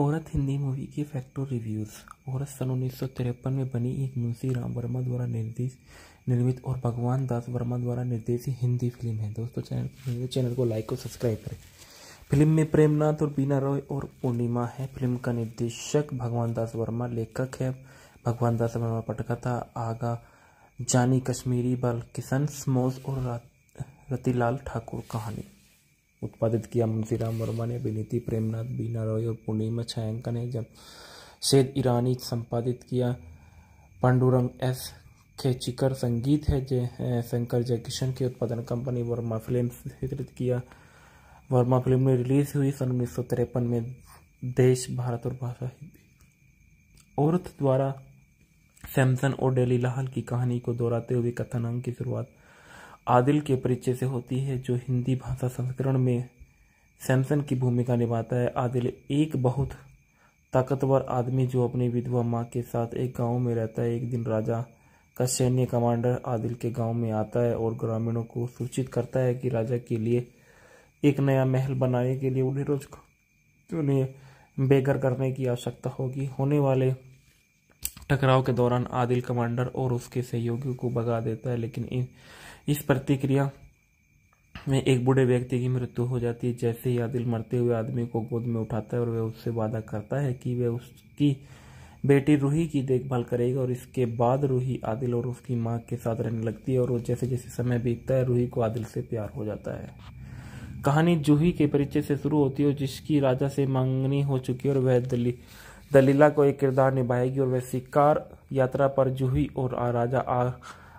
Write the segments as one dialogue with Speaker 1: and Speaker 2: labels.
Speaker 1: औरत हिंदी मूवी के फैक्टो रिव्यूज़ औरत
Speaker 2: सन उन्नीस में बनी एक मुंशी राम वर्मा द्वारा निर्देश निर्मित और भगवान दास वर्मा द्वारा निर्देशित हिंदी फिल्म है दोस्तों चैनल
Speaker 1: चैनल को लाइक और सब्सक्राइब करें फिल्म
Speaker 2: में प्रेमनाथ और बीना रॉय और पूर्णिमा है फिल्म का निर्देशक भगवान दास वर्मा लेखक है भगवान दास वर्मा पटकथा आगा जानी कश्मीरी बल किशन स्मोस और रतिलाल ठाकुर कहानी
Speaker 3: उत्पादित किया मुंशी राम वर्मा
Speaker 2: ने अभिनीति प्रेमनाथ बीना रॉय और पूर्णिमा छायांकन ने जब सैद ईरानी संपादित किया पांडुरंग एस खेचिकर संगीत है जय शंकर जयकिशन की उत्पादन कंपनी वर्मा फिल्म चित्रित किया वर्मा फिल्म में रिलीज हुई सन उन्नीस में देश भारत और भाषा हिंदी औरत द्वारा सैमसन और डेली लाहल की कहानी को दोहराते हुए अंग की शुरुआत आदिल के परिचय से होती है जो हिंदी भाषा संस्करण में सैमसन की भूमिका निभाता है आदिल एक बहुत ताकतवर आदमी जो अपनी विधवा माँ के साथ एक गांव में रहता है एक दिन राजा का सैन्य कमांडर आदिल के गांव में आता है और ग्रामीणों को सूचित करता है कि राजा के लिए एक नया महल बनाने के लिए उन्हें रोज उन्हें बेघर करने की आवश्यकता होगी होने वाले टकराव के दौरान आदिल कमांडर और उसके सहयोगियों को भगा देता है लेकिन इन इस प्रतिक्रिया में एक बूढ़े व्यक्ति की मृत्यु हो जाती है जैसे ही आदिल मरते हुए आदमी को गोद में उठाता है और वह उससे वादा करता है कि वह उसकी बेटी रूही की देखभाल करेगा और इसके बाद रूही आदिल और उसकी माँ के साथ रहने लगती है और जैसे जैसे समय बीतता है रूही को आदिल से प्यार हो जाता है कहानी जूही के परिचय से शुरू होती है जिसकी राजा से मांगनी हो चुकी है और वह दली दलीला को एक किरदार निभाएगी और वह शिकार यात्रा पर जूही और राजा आ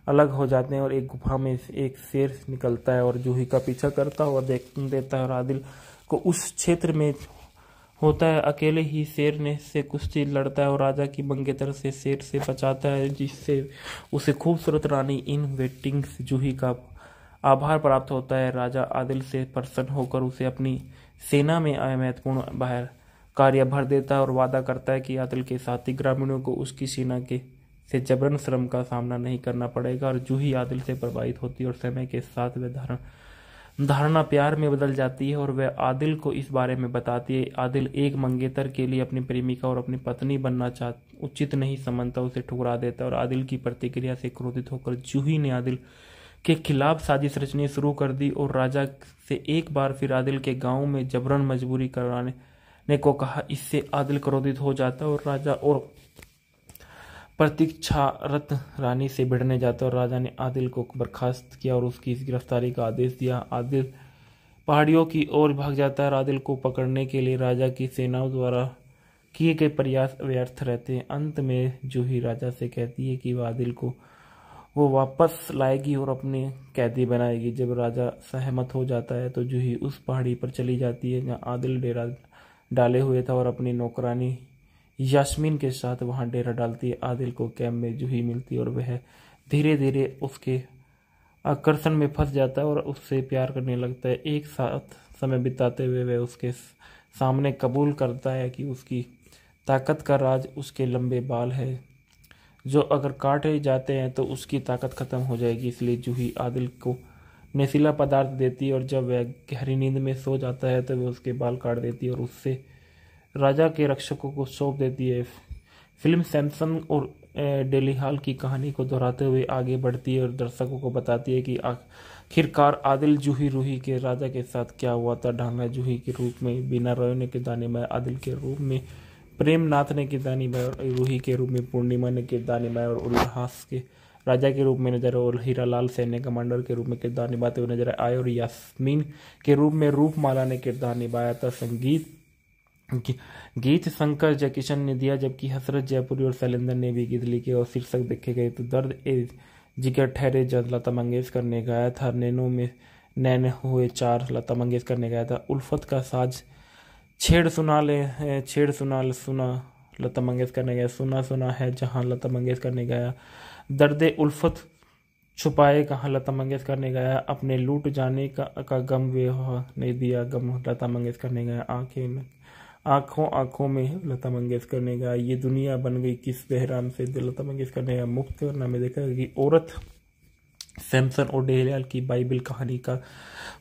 Speaker 2: अलग हो जाते हैं और एक गुफा में एक शेर निकलता है और जूही का पीछा करता हुआ देख देता है और आदिल को उस क्षेत्र में होता है अकेले ही शेर ने से कुछ चीज लड़ता है और राजा की मंगेतर से शेर से बचाता है जिससे उसे खूबसूरत रानी इन वेटिंग जूही का आभार प्राप्त होता है राजा आदिल से प्रसन्न होकर उसे अपनी सेना में आए महत्वपूर्ण बाहर कार्य भर देता है और वादा करता है कि आदिल के साथी ग्रामीणों को उसकी सेना के से जबरन श्रम का सामना नहीं करना पड़ेगा और जूही आदिल से प्रभावित होती है और समय के साथ वह धारण धारणा प्यार में बदल जाती है और वह आदिल को इस बारे में बताती है आदिल एक मंगेतर के लिए अपनी प्रेमिका और अपनी पत्नी बनना चाह उचित नहीं समझता उसे ठुकरा देता है और आदिल की प्रतिक्रिया से क्रोधित होकर जूही ने आदिल के खिलाफ साजिश रचनी शुरू कर दी और राजा से एक बार फिर आदिल के गांव में जबरन मजबूरी कराने ने को कहा इससे आदिल क्रोधित हो जाता और राजा और प्रतीक्षारत रानी से भिड़ने जाता और राजा ने आदिल को बर्खास्त किया और उसकी गिरफ्तारी का आदेश दिया आदिल पहाड़ियों की ओर भाग जाता है आदिल को पकड़ने के लिए राजा की सेनाओं द्वारा किए गए प्रयास व्यर्थ रहते हैं अंत में जूही राजा से कहती है कि वह आदिल को वो वापस लाएगी और अपने कैदी बनाएगी जब राजा सहमत हो जाता है तो जूही उस पहाड़ी पर चली जाती है जहाँ आदिल डेरा डाले हुए था और अपनी नौकरानी यास्मीन के साथ वहां डेरा डालती है आदिल को कैम्प में जूही मिलती और वह धीरे धीरे उसके आकर्षण में फंस जाता है और उससे प्यार करने लगता है एक साथ समय बिताते हुए वह उसके सामने कबूल करता है कि उसकी ताकत का राज उसके लंबे बाल है जो अगर काटे जाते हैं तो उसकी ताकत ख़त्म हो जाएगी इसलिए जूही आदिल को नशीला पदार्थ देती है और जब वह गहरी नींद में सो जाता है तो वह उसके बाल काट देती है और उससे राजा के रक्षकों को सौंप देती है फिल्म सैमसन और डेलीहाल की कहानी को दोहराते हुए आगे बढ़ती है और दर्शकों को बताती है कि आखिरकार आदिल जूही रूही के राजा के साथ क्या हुआ था ढांगा जूही के रूप में बिना रोयने के दाने में आदिल के रूप में प्रेमनाथ ने किरदार निभाया और रूही के रूप में पूर्णिमा ने किरदार निभाया और उल्लास के राजा के रूप में नजर आए और हीरा लाल सैन्य कमांडर के रूप में किरदार निभाते हुए नजर आए और यास्मीन के रूप में रूपमाला ने किरदार निभाया था संगीत गीत शंकर जयकिशन ने दिया जबकि हसरत जयपुरी और शैलेंद्र ने भी गीत लिखे और शीर्षक देखे गए तो दर्द ए जिगर ठहरे जज लता मंगेशकर ने गाया था नैनो में नैन हुए चार लता मंगेशकर ने गाया था उल्फत का साज छेड़ सुना ले छेड़ सुना ले सुना लता मंगेशकर ने गाया सुना सुना है जहाँ लता मंगेशकर ने गाया दर्द उल्फत छुपाए कहाँ लता मंगेशकर ने गाया अपने लूट जाने का, का गम वे नहीं दिया गम लता मंगेशकर ने गाया आंखें में आंखों आंखों में लता मंगेशकर ने गाया ये दुनिया बन गई किस बहराम से लता मंगेशकर ने मुफ्त वरना में देखा कि औरत सैमसन और डेहलियाल की बाइबल कहानी का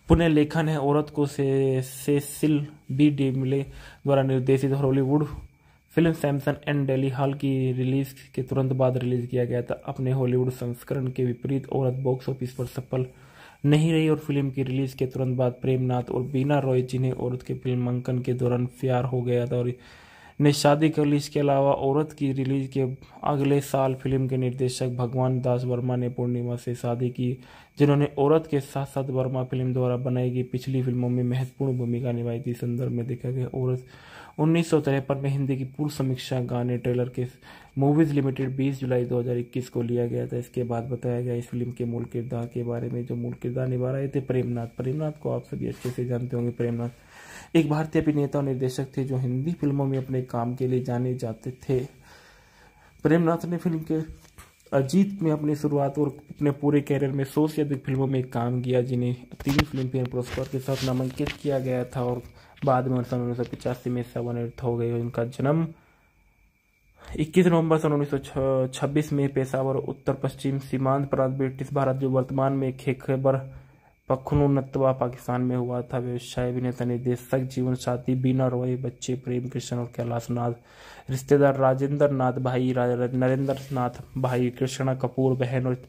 Speaker 2: पुनः लेखन है औरत को से सेसिल बी डी मिले द्वारा निर्देशित Hollywood film Samson and Delilah की रिलीज के तुरंत बाद रिलीज किया गया था अपने हॉलीवुड संस्करण के विपरीत औरत बॉक्स ऑफिस पर सफल नहीं रही और फिल्म की रिलीज के तुरंत बाद प्रेमनाथ और बीना रॉय जिन्हें औरत के फिल्मांकन के दौरान प्यार हो गया था और ने शादी कर ली इसके अलावा औरत की रिलीज के अगले साल फिल्म के निर्देशक भगवान दास वर्मा ने पूर्णिमा से शादी की जिन्होंने औरत के साथ साथ वर्मा फिल्म द्वारा बनाई गई पिछली फिल्मों में महत्वपूर्ण भूमिका निभाई थी संदर्भ में देखा गया औरत उन्नीस में हिंदी की पूर्व समीक्षा गाने ट्रेलर के मूवीज़ लिमिटेड 20 जुलाई 2021 को लिया गया था इसके बाद बताया गया इस फिल्म के मूल किरदार के बारे में जो मूल किरदार निभा रहे थे प्रेमनाथ प्रेमनाथ को आप सभी अच्छे से जानते होंगे प्रेमनाथ एक भारतीय अभिनेता और निर्देशक थे जो हिंदी फिल्मों में अपने काम के लिए जाने जाते थे प्रेमनाथ ने फिल्म के अजीत में अपनी शुरुआत और अपने पूरे कैरियर में सौ से अधिक फिल्मों में काम किया जिन्हें तीन फिल्म फेयर पुरस्कार के साथ नामांकित किया गया था और बाद में उन्नीस सौ पचासी में सेवन एट हो गए उनका जन्म 21 नवंबर सन उन्नीस में पेशावर उत्तर पश्चिम सीमांत प्रांत ब्रिटिश भारत जो वर्तमान में खेखबर पखनूनतवा पाकिस्तान में हुआ था व्यवसाय अभिनेता निर्देशक जीवन साथी बीना रॉय बच्चे प्रेम कृष्ण और कैलाश नाथ रिश्तेदार राजेंद्र नाथ भाई नरेंद्र नाथ भाई कृष्णा कपूर बहन और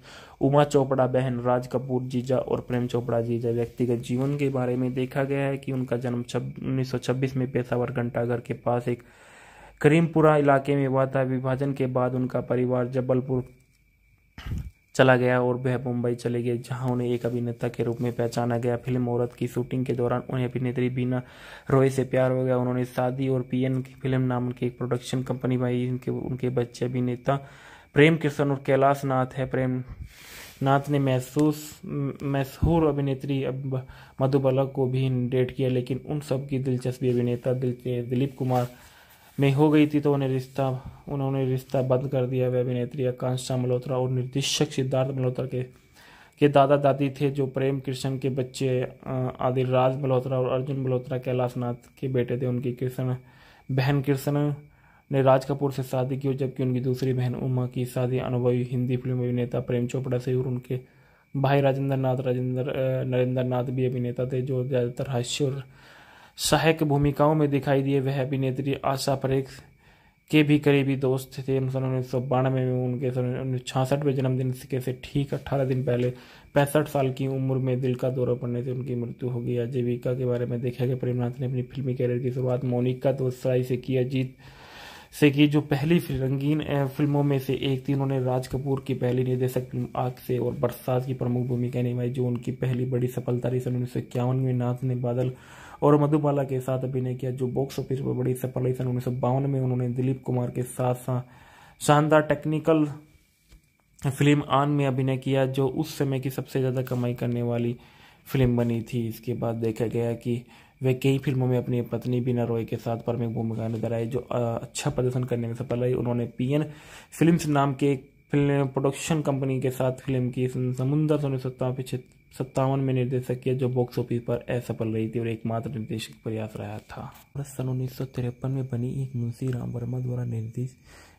Speaker 2: उमा चोपड़ा बहन राज कपूर जीजा और प्रेम चोपड़ा जीजा व्यक्तिगत जीवन के बारे में देखा गया है कि उनका जन्म उन्नीस में पेशावर घंटाघर के पास एक करीमपुरा इलाके में हुआ था विभाजन के बाद उनका परिवार जबलपुर चला गया और वह मुंबई चले गए जहां उन्हें एक अभिनेता के रूप में पहचाना गया फिल्म औरत की शूटिंग के दौरान उन्हें अभिनेत्री बीना रॉय से प्यार हो गया उन्होंने शादी और पीएन की फिल्म नाम की एक प्रोडक्शन कंपनी बनाई उनके उनके बच्चे अभिनेता प्रेम कृष्ण और कैलाश नाथ है प्रेम नाथ ने महसूस मशहूर अभिनेत्री अब मधुबाला को भी डेट किया लेकिन उन सब की दिलचस्पी अभिनेता दिल, दिलीप कुमार में हो गई थी तो उन्हें रिश्ता उन्होंने रिश्ता बंद कर दिया वे अभिनेत्री आकांक्षा मल्होत्रा और निर्देशक सिद्धार्थ मल्होत्रा के के दादा दादी थे जो प्रेम कृष्ण के बच्चे आदिराज मल्होत्रा और अर्जुन मल्होत्रा कैलाशनाथ के बेटे थे उनकी कृष्ण बहन कृष्ण ने राज कपूर से शादी की जबकि उनकी दूसरी बहन उमा की शादी अनुभवी हिंदी फिल्म अभिनेता प्रेम चोपड़ा से और उनके भाई राजेंद्र नाथ राजेंद्र नरेंद्र नाथ भी अभिनेता थे जो ज़्यादातर हास्य और सहायक भूमिकाओं में दिखाई दिए वह अभिनेत्री आशा परेख के भी करीबी दोस्त थे सन उन्नीस सौ बानवे में उनके सन उन्नीस छियासठ में जन्मदिन के से ठीक अट्ठारह दिन पहले पैंसठ साल की उम्र में दिल का दौरा पड़ने से उनकी मृत्यु हो गई आजीविका के बारे में देखा गया प्रेमनाथ ने अपनी फिल्मी कैरियर की शुरुआत मोनिका दोस्तराई से किया जीत से की जो पहली रंगीन फिल्मों में से एक थी उन्होंने राज कपूर की पहली निर्देशक फिल्म आग से और बरसात की प्रमुख भूमिका निभाई जो उनकी पहली बड़ी सफलता रही सन उन्नीस सौ इक्यावन में नाथ ने बादल और मधुबाला के साथ अभिनय किया जो बॉक्स ऑफिस पर बड़ी सफल रही सन उन्नीस में उन्होंने दिलीप कुमार के साथ साथ शानदार टेक्निकल फिल्म आन में अभिनय किया जो उस समय की सबसे ज़्यादा कमाई करने वाली फिल्म बनी थी इसके बाद देखा गया कि वे कई फिल्मों में अपनी पत्नी बीना रॉय के साथ प्रमुख भूमिका नजर आई जो अच्छा प्रदर्शन करने में सफल रही उन्होंने पीएन फिल्म्स नाम के एक फिल्म प्रोडक्शन कंपनी के साथ फिल्म की समुंदर उन्नीस सौ सत्तावन में निर्देशक किया जो बॉक्स ऑफिस पर असफल रही थी और एकमात्र निर्देशक प्रयास रहा था सन उन्नीस में बनी एक मुंशी राम वर्मा द्वारा निर्देश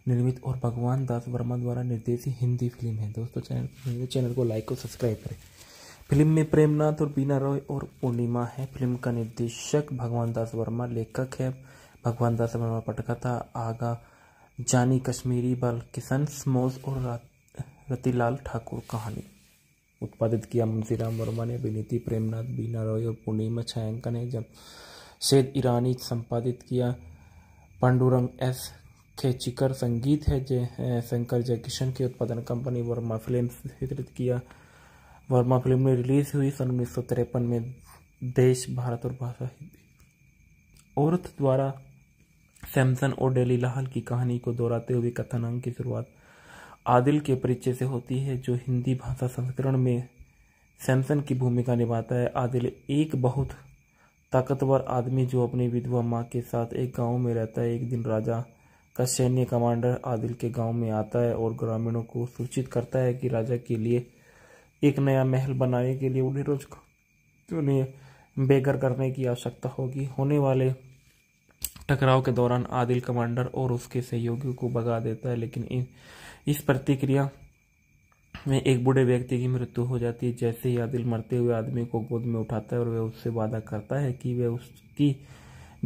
Speaker 2: निर्मित और भगवान दास वर्मा द्वारा निर्देशित हिंदी फिल्म है दोस्तों चैनल
Speaker 1: चैनल को लाइक और सब्सक्राइब करें
Speaker 2: फिल्म में प्रेमनाथ और बीना रॉय और पूर्णिमा है फिल्म का निर्देशक भगवान दास वर्मा लेखक है भगवान दास वर्मा पटकथा आगा जानी कश्मीरी बल किशन स्मोज और रतिलाल ठाकुर कहानी
Speaker 3: उत्पादित किया मुंशी
Speaker 2: राम वर्मा ने विनीति प्रेमनाथ बीना रॉय और पूर्णिमा छायांकन ने जब शेद ईरानी संपादित किया पांडुरंग एस खेचिकर संगीत है जय शंकर जयकिशन की उत्पादन कंपनी वर्मा फिल्म वितरित किया वर्मा फिल्म में रिलीज हुई सन उन्नीस सौ तिरपन में देश भारत और भाषा हिंदी औरत द्वारा सैमसन और डेली लाहल की कहानी को दोहराते हुए कथनांग की शुरुआत आदिल के परिचय से होती है जो हिंदी भाषा संस्करण में सैमसन की भूमिका निभाता है आदिल एक बहुत ताकतवर आदमी जो अपनी विधवा माँ के साथ एक गांव में रहता है एक दिन राजा का सैन्य कमांडर आदिल के गांव में आता है और ग्रामीणों को सूचित करता है कि राजा के लिए एक नया महल बनाने के लिए उन्हें रोज उन्हें बेघर करने की आवश्यकता होगी होने वाले टकराव के दौरान आदिल कमांडर और उसके सहयोगियों को भगा देता है लेकिन इन इस प्रतिक्रिया में एक बूढ़े व्यक्ति की मृत्यु हो जाती है जैसे ही आदिल मरते हुए आदमी को गोद में उठाता है और वह उससे वादा करता है कि वह उसकी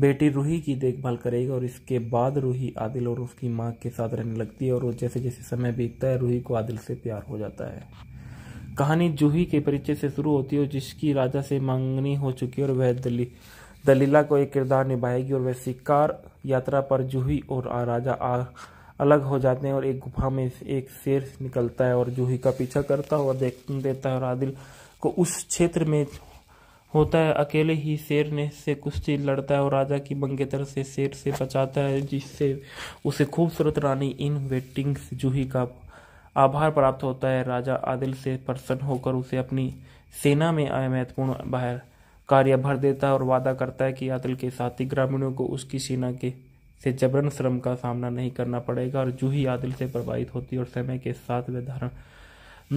Speaker 2: बेटी रूही की देखभाल करेगा और इसके बाद रूही आदिल और उसकी माँ के साथ रहने लगती है और जैसे जैसे समय बीतता है रूही को आदिल से प्यार हो जाता है कहानी जूही के परिचय से शुरू होती है जिसकी राजा से मांगनी हो चुकी है और वह दली दलीला को एक किरदार निभाएगी और वह शिकार यात्रा पर जूही और राजा आ अलग हो जाते हैं और एक गुफा में एक शेर निकलता है और जूही का पीछा करता हुआ देख देता है और आदिल को उस क्षेत्र में होता है अकेले ही शेर ने से कुश्ती लड़ता है और राजा की मंगेतर से शेर से बचाता है जिससे उसे खूबसूरत रानी इन वेटिंग जूही का आभार प्राप्त होता है राजा आदिल से प्रसन्न होकर उसे अपनी सेना में आए महत्वपूर्ण बाहर कार्य भर देता है और वादा करता है कि आदिल के साथी ग्रामीणों को उसकी सेना के से जबरन श्रम का सामना नहीं करना पड़ेगा और जूही आदिल से प्रभावित होती है और समय के साथ वह धारण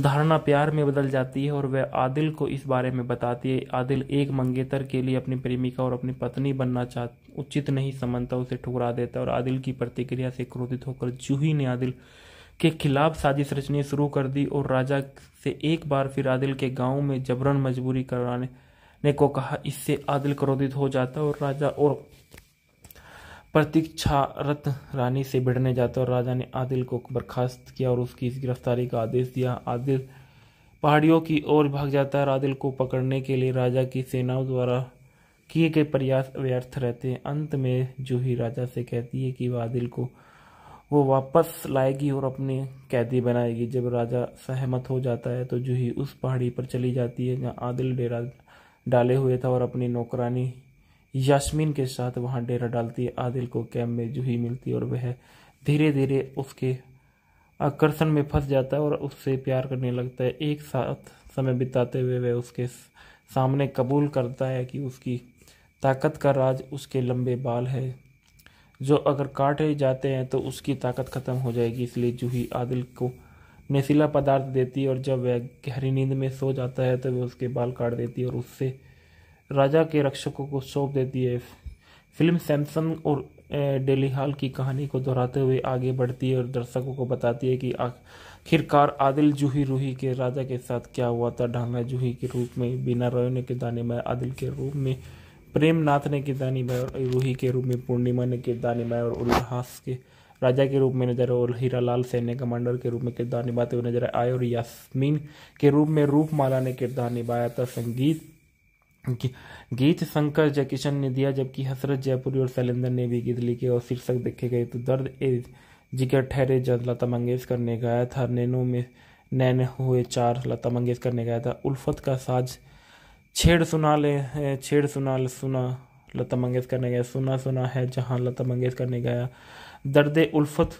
Speaker 2: धारणा प्यार में बदल जाती है और वह आदिल को इस बारे में बताती है आदिल एक मंगेतर के लिए अपनी प्रेमिका और अपनी पत्नी बनना चाह उचित नहीं समझता उसे ठुकरा देता है और आदिल की प्रतिक्रिया से क्रोधित होकर जूही ने आदिल के खिलाफ साजिश रचनी शुरू कर दी और राजा से एक बार फिर आदिल के गांव में जबरन मजबूरी कराने ने को कहा इससे आदिल क्रोधित हो जाता और राजा और प्रतीक्षारत रानी से भिड़ने जाते और राजा ने आदिल को बर्खास्त किया और उसकी गिरफ्तारी का आदेश दिया आदिल पहाड़ियों की ओर भाग जाता है आदिल को पकड़ने के लिए राजा की सेनाओं द्वारा किए गए प्रयास व्यर्थ रहते हैं अंत में जूही राजा से कहती है कि वह आदिल को वो वापस लाएगी और अपने कैदी बनाएगी जब राजा सहमत हो जाता है तो जूही उस पहाड़ी पर चली जाती है जहाँ आदिल डेरा डाले हुए था और अपनी नौकरानी यास्मीन के साथ वहां डेरा डालती है आदिल को कैम्प में जूही मिलती है और वह धीरे धीरे उसके आकर्षण में फंस जाता है और उससे प्यार करने लगता है एक साथ समय बिताते हुए वह उसके सामने कबूल करता है कि उसकी ताकत का राज उसके लंबे बाल है जो अगर काटे जाते हैं तो उसकी ताकत ख़त्म हो जाएगी इसलिए जूही आदिल को नशीला पदार्थ देती है और जब वह गहरी नींद में सो जाता है तो वह उसके बाल काट देती है और उससे राजा के रक्षकों को सौंप देती है फिल्म सैमसन और डेली हाल की कहानी को दोहराते हुए आगे बढ़ती है और दर्शकों को बताती है कि आखिरकार आदिल जूही रूही के राजा के साथ क्या हुआ था ढांगा जूही के रूप में बीना रॉय के दाने में आदिल के रूप में प्रेम नाथ ने किरदानी भाई और रूही के रूप में पूर्णिमा ने किरदानी भाई और उल्लास के राजा के रूप में नजर आए और हीरा लाल सैन्य कमांडर के रूप में किरदार निभाते हुए नजर आए और यास्मीन के रूप में रूपमाला ने किरदार निभाया था संगीत गीत शंकर जयकिशन ने दिया जबकि हसरत जयपुरी और शैलेंद्र ने भी गीत लिखे और शीर्षक देखे गए तो दर्द ए जिगर ठहरे जद लता मंगेशकर ने गाया था नैनो में नैन हुए चार लता मंगेशकर ने गाया था उल्फत का साज छेड़ सुना ले छेड़ सुना ले सुना लता मंगेशकर ने गाया सुना सुना है जहाँ लता मंगेशकर ने गाया दर्द उल्फत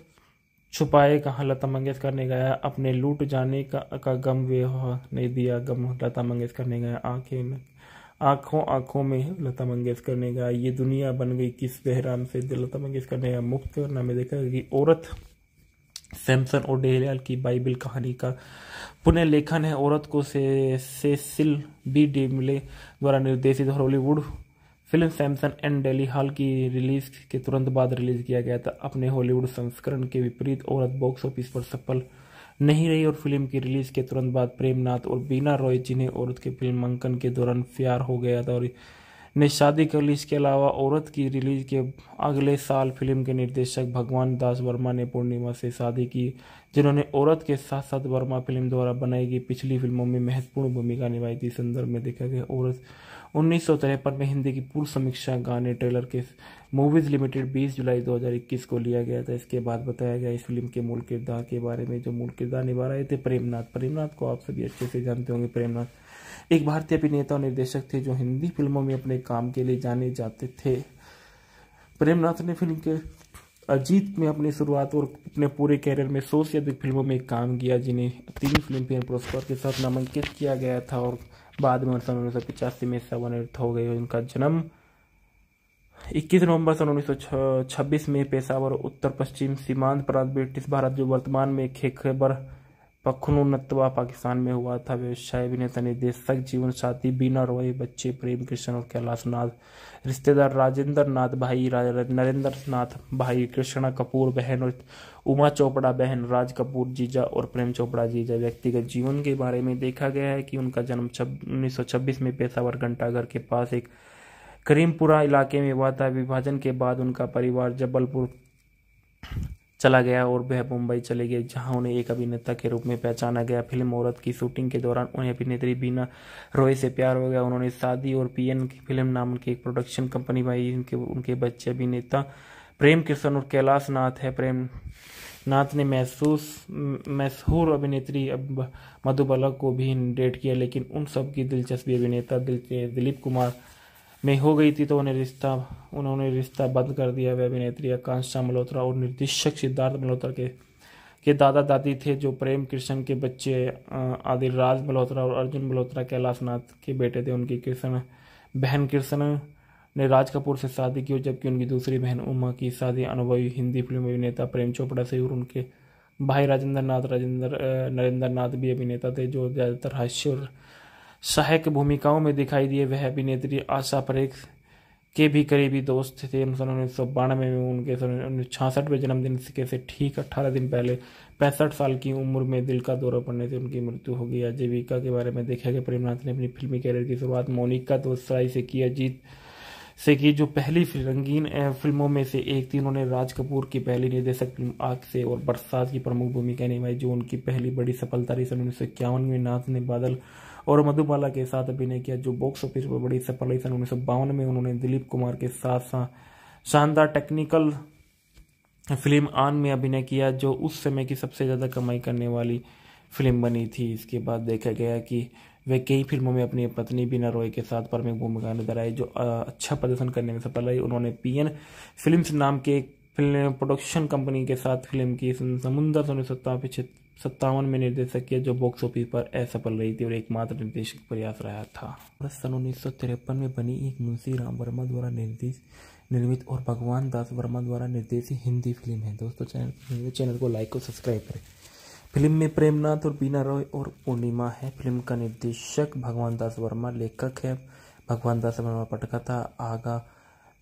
Speaker 2: छुपाए कहाँ लता मंगेशकर ने गाया अपने लूट जाने का, का गम वे नहीं दिया गम लता मंगेशकर ने गाया आंखें में आंखों आंखों में लता मंगेशकर ने कहा ये दुनिया बन गई किस बहराम से लता मंगेशकर ने मुफ्त करना में देखा कि औरत सैमसन और डेहरियाल की बाइबल कहानी का पुनः लेखन है औरत को से सेसिल बी डी मिले द्वारा निर्देशित और Hollywood film Samson and Delilah की रिलीज के तुरंत बाद रिलीज किया गया था अपने हॉलीवुड संस्करण के विपरीत औरत बॉक्स ऑफिस पर सफल नहीं रही और फिल्म की रिलीज के तुरंत बाद प्रेमनाथ और बीना रॉय जिन्हें औरत के फिल्मांकन के दौरान प्यार हो गया था और ने शादी कर ली इसके अलावा औरत की रिलीज के अगले साल फिल्म के निर्देशक भगवान दास वर्मा ने पूर्णिमा से शादी की जिन्होंने औरत के साथ साथ वर्मा फिल्म द्वारा बनाई गई पिछली फिल्मों में महत्वपूर्ण भूमिका निभाई थी संदर्भ में देखा गया औरत उन्नीस में हिंदी की पूर्व समीक्षा गाने ट्रेलर के मूवीज़ लिमिटेड 20 जुलाई 2021 को लिया गया था इसके बाद बताया गया इस फिल्म के मूल किरदार के बारे में जो मूल किरदार निभा रहे थे प्रेमनाथ प्रेमनाथ को आप सभी अच्छे से जानते होंगे प्रेमनाथ एक भारतीय अभिनेता और निर्देशक थे जो हिंदी फिल्मों में अपने काम के लिए जाने जाते थे प्रेमनाथ ने फिल्म के अजीत में अपनी शुरुआत और अपने पूरे कैरियर में सौ से अधिक फिल्मों में काम किया जिन्हें तीन फिल्म फेयर पुरस्कार के साथ नामांकित किया गया था और बाद में उन्नीस सौ पिचासी में सेवन हो गए उनका जन्म 21 नवंबर सन उन्नीस में पेशावर उत्तर पश्चिम सीमांत प्रांत ब्रिटिश भारत जो वर्तमान में खेखबर पखनूनतवा पाकिस्तान में हुआ था व्यवसाय अभिनेता निर्देशक जीवन साथी बीना रॉय बच्चे प्रेम कृष्ण और कैलाश नाथ रिश्तेदार राजेंद्र नाथ भाई नरेंद्र नाथ भाई कृष्णा कपूर बहन और उमा चोपड़ा बहन राज कपूर जीजा और प्रेम चोपड़ा जीजा व्यक्तिगत जीवन के बारे में देखा गया है कि उन्नीस सौ छब्बीस में पेशावर घंटाघर के पास एक करीमपुरा इलाके में हुआ था विभाजन के बाद उनका परिवार जबलपुर चला गया और वह मुंबई चले गए जहां उन्हें एक अभिनेता के रूप में पहचाना गया फिल्म औरत की शूटिंग के दौरान उन्हें अभिनेत्री बीना रॉय से प्यार हो गया उन्होंने शादी और पीएन की फिल्म नाम की एक प्रोडक्शन कंपनी बनाई उनके उनके बच्चे अभिनेता प्रेम कृष्ण और कैलाश नाथ है प्रेम नाथ ने महसूस मशहूर अभिनेत्री मधुबाला को भी डेट किया लेकिन उन सब की दिलचस्पी अभिनेता दिल, दिलीप कुमार में हो गई थी तो उन्हें रिश्ता उन्होंने रिश्ता बंद कर दिया वे अभिनेत्री आकांक्षा मल्होत्रा और निर्देशक सिद्धार्थ मल्होत्रा के के दादा दादी थे जो प्रेम कृष्ण के बच्चे आदिर राज मल्होत्रा और अर्जुन मल्होत्रा कैलाश नाथ के बेटे थे उनकी कृष्ण बहन कृष्ण ने राज कपूर से शादी की जबकि उनकी दूसरी बहन उमा की शादी अनुभवी हिंदी फिल्म अभिनेता प्रेम चोपड़ा से और उनके भाई राजेंद्र नाथ राजेंद्र नरेंद्र नाथ भी अभिनेता थे जो ज़्यादातर हास्य और सहायक भूमिकाओं में दिखाई दिए वह अभिनेत्री आशा परेख के भी करीबी दोस्त थे सन उन्नीस सौ बानवे में उनके सन उन्नीस छियासठ में जन्मदिन के से ठीक अट्ठारह दिन पहले पैंसठ साल की उम्र में दिल का दौरा पड़ने से उनकी मृत्यु हो गई आजीविका के बारे में देखा गया प्रेमनाथ ने अपनी फिल्मी कैरियर की शुरुआत मोनिका दोस्तराई से किया जीत से की जो पहली रंगीन फिल्मों में से एक थी उन्होंने राज कपूर की पहली निर्देशक फिल्म आग से और बरसात की प्रमुख भूमिका निभाई जो उनकी पहली बड़ी सफलता रही सन उन्नीस सौ इक्यावन में नाथ ने बादल और मधुबाला के साथ अभिनय किया जो बॉक्स ऑफिस पर बड़ी सफल रही सन उन्नीस में उन्होंने दिलीप कुमार के साथ साथ शानदार टेक्निकल फिल्म आन में अभिनय किया जो उस समय की सबसे ज़्यादा कमाई करने वाली फिल्म बनी थी इसके बाद देखा गया कि वे कई फिल्मों में अपनी पत्नी बीना रॉय के साथ प्रमुख भूमिका नजर आई जो अच्छा प्रदर्शन करने में सफल रही उन्होंने पीएन फिल्म्स नाम के एक फिल्म प्रोडक्शन कंपनी के साथ फिल्म की समुंदर उन्नीस सौ सत्तावन में निर्देशक किया जो बॉक्स ऑफिस पर असफल रही थी और एकमात्र निर्देशक प्रयास रहा था सन उन्नीस में बनी एक मुंशी राम वर्मा द्वारा निर्देश निर्मित और भगवान दास वर्मा द्वारा निर्देशित हिंदी फिल्म है दोस्तों चैनल
Speaker 1: चैनल को लाइक और सब्सक्राइब करें
Speaker 2: फिल्म में प्रेमनाथ और बीना रॉय और पूर्णिमा है फिल्म का निर्देशक भगवान दास वर्मा लेखक है भगवान दास वर्मा पटकथा आगा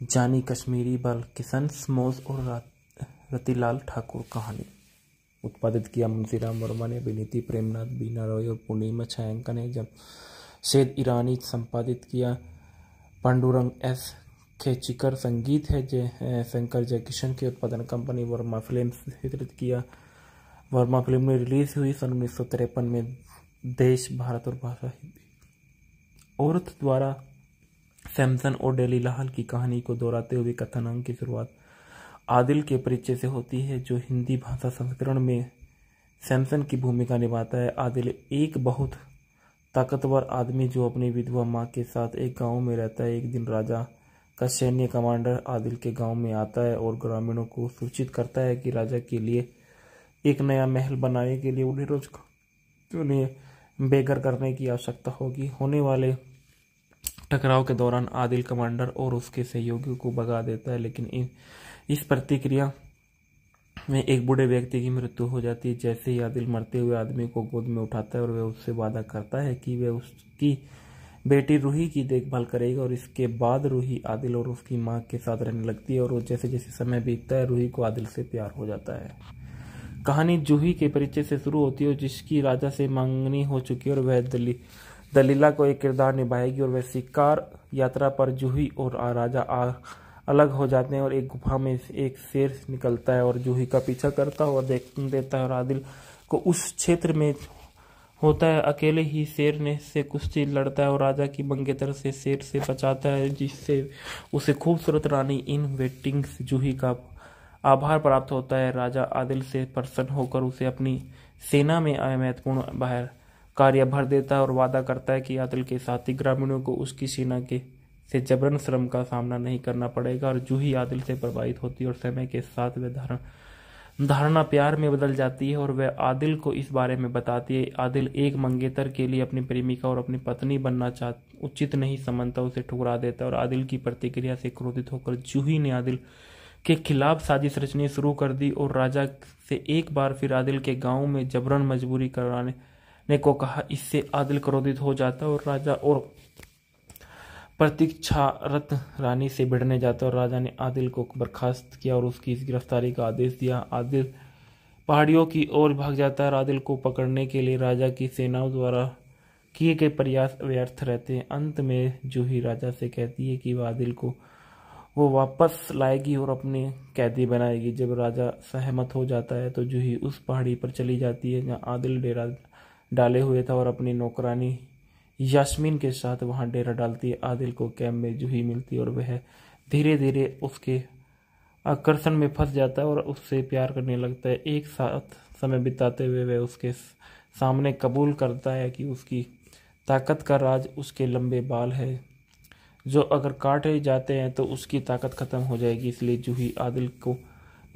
Speaker 2: जानी कश्मीरी बल किशन स्मोस और रतिलाल ठाकुर कहानी
Speaker 3: उत्पादित किया मुंशीराम वर्मा ने अभिनीति
Speaker 2: प्रेमनाथ बीना रॉय और पूर्णिमा छायांका ने जब शेद ईरानी संपादित किया पांडुरंग एस खेचिकर संगीत है जय शंकर जयकिशन की उत्पादन कंपनी वर्मा फिल्म वितरित किया वर्मा फिल्म में रिलीज हुई सन उन्नीस में देश भारत और भाषा हिंदी औरत द्वारा सैमसन और डेली लाहल की कहानी को दोहराते हुए कथानक की शुरुआत आदिल के परिचय से होती है जो हिंदी भाषा संस्करण में सैमसन की भूमिका निभाता है आदिल एक बहुत ताकतवर आदमी जो अपनी विधवा माँ के साथ एक गांव में रहता है एक दिन राजा का सैन्य कमांडर आदिल के गांव में आता है और ग्रामीणों को सूचित करता है कि राजा के लिए एक नया महल बनाने के लिए उन्हें रोज उन्हें बेघर करने की आवश्यकता होगी होने वाले टकराव के दौरान आदिल कमांडर और उसके सहयोगियों को भगा देता है लेकिन इन इस प्रतिक्रिया में एक बूढ़े व्यक्ति की मृत्यु हो जाती है जैसे ही आदिल मरते हुए आदमी को गोद में उठाता है और वह उससे वादा करता है कि वह उसकी बेटी रूही की देखभाल करेगी और इसके बाद रूही आदिल और उसकी माँ के साथ रहने लगती है और जैसे जैसे समय बीतता है रूही को आदिल से प्यार हो जाता है कहानी जूही के परिचय से शुरू होती है जिसकी राजा से मांगनी हो चुकी है और वह दली दलीला को एक किरदार निभाएगी और वह शिकार यात्रा पर जूही और राजा आ अलग हो जाते हैं और एक गुफा में एक शेर निकलता है और जूही का पीछा करता है और देख देता है और आदिल को उस क्षेत्र में होता है अकेले ही शेर ने से कुश्ती लड़ता है और राजा की मंगेतर से शेर से बचाता है जिससे उसे खूबसूरत रानी इन वेटिंग जूही का आभार प्राप्त होता है राजा आदिल से प्रसन्न होकर उसे अपनी सेना में आए महत्वपूर्ण बाहर कार्य भर देता है और वादा करता है कि आदिल के साथी ग्रामीणों को उसकी सेना के से जबरन श्रम का सामना नहीं करना पड़ेगा और जूही आदिल से प्रभावित होती है और समय के साथ वह धारण धारणा प्यार में बदल जाती है और वह आदिल को इस बारे में बताती है आदिल एक मंगेतर के लिए अपनी प्रेमिका और अपनी पत्नी बनना चाह उचित नहीं समझता उसे ठुकरा देता और आदिल की प्रतिक्रिया से क्रोधित होकर जूही ने आदिल के खिलाफ साजिश रचनी शुरू कर दी और राजा से एक बार फिर आदिल के गांव में जबरन मजबूरी कराने ने को कहा इससे आदिल क्रोधित हो जाता और राजा और प्रतीक्षारत रानी से भिड़ने जाता है और राजा ने आदिल को बर्खास्त किया और उसकी गिरफ्तारी का आदेश दिया आदिल पहाड़ियों की ओर भाग जाता है आदिल को पकड़ने के लिए राजा की सेनाओं द्वारा किए गए प्रयास व्यर्थ रहते हैं अंत में जूही राजा से कहती है कि वह आदिल को वो वापस लाएगी और अपने कैदी बनाएगी जब राजा सहमत हो जाता है तो जूही उस पहाड़ी पर चली जाती है जहाँ आदिल डेरा डाले हुए था और अपनी नौकरानी यास्मीन के साथ वहां डेरा डालती है आदिल को कैम्प में जूही मिलती है और वह धीरे धीरे उसके आकर्षण में फंस जाता है और उससे प्यार करने लगता है एक साथ समय बिताते हुए वह उसके सामने कबूल करता है कि उसकी ताकत का राज उसके लंबे बाल है जो अगर काटे जाते हैं तो उसकी ताकत खत्म हो जाएगी इसलिए जूही आदिल को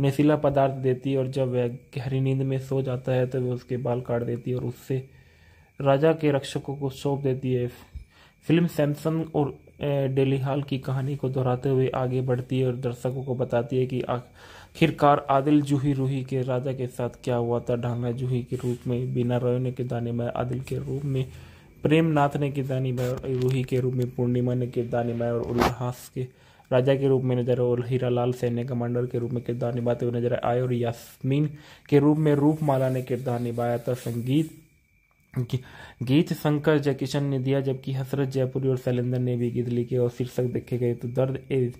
Speaker 2: नशीला पदार्थ देती है और जब वह गहरी नींद में सो जाता है तो वह उसके बाल काट देती है और उससे राजा के रक्षकों को सौंप देती है फिल्म सैमसन और डेलीहाल की कहानी को दोहराते हुए आगे बढ़ती है और दर्शकों को बताती है कि आखिरकार आदिल जूही रूही के राजा के साथ क्या हुआ था ढांगा जूही के रूप में बीना रॉय के दाने में आदिल के रूप में प्रेमनाथ ने किरदानी में और रूही के रूप में पूर्णिमा ने किरदार निभाया और उल्लास के राजा के रूप में नजर आए और हीरा लाल सैन्य कमांडर के रूप में किरदार निभाते हुए नजर आए और यास्मीन के रूप में रूपमाला ने किरदार निभाया था संगीत गीत शंकर जयकिशन ने दिया जबकि हसरत जयपुरी और शैलेंद्र ने भी गीत लिखे और शीर्षक देखे गए तो दर्द ए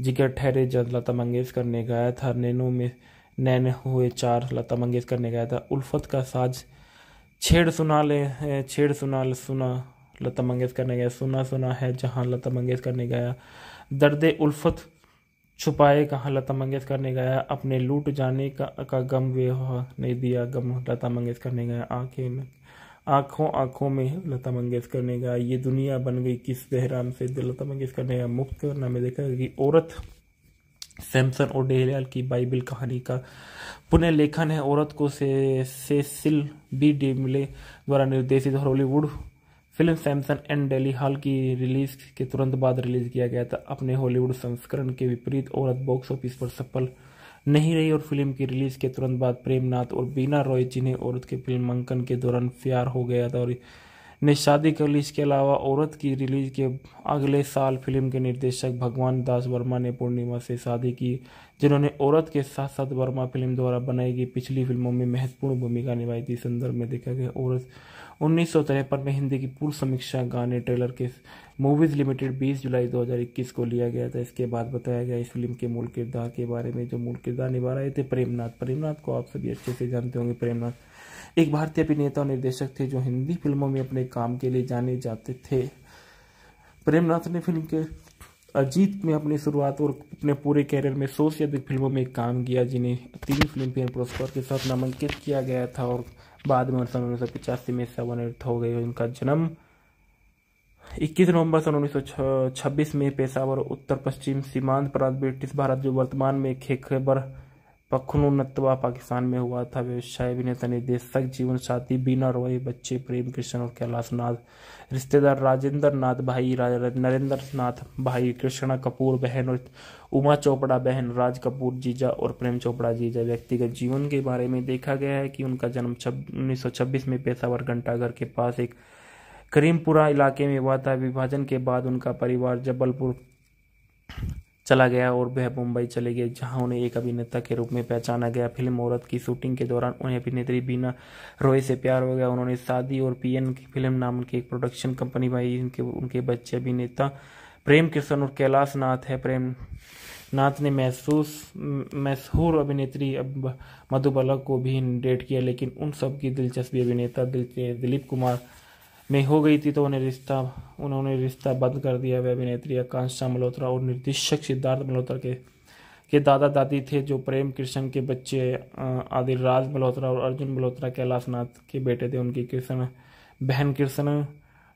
Speaker 2: जिगर ठहरे जज लता मंगेशकर ने गाया था नैनो में नैन हुए चार लता मंगेशकर ने गाया था उल्फत का साज छेड़ सुना ले छेड़ सुना ले सुना लता मंगेशकर ने गाया सुना सुना है जहाँ लता मंगेशकर ने गाया दर्द उल्फत छुपाए कहाँ लता मंगेशकर ने गाया अपने लूट जाने का, का गम वे नहीं दिया गम लता मंगेशकर ने गाया आंखें में आंखों आंखों में लता मंगेशकर ने गाया ये दुनिया बन गई किस बहराम से लता मंगेशकर ने मुक्त करना में देखा कि औरत सैमसन और डेहरियाल की बाइबल कहानी का पुनः लेखन है औरत को से सेसिल बी डेमले द्वारा निर्देशित Hollywood film Samson and Delilah की रिलीज के तुरंत बाद रिलीज किया गया था अपने हॉलीवुड संस्करण के विपरीत औरत बॉक्स ऑफिस पर सफल नहीं रही और फिल्म की रिलीज के तुरंत बाद प्रेमनाथ और बीना रॉय जिन्हें औरत के फिल्मांकन के दौरान प्यार हो गया था और ने शादी कर ली इसके अलावा औरत की रिलीज के अगले साल फिल्म के निर्देशक भगवान दास वर्मा ने पूर्णिमा से शादी की जिन्होंने औरत के साथ साथ वर्मा फिल्म द्वारा बनाई गई पिछली फिल्मों में महत्वपूर्ण भूमिका निभाई थी संदर्भ में देखा गया औरत उन्नीस में हिंदी की पूर्व समीक्षा गाने ट्रेलर के मूवीज़ लिमिटेड 20 जुलाई 2021 को लिया गया था इसके बाद बताया गया इस फिल्म के मूल किरदार के बारे में जो मूल किरदार निभा रहे थे प्रेमनाथ प्रेमनाथ को आप सभी अच्छे से जानते होंगे प्रेमनाथ एक भारतीय अभिनेता और निर्देशक थे जो हिंदी फिल्मों में अपने काम के लिए जाने जाते थे प्रेमनाथ ने फिल्म के अजीत में अपनी शुरुआत और अपने पूरे कैरियर में सौ से अधिक फिल्मों में काम किया जिन्हें तीन फिल्म फेयर पुरस्कार के साथ नामांकित किया गया था और बाद में उन्नीस सौ पिचासी में सेवन एर्थ हो गई उनका जन्म इक्कीस नवंबर सन उन्नीस में पेशावर उत्तर पश्चिम सीमांत प्रांत ब्रिटिश भारत जो वर्तमान में खेखबर पखनुनतवा पाकिस्तान में हुआ था व्यवसाय अभिनेता निर्देशक जीवन साथी बीना रॉय बच्चे प्रेम कृष्ण और कैलाश नाथ रिश्तेदार राजेंद्र नाथ भाई नरेंद्र नाथ भाई कृष्णा कपूर बहन और उमा चोपड़ा बहन राज कपूर जीजा और प्रेम चोपड़ा जीजा व्यक्तिगत जीवन के बारे में देखा गया है कि उनका जन्म छब्बीस में पेशावर घंटाघर के पास एक करीमपुरा इलाके में हुआ था विभाजन के बाद उनका परिवार जबलपुर चला गया और वह मुंबई चले गए जहां उन्हें एक अभिनेता के रूप में पहचाना गया फिल्म औरत की शूटिंग के दौरान उन्हें अभिनेत्री बीना रॉय से प्यार हो गया उन्होंने शादी और पीएन की फिल्म नाम की एक प्रोडक्शन कंपनी बनाई उनके उनके बच्चे अभिनेता प्रेम किशन और कैलाश नाथ है प्रेम नाथ ने महसूस मशहूर अभिनेत्री मधुबाला को भी डेट किया लेकिन उन सब की दिलचस्पी अभिनेता दिलीप कुमार में हो गई थी तो उन्हें रिश्ता उन्होंने रिश्ता बंद कर दिया वह अभिनेत्री आकांक्षा मल्होत्रा और निर्देशक सिद्धार्थ मल्होत्रा के के दादा दादी थे जो प्रेम कृष्ण के बच्चे आदिर राज मल्होत्रा और अर्जुन मल्होत्रा कैलाशनाथ के बेटे थे उनकी कृष्ण बहन कृष्ण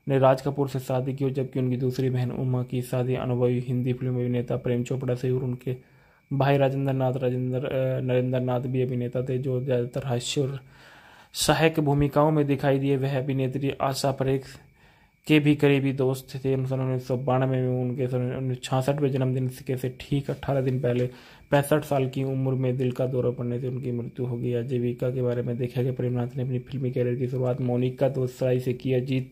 Speaker 2: ने राज कपूर से शादी की जबकि उनकी दूसरी बहन उमा की शादी अनुभवी हिंदी फिल्म अभिनेता प्रेम चोपड़ा से और उनके भाई राजेंद्र नाथ राजेंद्र नरेंद्र नाथ भी अभिनेता थे जो ज़्यादातर हास्य और सहायक भूमिकाओं में दिखाई दिए वह अभिनेत्री आशा परेख के भी करीबी दोस्त थे सन उन्नीस सौ बानवे में उनके सन उन्नीस छियासठ में जन्मदिन के से ठीक अट्ठारह दिन पहले पैंसठ साल की उम्र में दिल का दौरा पड़ने से उनकी मृत्यु हो गई आजीविका के बारे में देखा गया प्रेमनाथ ने अपनी फिल्मी कैरियर की शुरुआत मोनिका दोस्तराई से की अजीत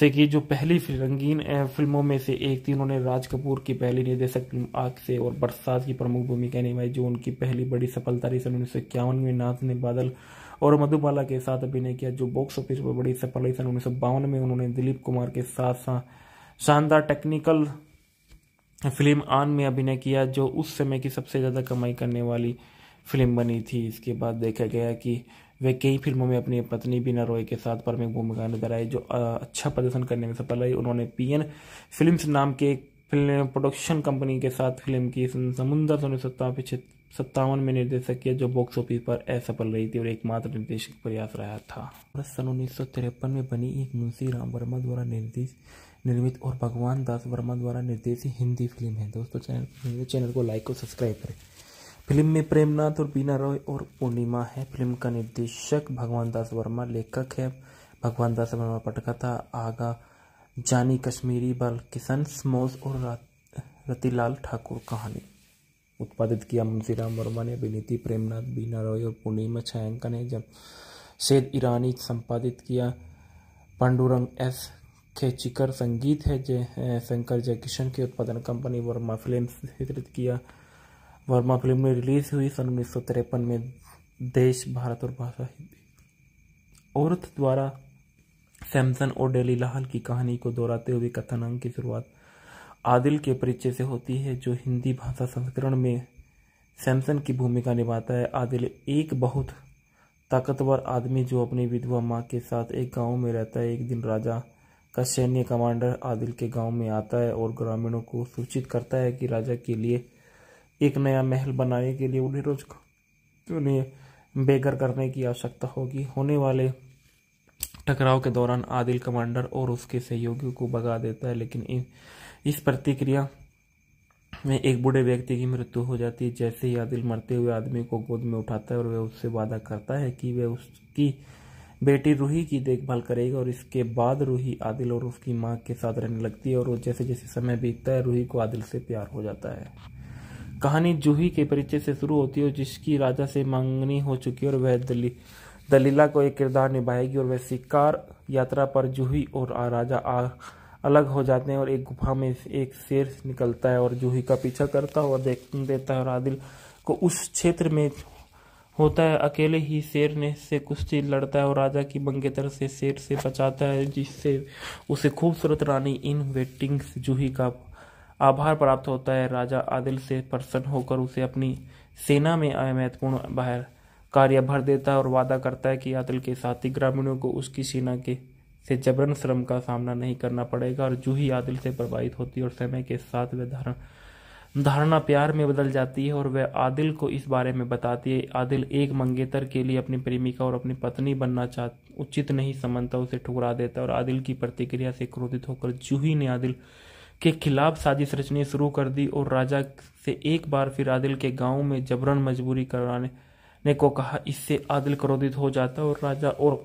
Speaker 2: से की जो पहली रंगीन फिल्मों में से एक थी उन्होंने राज कपूर की पहली निर्देशक फिल्म आग से और बरसात की प्रमुख भूमिका निभाई जो उनकी पहली बड़ी सफलता रही सन उन्नीस सौ इक्यावन में नाथ ने बादल और मधुबाला के साथ अभिनय किया जो बॉक्स ऑफिस पर बड़ी सफल रही सन उन्नीस में उन्होंने दिलीप कुमार के साथ साथ शानदार टेक्निकल फिल्म आन में अभिनय किया जो उस समय की सबसे ज़्यादा कमाई करने वाली फिल्म बनी थी इसके बाद देखा गया कि वे कई फिल्मों में अपनी पत्नी बीना रॉय के साथ प्रमुख भूमिका नजर आई जो अच्छा प्रदर्शन करने में सफल रही उन्होंने पीएन फिल्म्स नाम के एक फिल्म प्रोडक्शन कंपनी के साथ फिल्म की समुंदर उन्नीस सौ सत्तावन में निर्देशक किया जो बॉक्स ऑफिस पर असफल रही थी और एकमात्र निर्देशक
Speaker 1: प्रयास रहा था
Speaker 2: सन उन्नीस में बनी एक मुंशी राम वर्मा द्वारा निर्देश निर्मित और भगवान दास वर्मा द्वारा निर्देशित हिंदी फिल्म है दोस्तों चैनल
Speaker 1: चैनल को लाइक और
Speaker 2: सब्सक्राइब करें फिल्म में प्रेमनाथ और बीना रॉय और पूर्णिमा है फिल्म का निर्देशक भगवान दास वर्मा लेखक है भगवान दास वर्मा पटकथा आगा जानी
Speaker 3: कश्मीरी बल किशन स्मोस और रतिलाल ठाकुर कहानी उत्पादित किया राम वर्मा ने अभिनीति प्रेमनाथ बीना रॉय और पूर्णिमा छायांका ने जब
Speaker 2: सैद ईरानी संपादित किया पांडुरंग एस खेचिकर संगीत है जय शंकर जयकिशन की उत्पादन कंपनी वर्मा फिल्म चित्रित किया वर्मा फिल्म में रिलीज हुई सन उन्नीस में देश भारत और भाषा हिंदी औरत द्वारा सैमसन और डेली लाहल की कहानी को दोहराते हुए कथनांग की शुरुआत आदिल के परिचय से होती है जो हिंदी भाषा संस्करण में सैमसन की भूमिका निभाता है आदिल एक बहुत ताकतवर आदमी जो अपनी विधवा माँ के साथ एक गांव में रहता है एक दिन राजा का सैन्य कमांडर आदिल के गांव में आता है और ग्रामीणों को सूचित करता है कि राजा के लिए एक नया महल बनाने के लिए उन्हें रोज उन्हें बेघर करने की आवश्यकता होगी होने वाले टकराव के दौरान आदिल कमांडर और उसके सहयोगियों को भगा देता है लेकिन इन इस प्रतिक्रिया में एक बूढ़े व्यक्ति की मृत्यु हो जाती है जैसे ही आदिल मरते हुए आदमी को गोद में उठाता है और वह उससे वादा करता है कि वह उसकी बेटी रूही की देखभाल करेगी और इसके बाद रूही आदिल और उसकी माँ के साथ रहने लगती है और जैसे जैसे समय बीतता है रूही को आदिल से प्यार हो जाता है कहानी जूही के परिचय से शुरू होती है जिसकी राजा से मांगनी हो चुकी है और वह दली दलीला को एक किरदार निभाएगी और वह शिकार यात्रा पर जूही और राजा आ अलग हो जाते हैं और एक गुफा में एक शेर निकलता है और जूही का पीछा करता हुआ देख देता है और आदिल को उस क्षेत्र में होता है अकेले ही शेर ने से कुश्ती लड़ता है और राजा की बंगेतर से शेर से बचाता है जिससे उसे खूबसूरत रानी इन वेटिंग जूही का आभार प्राप्त होता है राजा आदिल से प्रसन्न होकर उसे अपनी सेना में आए महत्वपूर्ण बाहर कार्य भर देता है और वादा करता है कि आदिल के साथी ग्रामीणों को उसकी सेना के से जबरन श्रम का सामना नहीं करना पड़ेगा और जूही आदिल से प्रभावित होती है और समय के साथ वह धारण धारणा प्यार में बदल जाती है और वह आदिल को इस बारे में बताती है आदिल एक मंगेतर के लिए अपनी प्रेमिका और अपनी पत्नी बनना चाह उचित नहीं समझता उसे ठुकरा देता और आदिल की प्रतिक्रिया से क्रोधित होकर जूही ने आदिल के खिलाफ साजिश रचनी शुरू कर दी और राजा से एक बार फिर आदिल के गांव में जबरन मजबूरी कराने ने को कहा इससे आदिल क्रोधित हो जाता और राजा और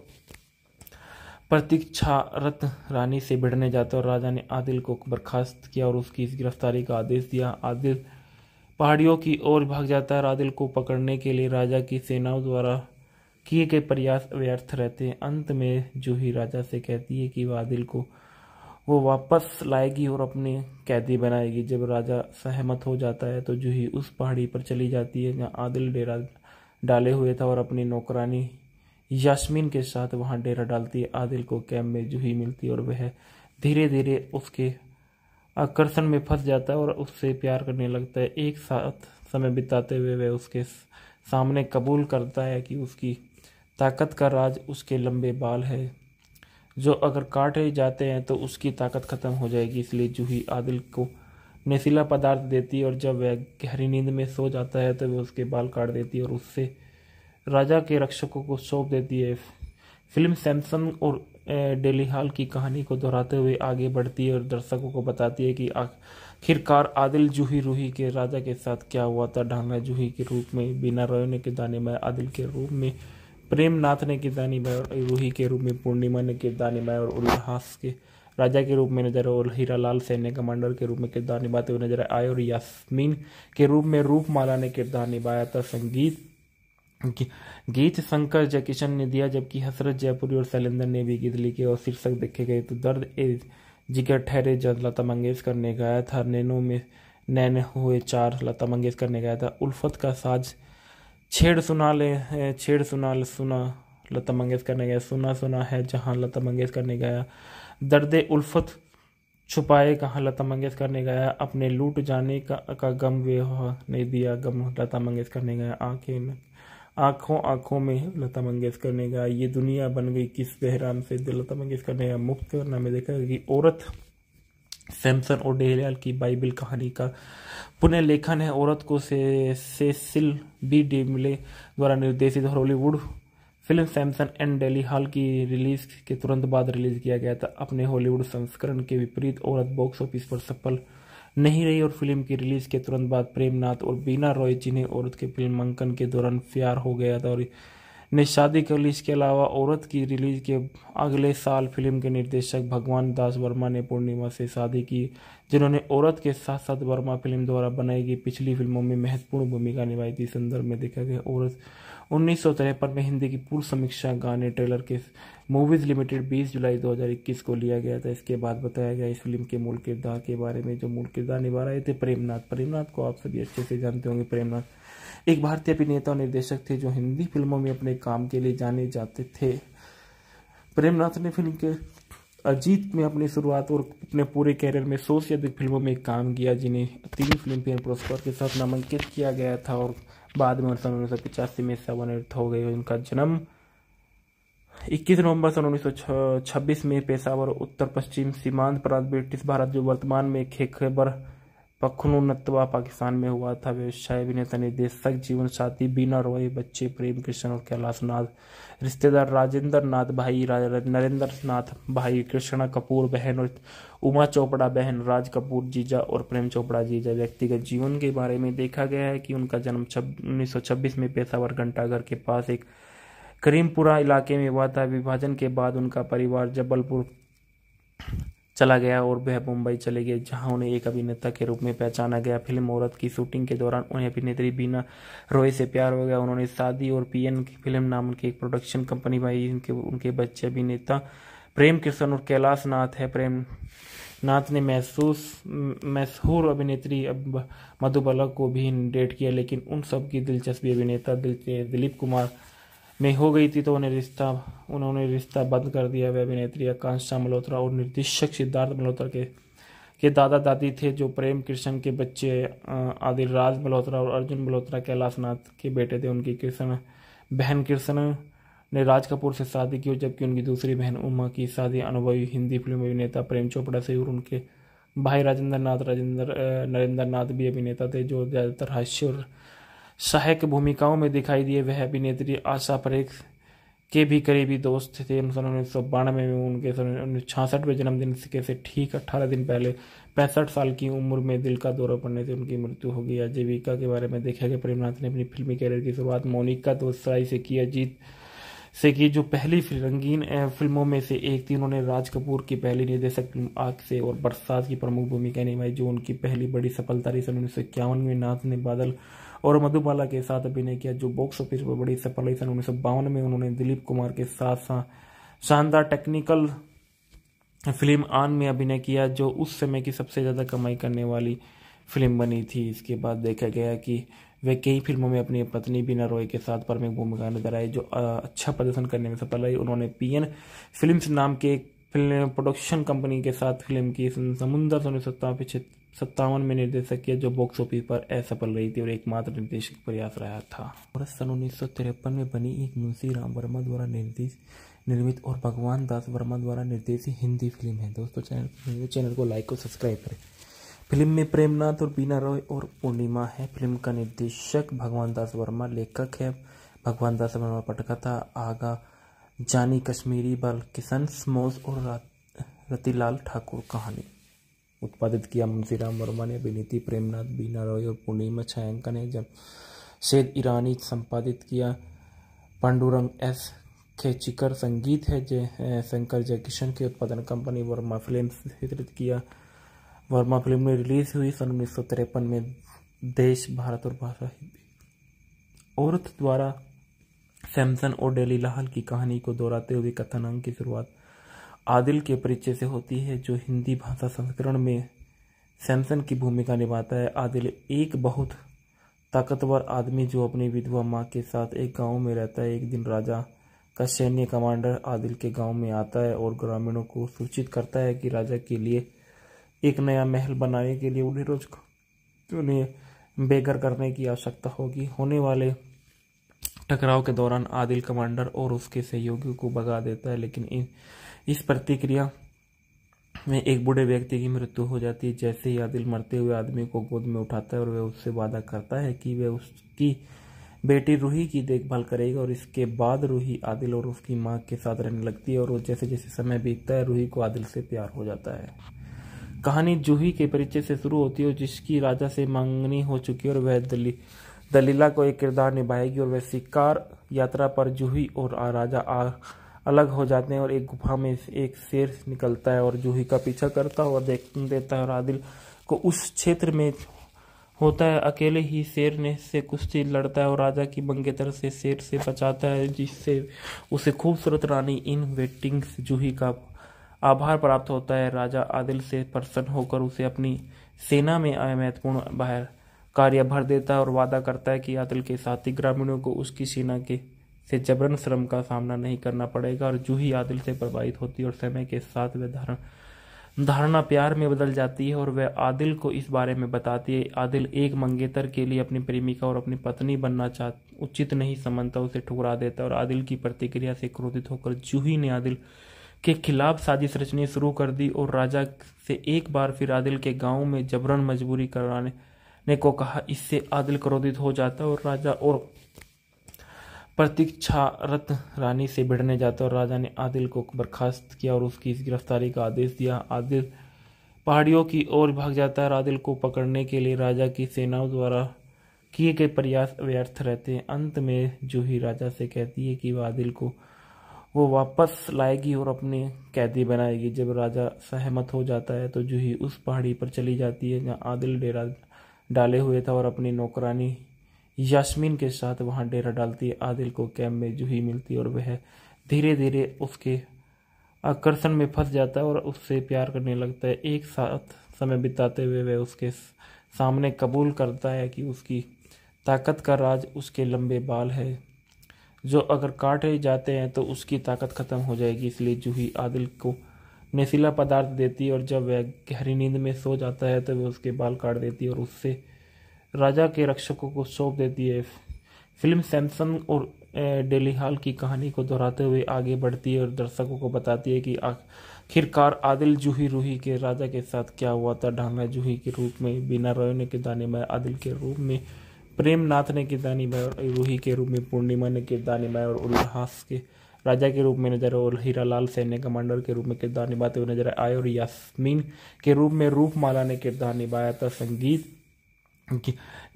Speaker 2: प्रतीक्षारत रानी से भिड़ने जाता और राजा ने आदिल को बर्खास्त किया और उसकी गिरफ्तारी का आदेश दिया आदिल पहाड़ियों की ओर भाग जाता है आदिल को पकड़ने के लिए राजा की सेनाओं द्वारा किए गए प्रयास व्यर्थ रहते हैं अंत में जूही राजा से कहती है कि वह आदिल को वो वापस लाएगी और अपने कैदी बनाएगी जब राजा सहमत हो जाता है तो जूही उस पहाड़ी पर चली जाती है जहाँ आदिल डेरा डाले हुए था और अपनी नौकरानी यास्मीन के साथ वहाँ डेरा डालती है आदिल को कैम्प में जूही मिलती है और वह धीरे धीरे उसके आकर्षण में फंस जाता है और उससे प्यार करने लगता है एक साथ समय बिताते हुए वह उसके सामने कबूल करता है कि उसकी ताकत का राज उसके लंबे बाल है जो अगर काटे जाते हैं तो उसकी ताकत ख़त्म हो जाएगी इसलिए जूही आदिल को नशीला पदार्थ देती है और जब वह गहरी नींद में सो जाता है तो वह उसके बाल काट देती है और उससे राजा के रक्षकों को सौंप देती है फिल्म सैमसन और डेली हाल की कहानी को दोहराते हुए आगे बढ़ती है और दर्शकों को बताती है कि आखिरकार आदिल जूही रूही के राजा के साथ क्या हुआ था ढांगा जूही के रूप में बीना रोयने के में आदिल के रूप में प्रेमनाथ ने किरदानी में और रूही के रूप में पूर्णिमा ने किरदानी में और उल्लास के राजा के रूप में नजर आए और हीरा लाल सैन्य कमांडर के रूप में किरदार निभाते हुए नजर आए और यास्मीन के रूप में रूपमाला ने किरदार निभाया था संगीत गीत शंकर जयकिशन ने दिया जबकि हसरत जयपुरी और शैलेंद्र ने भी गीत लिखे और शीर्षक देखे गए तो दर्द ए जिगर ठहरे जब लता मंगेशकर ने गाया था नैनो में नैन हुए चार लता मंगेशकर ने गाया था उल्फत का साज छेड़ सुना ले छेड़ सुना ले सुना लता मंगेशकर ने गाया सुना सुना है जहाँ लता मंगेशकर ने गाया दर्द उल्फत छुपाए कहाँ लता मंगेशकर ने गाया अपने लूट जाने का, का गम वे नहीं दिया गम लता मंगेशकर ने गाया आंखें में आंखों आंखों में लता मंगेशकर ने कहा ये दुनिया बन गई किस बहराम से दिल लता मंगेशकर ने मुफ्त करना में देखा कि औरत सैमसन और डेहरियाल की बाइबल कहानी का पुनः लेखन है औरत को से सेसिल बी डेमले द्वारा निर्देशित Hollywood film Samson and Delilah की रिलीज के तुरंत बाद रिलीज किया गया था अपने हॉलीवुड संस्करण के विपरीत औरत बॉक्स ऑफिस पर सफल नहीं रही और फिल्म की रिलीज के तुरंत बाद प्रेमनाथ और बीना रॉय जिन्हें औरत के फिल्म फिल्मांकन के दौरान प्यार हो गया था और ने शादी कर ली इसके अलावा औरत की रिलीज के अगले साल फिल्म के निर्देशक भगवान दास वर्मा ने पूर्णिमा से शादी की जिन्होंने औरत के साथ साथ वर्मा फिल्म द्वारा बनाई गई पिछली फिल्मों में महत्वपूर्ण भूमिका निभाई थी संदर्भ में देखा गया औरत उन्नीस में हिंदी की पूर्व समीक्षा गाने ट्रेलर के मूवीज़ लिमिटेड 20 जुलाई 2021 को लिया गया था इसके बाद बताया गया इस फिल्म के मूल किरदार के बारे में जो मूल किरदार निभा रहे थे प्रेमनाथ प्रेमनाथ को आप सभी अच्छे से जानते होंगे प्रेमनाथ एक भारतीय अभिनेता और निर्देशक थे जो हिंदी फिल्मों में अपने काम के लिए जाने जाते थे प्रेमनाथ ने फिल्म के अजीत में अपनी शुरुआत और अपने पूरे कैरियर में सौ से अधिक फिल्मों में काम किया जिन्हें तीन फिल्म फेयर पुरस्कार के साथ नामांकित किया गया था और बाद में उन्नीस सौ पिचासी में सेवन हो गए उनका जन्म 21 नवंबर सन उन्नीस में पेशावर उत्तर पश्चिम सीमांत प्रांत ब्रिटिश भारत जो वर्तमान में खेखबर पखनूनतवा पाकिस्तान में हुआ था व्यवसाय अभिनेता निर्देशक जीवन साथी बीना रॉय बच्चे प्रेम कृष्ण और कैलाश नाथ रिश्तेदार राजेंद्र नाथ भाई नरेंद्र नाथ भाई कृष्णा कपूर बहन और उमा चोपड़ा बहन राज कपूर जीजा और प्रेम चोपड़ा जीजा व्यक्तिगत जीवन के बारे में देखा गया है कि उनका जन्म उन्नीस में पेशावर घंटाघर के पास एक करीमपुरा इलाके में हुआ था विभाजन के बाद उनका परिवार जबलपुर चला गया और वह मुंबई चले गए जहां उन्हें एक अभिनेता के रूप में पहचाना गया फिल्म औरत की शूटिंग के दौरान उन्हें अभिनेत्री बीना रॉय से प्यार हो गया उन्होंने शादी और पीएन की फिल्म नाम की एक प्रोडक्शन कंपनी बनाई उनके उनके बच्चे अभिनेता प्रेम कृष्ण और कैलाश नाथ है प्रेम नाथ ने महसूस मशहूर अभिनेत्री अब मधुबाला को भी डेट किया लेकिन उन सब की दिलचस्पी अभिनेता दिलीप कुमार में हो गई थी तो उन्हें रिश्ता उन्होंने रिश्ता बंद कर दिया वे अभिनेत्री आकांक्षा मल्होत्रा और निर्देशक सिद्धार्थ मल्होत्रा के के दादा दादी थे जो प्रेम कृष्ण के बच्चे आदिल राज मल्होत्रा और अर्जुन मल्होत्रा कैलाशनाथ के बेटे थे उनकी कृष्ण बहन कृष्ण ने राज कपूर से शादी की जबकि उनकी दूसरी बहन उमा की शादी अनुभवी हिंदी फिल्म अभिनेता प्रेम चोपड़ा से और उनके भाई राजेंद्र नाथ राजेंद्र नरेंद्र नाथ भी अभिनेता थे जो ज़्यादातर हास्य और सहायक भूमिकाओं में दिखाई दिए वह अभिनेत्री आशा परेख के भी करीबी दोस्त थे सन उन्नीस सौ बानवे में उनके सन उन्नीस छियासठ में जन्मदिन के से ठीक अट्ठारह दिन पहले पैंसठ साल की उम्र में दिल का दौरा पड़ने से उनकी मृत्यु हो गई आजीविका के बारे में देखा गया प्रेमनाथ ने अपनी फिल्मी करियर की शुरुआत मोनिका दोस्तराई से की अजीत से की जो पहली रंगीन फिल्मों में से एक थी उन्होंने राज कपूर की पहली निर्देशक फिल्म आग से और बरसात की प्रमुख भूमिका निभाई जो उनकी पहली बड़ी सफलता रही सन उन्नीस सौ इक्यावन में नाथ ने बादल और मधुबाला के साथ अभिनय किया जो बॉक्स ऑफिस पर बड़ी सफल रही सन उन्नीस में उन्होंने दिलीप कुमार के साथ शानदार टेक्निकल फिल्म आन में अभिनय किया जो उस समय की सबसे ज़्यादा कमाई करने वाली फिल्म बनी थी इसके बाद देखा गया कि वे कई फिल्मों में अपनी पत्नी बीना रॉय के साथ प्रमुख भूमिका नजर आई जो अच्छा प्रदर्शन करने में सफल रही उन्होंने पीएन फिल्म्स नाम के एक फिल्म प्रोडक्शन कंपनी के साथ फिल्म की समुंदर सन सत्तावन में निर्देशक किया जो बॉक्स ऑफिस पर असफल रही थी और एकमात्र निर्देशक प्रयास रहा था और सन उन्नीस में बनी एक मुंशी राम वर्मा द्वारा निर्देश निर्मित और भगवान दास वर्मा द्वारा निर्देशित हिंदी फिल्म है दोस्तों चैनल चैनल को लाइक और सब्सक्राइब करें फिल्म में प्रेमनाथ और बीना रॉय और पूर्णिमा है फिल्म का निर्देशक भगवान दास वर्मा लेखक है भगवान दास वर्मा पटकथा आगा जानी कश्मीरी बाल किशन समोज और रतिलाल ठाकुर कहानी
Speaker 3: उत्पादित किया मुंशी राम वर्मा ने अभिनीति प्रेमनाथ बीना रॉय और पूर्णिमा छायांका ने जब
Speaker 2: सैद ईरानी संपादित किया पांडुरंग एस खेचिकर संगीत है जय शंकर जयकिशन की उत्पादन कंपनी वर्मा फिल्म चित्रित किया वर्मा फिल्म में रिलीज हुई सन उन्नीस में देश भारत और भाषा हिंदी औरत द्वारा सैमसन और डेली डेलीलाल की कहानी को दोहराते हुए कथानक की शुरुआत आदिल के परिचय से होती है जो हिंदी भाषा संस्करण में सैमसन की भूमिका निभाता है आदिल एक बहुत ताकतवर आदमी जो अपनी विधवा माँ के साथ एक गांव में रहता है एक दिन राजा का सैन्य कमांडर आदिल के गांव में आता है और ग्रामीणों को सूचित करता है कि राजा के लिए एक नया महल बनाने के लिए उन्हें रोज उन्हें बेघर करने की आवश्यकता होगी होने वाले टकराव के दौरान आदिल कमांडर और उसके सहयोगियों को भगा देता है लेकिन इस प्रतिक्रिया में एक बूढ़े व्यक्ति की मृत्यु हो जाती है जैसे ही आदिल मरते हुए आदमी को गोद में उठाता है और वह उससे वादा करता है कि वह उसकी बेटी रूही की देखभाल करेगी और इसके बाद रूही आदिल और उसकी माँ के साथ रहने लगती है और जैसे जैसे समय बीतता है रूही को आदिल से प्यार हो जाता है कहानी जूही के परिचय से शुरू होती है जिसकी राजा से मांगनी हो चुकी है और वह दली दलीला को एक किरदार निभाएगी और वह शिकार यात्रा पर जूही और राजा आ, अलग हो जाते हैं और एक गुफा में एक शेर निकलता है और जूही का पीछा करता और देख देता है और आदिल को उस क्षेत्र में होता है अकेले ही शेर ने से कुश्ती लड़ता है और राजा की मंगेतर से शेर से बचाता है जिससे उसे खूबसूरत रानी इन वेटिंग जूही का आभार प्राप्त होता है राजा आदिल से प्रसन्न होकर उसे अपनी सेना में महत्वपूर्ण बाहर कार्य भर देता है और वादा करता है कि यादल के साथी ग्रामीणों को उसकी सेना के से जबरन श्रम का सामना नहीं करना पड़ेगा और जूही आदिल से प्रभावित होती है और समय के साथ वह धारण धारणा प्यार में बदल जाती है और वह आदिल को इस बारे में बताती है आदिल एक मंगेतर के लिए अपनी प्रेमिका और अपनी पत्नी बनना चाह उचित नहीं समझता उसे ठुकरा देता है और आदिल की प्रतिक्रिया से क्रोधित होकर जूही ने आदिल के खिलाफ साजिश रचनी शुरू कर दी और राजा से एक बार फिर आदिल के गांव में जबरन मजबूरी कराने ने को कहा इससे आदिल क्रोधित हो जाता और राजा और प्रतीक्षारत रानी से भिड़ने जाता और राजा ने आदिल को बर्खास्त किया और उसकी गिरफ्तारी का आदेश दिया आदिल पहाड़ियों की ओर भाग जाता है आदिल को पकड़ने के लिए राजा की सेनाओं द्वारा किए गए प्रयास व्यर्थ रहते हैं अंत में जूही राजा से कहती है कि वह आदिल को वो वापस लाएगी और अपने कैदी बनाएगी जब राजा सहमत हो जाता है तो जूही उस पहाड़ी पर चली जाती है जहाँ आदिल डेरा डाले हुए था और अपनी नौकरानी यास्मीन के साथ वहाँ डेरा डालती है आदिल को कैम्प में जूही मिलती और वह धीरे धीरे उसके आकर्षण में फंस जाता है और उससे प्यार करने लगता है एक साथ समय बिताते हुए वह उसके सामने कबूल करता है कि उसकी ताकत का राज उसके लंबे बाल है जो अगर काटे जाते हैं तो उसकी ताकत ख़त्म हो जाएगी इसलिए जूही आदिल को नशीला पदार्थ देती और जब वह गहरी नींद में सो जाता है तो वह उसके बाल काट देती और उससे राजा के रक्षकों को सौंप देती है फिल्म सैमसन और डेली हाल की कहानी को दोहराते हुए आगे बढ़ती है और दर्शकों को बताती है कि आखिरकार आदिल जूही रूही के राजा के साथ क्या हुआ था ढांगा जूही के रूप में बिना रोयने के दाने में आदिल के रूप में प्रेमनाथ ने किरदानी भाई और रूही के रूप में पूर्णिमा ने किरदानी भाई और उल्लास के राजा के रूप में नजर आए और हीरा लाल सैन्य कमांडर के रूप में किरदार निभाते हुए नजर आए और यास्मीन के रूप में रूपमाला ने किरदार निभाया था संगीत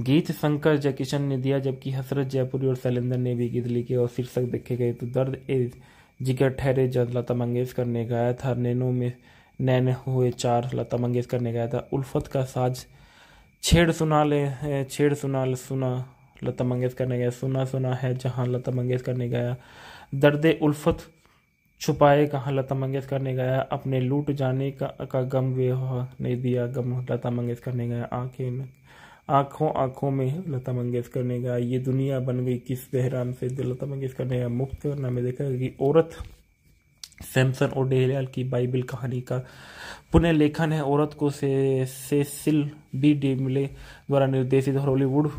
Speaker 2: गीत शंकर जयकिशन ने दिया जबकि हसरत जयपुरी और शैलेंद्र ने भी गीत लिखे और शीर्षक देखे गए तो दर्द ए जिगर ठहरे जब लता मंगेशकर ने गाया था नैनो में नैन हुए चार लता मंगेशकर ने गाया था उल्फत का साज छेड़ सुना ले छेड़ सुना सुना लता मंगेशकर ने गाया सुना सुना है जहां लता मंगेशकर ने गाया दर्द उल्फत छुपाए कहाँ लता मंगेशकर ने गाया अपने लूट जाने का, का गम वे ने दिया गम लता मंगेशकर ने गाया आंखें में आंखों आंखों में लता मंगेशकर ने गाया ये दुनिया बन गई किस बहरान से लता मंगेशकर ने गाया मुक्त करना में देखा कि औरत सैमसन और डेहलियाल की बाइबल कहानी का पुनः लेखन है औरत को से सेसिल बी डी मिले द्वारा निर्देशित Hollywood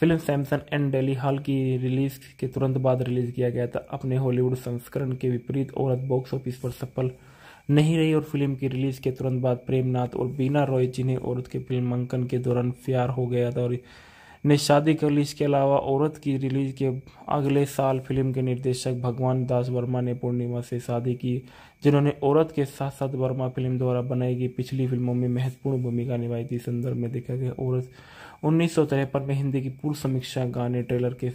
Speaker 2: film Samson and Delilah की रिलीज के तुरंत बाद रिलीज किया गया था अपने हॉलीवुड संस्करण के विपरीत औरत बॉक्स ऑफिस पर सफल नहीं रही और फिल्म की रिलीज के तुरंत बाद प्रेमनाथ और बीना रॉय जिन्हें औरत के फिल्मांकन के दौरान प्यार हो गया था और ने शादी कर ली इसके अलावा औरत की रिलीज के अगले साल फिल्म के निर्देशक भगवान दास वर्मा ने पूर्णिमा से शादी की जिन्होंने औरत के साथ साथ वर्मा फिल्म द्वारा बनाई गई पिछली फिल्मों में महत्वपूर्ण भूमिका निभाई थी संदर्भ में देखा गया औरत उन्नीस में हिंदी की पूर्व समीक्षा गाने ट्रेलर के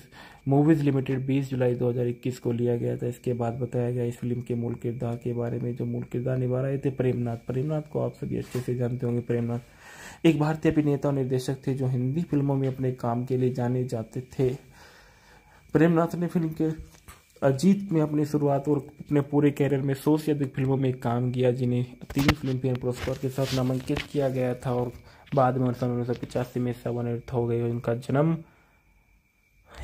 Speaker 2: मूवीज लिमिटेड 20 जुलाई 2021 को लिया गया था इसके बाद बताया गया इस फिल्म के मूल किरदार के बारे में जो मूल किरदार निभा रहे थे प्रेमनाथ प्रेमनाथ को आप सभी अच्छे से जानते होंगे प्रेमनाथ एक भारतीय अभिनेता और निर्देशक थे जो हिंदी फिल्मों में अपने काम के लिए जाने जाते थे प्रेमनाथ ने फिल्म के अजीत में अपनी शुरुआत और अपने पूरे कैरियर में सौ से अधिक फिल्मों में काम किया जिन्हें तीन फिल्म फेयर पुरस्कार के साथ नामांकित किया गया था और बाद में सन उन्नीस सौ पिचासी में सेवानिवृत्त हो गए उनका जन्म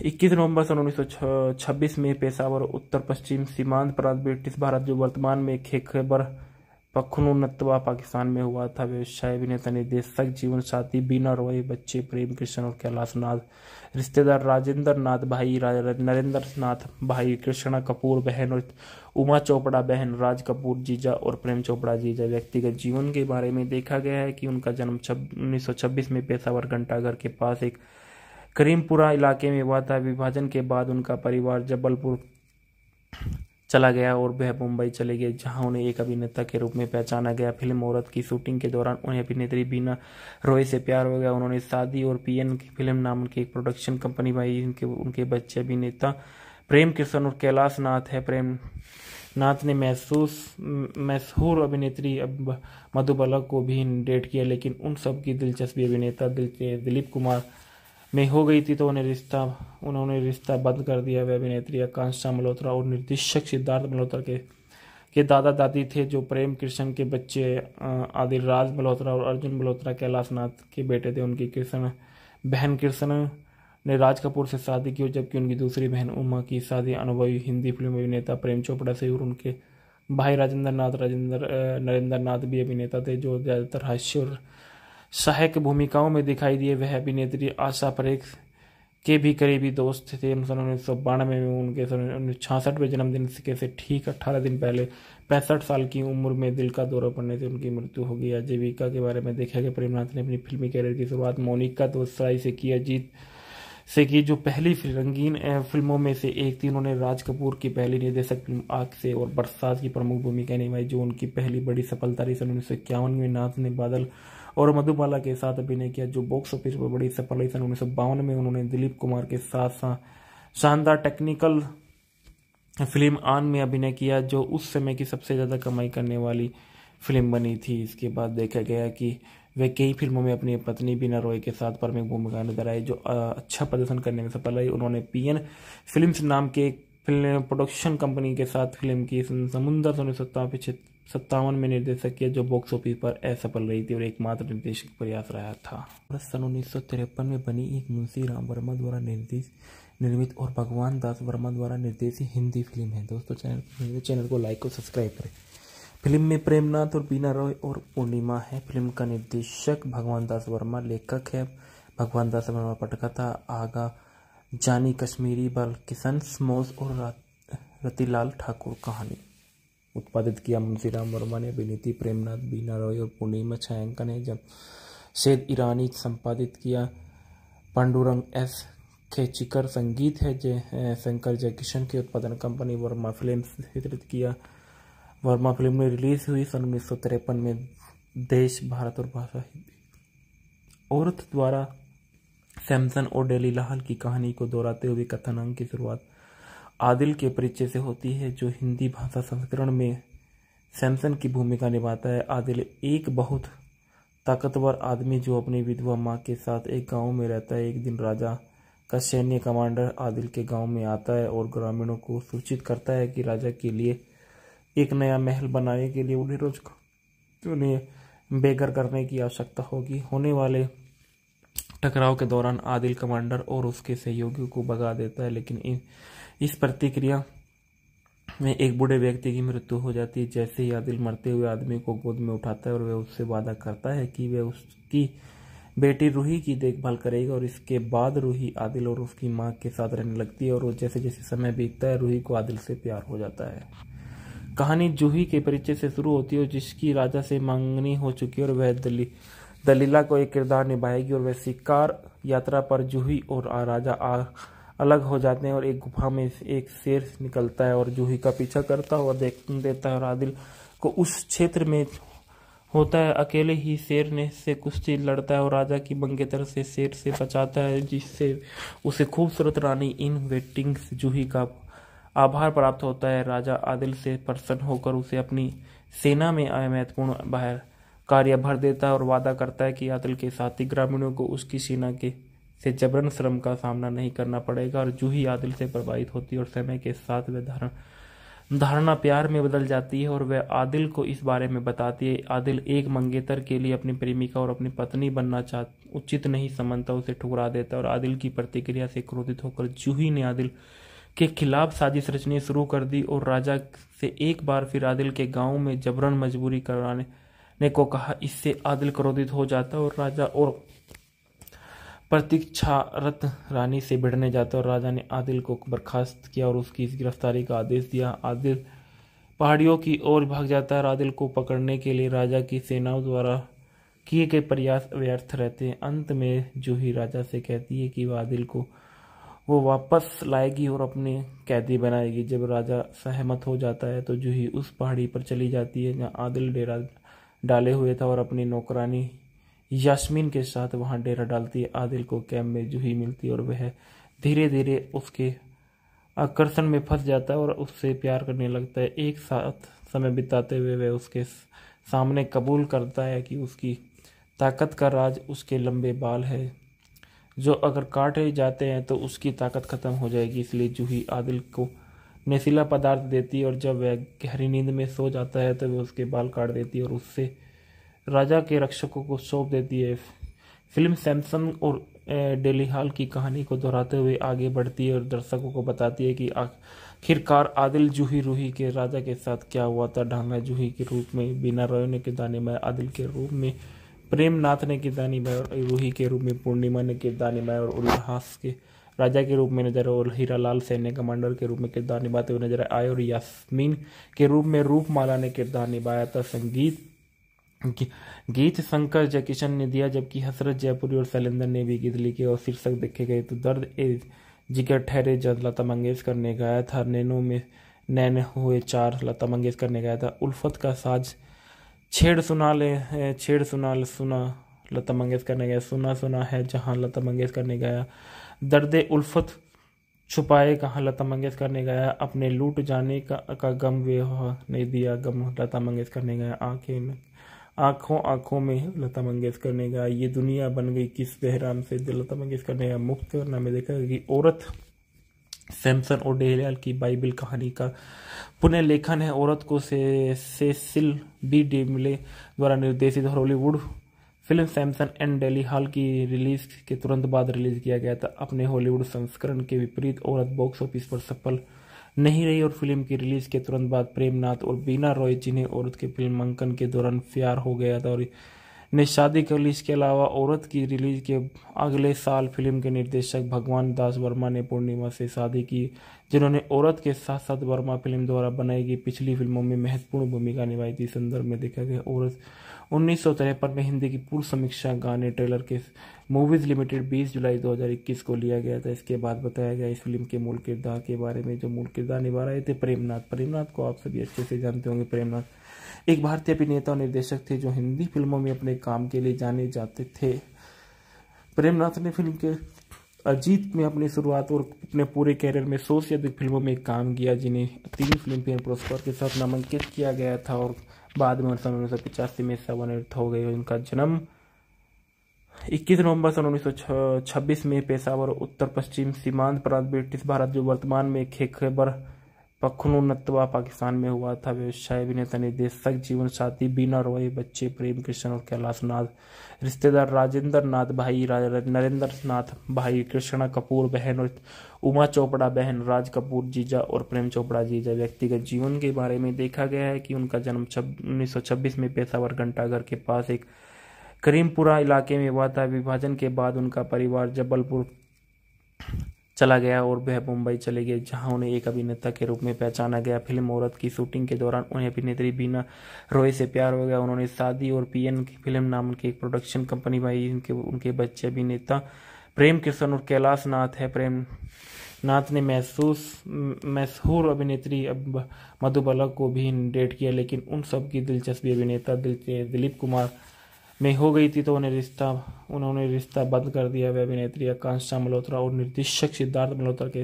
Speaker 2: 21 नवंबर सन उन्नीस सौ छब्बीस में पेशावर उत्तर पश्चिम सीमांत पर ब्रिटिश भारत जो वर्तमान में खेखबर पखनूनतवा पाकिस्तान में हुआ था व्यवसाय अभिनेता निर्देशक जीवन साथी बीना रॉय बच्चे प्रेम कृष्ण और कैलाश नाथ रिश्तेदार राजेंद्र नाथ भाई नरेंद्र नाथ भाई कृष्णा कपूर बहन और उमा चोपड़ा बहन राज कपूर जीजा और प्रेम चोपड़ा जीजा व्यक्तिगत जीवन के बारे में देखा गया है कि उनका जन्म उन्नीस में पेशावर घंटाघर के पास एक करीमपुरा इलाके में हुआ था विभाजन के बाद उनका परिवार जबलपुर चला गया और वह मुंबई चले गए जहां उन्हें एक अभिनेता के रूप में पहचाना गया फिल्म औरत की शूटिंग के दौरान उन्हें अभिनेत्री बीना रॉय से प्यार हो गया उन्होंने शादी और पीएन की फिल्म नाम की एक प्रोडक्शन कंपनी बनाई उनके उनके बच्चे अभिनेता प्रेम कृष्ण और कैलाश नाथ है प्रेम नाथ ने महसूस मशहूर अभिनेत्री मधुबाला को भी डेट किया लेकिन उन सब की दिलचस्पी अभिनेता दिलीप कुमार में हो गई थी तो उन्हें रिश्ता उन्होंने रिश्ता बंद कर दिया वे अभिनेत्री आकांक्षा मल्होत्रा और निर्देशक सिद्धार्थ मल्होत्रा के के दादा दादी थे जो प्रेम कृष्ण के बच्चे आदिल राज मल्होत्रा और अर्जुन मल्होत्रा कैलाशनाथ के बेटे थे उनकी कृष्ण बहन कृष्ण ने राज कपूर से शादी की जबकि उनकी दूसरी बहन उमा की शादी अनुभवी हिंदी फिल्म अभिनेता प्रेम चोपड़ा से और उनके भाई राजेंद्र नाथ राजेंद्र नरेंद्र नाथ भी अभिनेता थे जो ज़्यादातर हास्य और सहायक भूमिकाओं में दिखाई दिए वह अभिनेत्री आशा परेख के भी करीबी दोस्त थे सन उन्नीस सौ बानवे में उनके सन उन्नीस छियासठ में जन्मदिन के से ठीक अट्ठारह दिन पहले पैंसठ साल की उम्र में दिल का दौरा पड़ने से उनकी मृत्यु हो गई आजीविका के बारे में देखा गया प्रेमनाथ ने अपनी फिल्मी कैरियर की शुरुआत मोनिका दोस्तराई से किया जीत से की जो पहली रंगीन फिल्मों में से एक थी उन्होंने राज कपूर की पहली निर्देशक फिल्म आग से और बरसात की प्रमुख भूमिका निभाई जो उनकी पहली बड़ी सफलता रही सन उन्नीस सौ इक्यावन में नाथ ने बादल और मधुबाला के साथ अभिनय किया जो बॉक्स ऑफिस पर बड़ी सफल रही सन उन्नीस में उन्होंने दिलीप कुमार के साथ शानदार टेक्निकल फिल्म आन में अभिनय किया जो उस समय की सबसे ज़्यादा कमाई करने वाली फिल्म बनी थी इसके बाद देखा गया कि वे कई फिल्मों में अपनी पत्नी बीना रॉय के साथ प्रमुख भूमिका नजर आई जो अच्छा प्रदर्शन करने में सफल रही उन्होंने पीएन फिल्म्स नाम के एक फिल्म प्रोडक्शन कंपनी के साथ फिल्म की समुंदर उन्नीस सौ सत्तावन में निर्देशक किया जो बॉक्स ऑफिस पर असफल रही थी और एकमात्र निर्देशक प्रयास रहा था सन उन्नीस में बनी एक मुंशी राम वर्मा द्वारा निर्देश निर्मित और भगवान दास वर्मा द्वारा निर्देशित हिंदी फिल्म है दोस्तों चैनल
Speaker 1: चैनल को लाइक और सब्सक्राइब करें
Speaker 2: फिल्म में प्रेमनाथ और बीना रॉय और
Speaker 1: पूर्णिमा है फिल्म
Speaker 2: का निर्देशक भगवान दास वर्मा लेखक है भगवान दास वर्मा पटकथा आगा जानी कश्मीरी बल किशन स्मोस और रतिलाल ठाकुर कहानी
Speaker 3: उत्पादित किया मुंशी राम वर्मा ने विनीति प्रेमनाथ बीना रॉय और पूर्णिमा छायांकन
Speaker 2: ने जब शेद ईरानी संपादित किया पांडुरंग एस खेचिकर संगीत है जय शंकर जयकिशन की उत्पादन कंपनी वर्मा फिल्म चित्रित किया वर्मा फिल्म में रिलीज हुई सन उन्नीस सौ तिरपन में देश भारत और भाषा हिंदी औरत द्वारा सैमसन और डेली लाहल की कहानी को दोहराते हुए कथानक की शुरुआत आदिल के परिचय से होती है जो हिंदी भाषा संस्करण में सैमसन की भूमिका निभाता है आदिल एक बहुत ताकतवर आदमी जो अपनी विधवा माँ के साथ एक गांव में रहता है एक दिन राजा का सैन्य कमांडर आदिल के गांव में आता है और ग्रामीणों को सूचित करता है कि राजा के लिए एक नया महल बनाने के लिए उन्हें रोज उन्हें बेघर करने की आवश्यकता होगी होने वाले टकराव के दौरान आदिल कमांडर और उसके सहयोगियों को भगा देता है लेकिन इन इस प्रतिक्रिया में एक बूढ़े व्यक्ति की मृत्यु हो जाती है जैसे ही आदिल मरते हुए आदमी को गोद में उठाता है और वह उससे वादा करता है कि वह उसकी बेटी रूही की देखभाल करेगी और इसके बाद रूही आदिल और उसकी माँ के साथ रहने लगती है और जैसे जैसे समय बीतता है रूही को आदिल से प्यार हो जाता है कहानी जूही के परिचय से शुरू होती है और जिसकी राजा से मांगनी हो चुकी है और वह दली दलीला को एक किरदार निभाएगी और वह शिकार यात्रा पर जूही और राजा आ अलग हो जाते हैं और एक गुफा में एक शेर निकलता है और जूही का पीछा करता हुआ देख देता है और आदिल को उस क्षेत्र में होता है अकेले ही शेर ने से कुश्ती लड़ता है और राजा की मंगेतर से शेर से बचाता है जिससे उसे खूबसूरत रानी इन वेटिंग जूही का आभार प्राप्त होता है राजा आदिल से प्रसन्न होकर उसे अपनी सेना में आए महत्वपूर्ण बाहर कार्य भर देता है और वादा करता है कि आदिल के साथी ग्रामीणों को उसकी सेना के से जबरन श्रम का सामना नहीं करना पड़ेगा और जूही आदिल से प्रभावित होती है और समय के साथ वह धारण धारणा प्यार में बदल जाती है और वह आदिल को इस बारे में बताती है आदिल एक मंगेतर के लिए अपनी प्रेमिका और अपनी पत्नी बनना चाह उचित नहीं समझता उसे ठुकरा देता और आदिल की प्रतिक्रिया से क्रोधित होकर जूही ने आदिल के खिलाफ साजिश रचनी शुरू कर दी और राजा से एक बार फिर आदिल के गांव में जबरन मजबूरी कराने ने को कहा इससे आदिल क्रोधित हो जाता और राजा और प्रतीक्षारत रानी से भिड़ने जाता और राजा ने आदिल को बर्खास्त किया और उसकी गिरफ्तारी का आदेश दिया आदिल पहाड़ियों की ओर भाग जाता है आदिल को पकड़ने के लिए राजा की सेनाओं द्वारा किए गए प्रयास व्यर्थ रहते हैं अंत में जूही राजा से कहती है कि वह आदिल को वो वापस लाएगी और अपने कैदी बनाएगी जब राजा सहमत हो जाता है तो जूही उस पहाड़ी पर चली जाती है जहाँ आदिल डेरा डाले हुए था और अपनी नौकरानी यास्मीन के साथ वहां डेरा डालती है आदिल को कैब में जूही मिलती है और वह धीरे धीरे उसके आकर्षण में फंस जाता है और उससे प्यार करने लगता है एक साथ समय बिताते हुए वह उसके सामने कबूल करता है कि उसकी ताकत का राज उसके लंबे बाल है जो अगर काटे जाते हैं तो उसकी ताकत ख़त्म हो जाएगी इसलिए जूही आदिल को नशीला पदार्थ देती है और जब वह गहरी नींद में सो जाता है तो वह उसके बाल काट देती है और उससे राजा के रक्षकों को सौंप देती है फिल्म सैमसन और डेली हाल की कहानी को दोहराते हुए आगे बढ़ती है और दर्शकों को बताती है कि आखिरकार आदिल जूही रूही के राजा के साथ क्या हुआ था ढांगा जूही के रूप में बीना रॉय के दाने में आदिल के रूप में प्रेम नाथ ने किरदानी भाई और रूही के रूप में पूर्णिमा ने किरदानी भाई और उल्लास के राजा के रूप में नजर आए और हीरा लाल सैन्य कमांडर के रूप में किरदार निभाते हुए नजर आए और यास्मीन के रूप में रूपमाला ने किरदार निभाया था संगीत गीत शंकर जयकिशन ने दिया जबकि हसरत जयपुरी और शैलेंद्र ने भी गीत लिखे और शीर्षक देखे गए तो दर्द ए जिगर ठहरे जद लता मंगेशकर ने गाया था नैनो में नैन हुए चार लता मंगेशकर ने गाया था उल्फत का साज छेड़ सुना ले छेड़ सुना ले सुना लता मंगेशकर ने गाया सुना सुना है जहाँ लता मंगेशकर ने गाया दर्द उल्फत छुपाए कहाँ लता मंगेशकर ने गाया अपने लूट जाने का, का गम वे नहीं दिया गम लता मंगेशकर ने गाया आंखें में आंखों आंखों में लता मंगेशकर ने गाया ये दुनिया बन गई किस बहराम से लता मंगेशकर ने गाया मुफ्त करना में देखा कि औरत सैमसन और डेहरियाल की बाइबल कहानी का पुनः लेखन है औरत को से सेसिल बी डेमले द्वारा निर्देशित Hollywood film Samson and Delilah की रिलीज के तुरंत बाद रिलीज किया गया था अपने हॉलीवुड संस्करण के विपरीत औरत बॉक्स ऑफिस पर सफल नहीं रही और फिल्म की रिलीज के तुरंत बाद प्रेमनाथ और बीना रॉय जिन्हें औरत के फिल्मांकन के दौरान प्यार हो गया था और ने शादी कर ली इसके अलावा औरत की रिलीज के अगले साल फिल्म के निर्देशक भगवान दास वर्मा ने पूर्णिमा से शादी की जिन्होंने औरत के साथ साथ वर्मा फिल्म द्वारा बनाई गई पिछली फिल्मों में महत्वपूर्ण भूमिका निभाई थी संदर्भ में देखा गया औरत उन्नीस में हिंदी की पूर्व समीक्षा गाने ट्रेलर के मूवीज़ लिमिटेड 20 जुलाई 2021 को लिया गया था इसके बाद बताया गया इस फिल्म के मूल किरदार के बारे में जो मूल किरदार निभा रहे थे प्रेमनाथ प्रेमनाथ को आप सभी अच्छे से जानते होंगे प्रेमनाथ एक भारतीय अभिनेता और निर्देशक थे जो हिंदी फिल्मों में अपने काम के लिए जाने जाते थे प्रेमनाथ ने फिल्म के अजीत में अपनी शुरुआत और अपने पूरे कैरियर में सौ से अधिक फिल्मों में काम किया जिन्हें तीन फिल्म फेयर पुरस्कार के साथ नामांकित किया गया था और बाद में उनसे उन्नीस सौ पिचासी में सेवानिवृत्त हो गए उनका जन्म 21 नवंबर सन उन्नीस में पेशावर उत्तर पश्चिम सीमांत प्रांत ब्रिटिश भारत जो वर्तमान में खेखबर पखनोनतवा पाकिस्तान में हुआ था व्यवसाय अभिनेता निर्देशक जीवन साथी बीना रॉय बच्चे प्रेम कृष्ण और कैलाश नाथ रिश्तेदार राजेंद्र नाथ भाई नरेंद्र नाथ भाई कृष्णा कपूर बहन और उमा चोपड़ा बहन राज कपूर जीजा और प्रेम चोपड़ा जीजा व्यक्तिगत जीवन के बारे में देखा गया है कि उन्नीस सौ छब्बीस में पेशावर घंटाघर के पास एक करीमपुरा इलाके में हुआ था विभाजन के बाद उनका परिवार जबलपुर चला गया और वह मुंबई चले गए जहां उन्हें एक अभिनेता के रूप में पहचाना गया फिल्म औरत की शूटिंग के दौरान उन्हें अभिनेत्री बीना रॉय से प्यार हो गया उन्होंने शादी और पीएन की फिल्म नाम की एक प्रोडक्शन कंपनी बनाई उनके उनके बच्चे अभिनेता प्रेम कृष्ण और कैलाश नाथ है प्रेम नाथ ने महसूस मशहूर अभिनेत्री मधुबाला को भी डेट किया लेकिन उन सब की दिलचस्पी अभिनेता दिलीप कुमार में हो गई थी तो उन्हें रिश्ता उन्होंने रिश्ता बंद कर दिया वे अभिनेत्री आकांक्षा मल्होत्रा और निर्देशक सिद्धार्थ मल्होत्रा के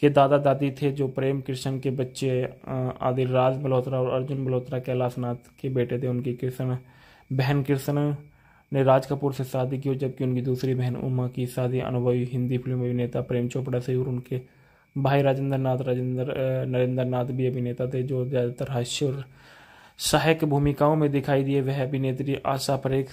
Speaker 2: के दादा दादी थे जो प्रेम कृष्ण के बच्चे आदिल राज मल्होत्रा और अर्जुन मल्होत्रा कैलाश नाथ के बेटे थे उनकी कृष्ण बहन कृष्ण ने राज कपूर से शादी की जबकि उनकी दूसरी बहन उमा की शादी अनुभवी हिंदी फिल्म अभिनेता प्रेम चोपड़ा से और उनके भाई राजेंद्र नाथ राजेंद्र नरेंद्र नाथ भी अभिनेता थे जो ज़्यादातर हास्य और सहायक भूमिकाओं में दिखाई दिए वह अभिनेत्री आशा परेख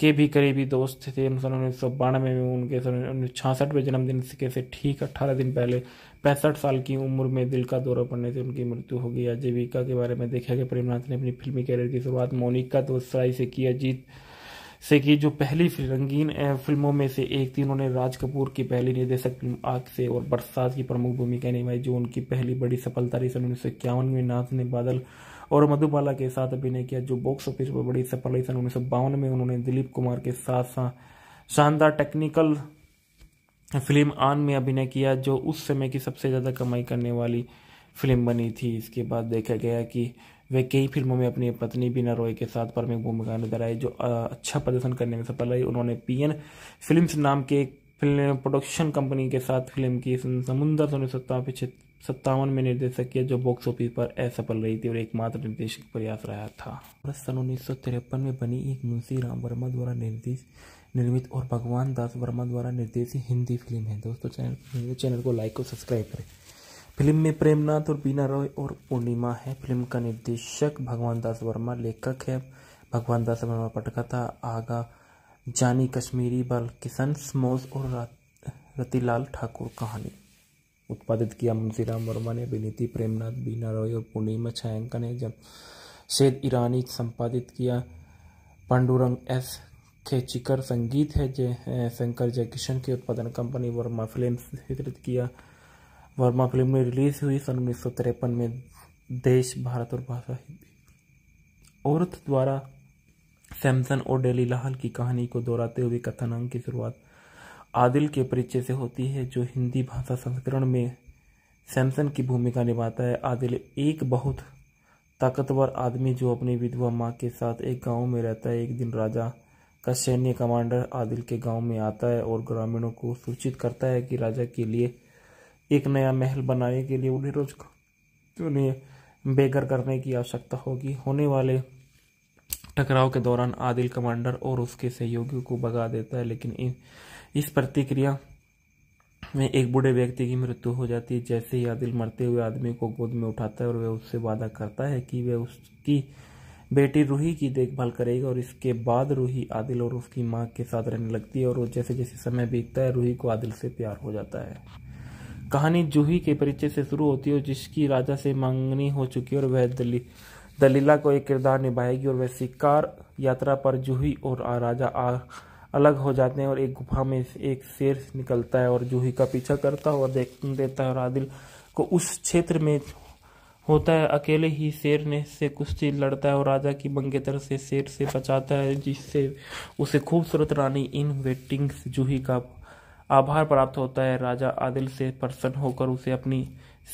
Speaker 2: के भी करीबी दोस्त थे सन उन्नीस सौ बानवे में उनके सन उन्नीस छियासठ में जन्मदिन के से ठीक अट्ठारह दिन पहले पैंसठ साल की उम्र में दिल का दौरा पड़ने से उनकी मृत्यु हो गई आजीविका के बारे में देखा गया प्रेमनाथ ने अपनी फिल्मी कैरियर की शुरुआत मोनिका दोस्तराई से किया जीत से की जो पहली रंगीन फिल्मों में से एक थी उन्होंने राज कपूर की पहली निर्देशक फिल्म आग से और बरसात की प्रमुख भूमिका निभाई जो उनकी पहली बड़ी सफलता रही सन उन्नीस सौ इक्यावन में नाथ ने बादल और मधुबाला के साथ अभिनय किया जो बॉक्स ऑफिस पर बड़ी सफल रही सन उन्नीस में उन्होंने दिलीप कुमार के साथ साथ शानदार टेक्निकल फिल्म आन में अभिनय किया जो उस समय की सबसे ज़्यादा कमाई करने वाली फिल्म बनी थी इसके बाद देखा गया कि वे कई फिल्मों में अपनी पत्नी बीना रॉय के साथ प्रमुख भूमिका नजर आई जो अच्छा प्रदर्शन करने में सफल रही उन्होंने पीएन फिल्म्स नाम के एक फिल्म प्रोडक्शन कंपनी के साथ फिल्म की समुंदर उन्नीस सौ सत्तावन में निर्देशक किया जो बॉक्स ऑफिस पर असफल रही थी और एकमात्र निर्देशक प्रयास रहा था सन उन्नीस में बनी एक मुंशी राम वर्मा द्वारा निर्देश निर्मित और भगवान दास वर्मा द्वारा निर्देशित हिंदी फिल्म है दोस्तों चैनल
Speaker 1: चैनल को लाइक और सब्सक्राइब करें फिल्म में प्रेमनाथ और बीना रॉय और पूर्णिमा
Speaker 2: है फिल्म का निर्देशक भगवान दास वर्मा लेखक है भगवान दास वर्मा पटकथा आगा जानी कश्मीरी बल किशन स्मोस और रतिलाल ठाकुर कहानी
Speaker 3: उत्पादित किया मुंशीराम वर्मा ने विनीति प्रेमनाथ बीना रॉय और पूर्णिमा
Speaker 2: छायांका ने जब सैद ईरानी संपादित किया पांडुरंग एस खेचिकर संगीत है जय शंकर जयकिशन की उत्पादन कंपनी वर्मा फिल्म वितरित किया वर्मा फिल्म में रिलीज हुई सन उन्नीस में देश भारत और भाषा औरत द्वारा सैमसन और डेली लाहल की कहानी को दोहराते हुए कथनांग की शुरुआत आदिल के परिचय से होती है जो हिंदी भाषा संस्करण में सैमसन की भूमिका निभाता है आदिल एक बहुत ताकतवर आदमी जो अपनी विधवा माँ के साथ एक गांव में रहता है एक दिन राजा का सैन्य कमांडर आदिल के गांव में आता है और ग्रामीणों को सूचित करता है कि राजा के लिए एक नया महल बनाने के लिए उन्हें रोज उन्हें बेघर करने की आवश्यकता होगी होने वाले टकराव के दौरान आदिल कमांडर और उसके सहयोगियों को भगा देता है लेकिन इन इस प्रतिक्रिया में एक बूढ़े व्यक्ति की मृत्यु हो जाती है जैसे ही आदिल मरते हुए आदमी को गोद में उठाता है और वह उससे वादा करता है कि वह उसकी बेटी रूही की देखभाल करेगी और इसके बाद रूही आदिल और उसकी माँ के साथ रहने लगती है और जैसे जैसे समय बीतता है रूही को आदिल से प्यार हो जाता है कहानी जूही के परिचय से शुरू होती है जिसकी राजा से मांगनी हो चुकी है और वह दली दलीला को एक किरदार निभाएगी और वह शिकार यात्रा पर जूही और राजा आ अलग हो जाते हैं और एक गुफा में एक शेर निकलता है और जूही का पीछा करता है और देख देता है और आदिल को उस क्षेत्र में होता है अकेले ही शेर ने से कुश्ती लड़ता है और राजा की मंगेतर से शेर से बचाता है जिससे उसे खूबसूरत रानी इन वेटिंग जूही का आभार प्राप्त होता है राजा आदिल से प्रसन्न होकर उसे अपनी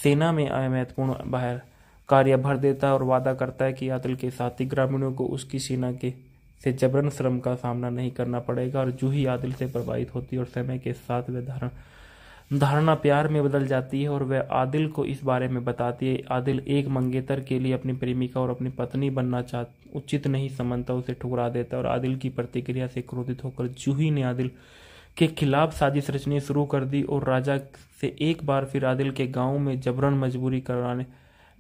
Speaker 2: सेना में आए महत्वपूर्ण बाहर कार्य भर देता है और वादा करता है कि आदिल के साथी ग्रामीणों को उसकी सेना के से जबरन श्रम का सामना नहीं करना पड़ेगा और जूही आदिल से प्रभावित होती है और समय के साथ वह धारण धारणा प्यार में बदल जाती है और वह आदिल को इस बारे में बताती है आदिल एक मंगेतर के लिए अपनी प्रेमिका और अपनी पत्नी बनना चाह उचित नहीं समझता उसे ठुकरा देता और आदिल की प्रतिक्रिया से क्रोधित होकर जूही ने आदिल के खिलाफ साजिश रचनी शुरू कर दी और राजा से एक बार फिर आदिल के गांव में जबरन मजबूरी कराने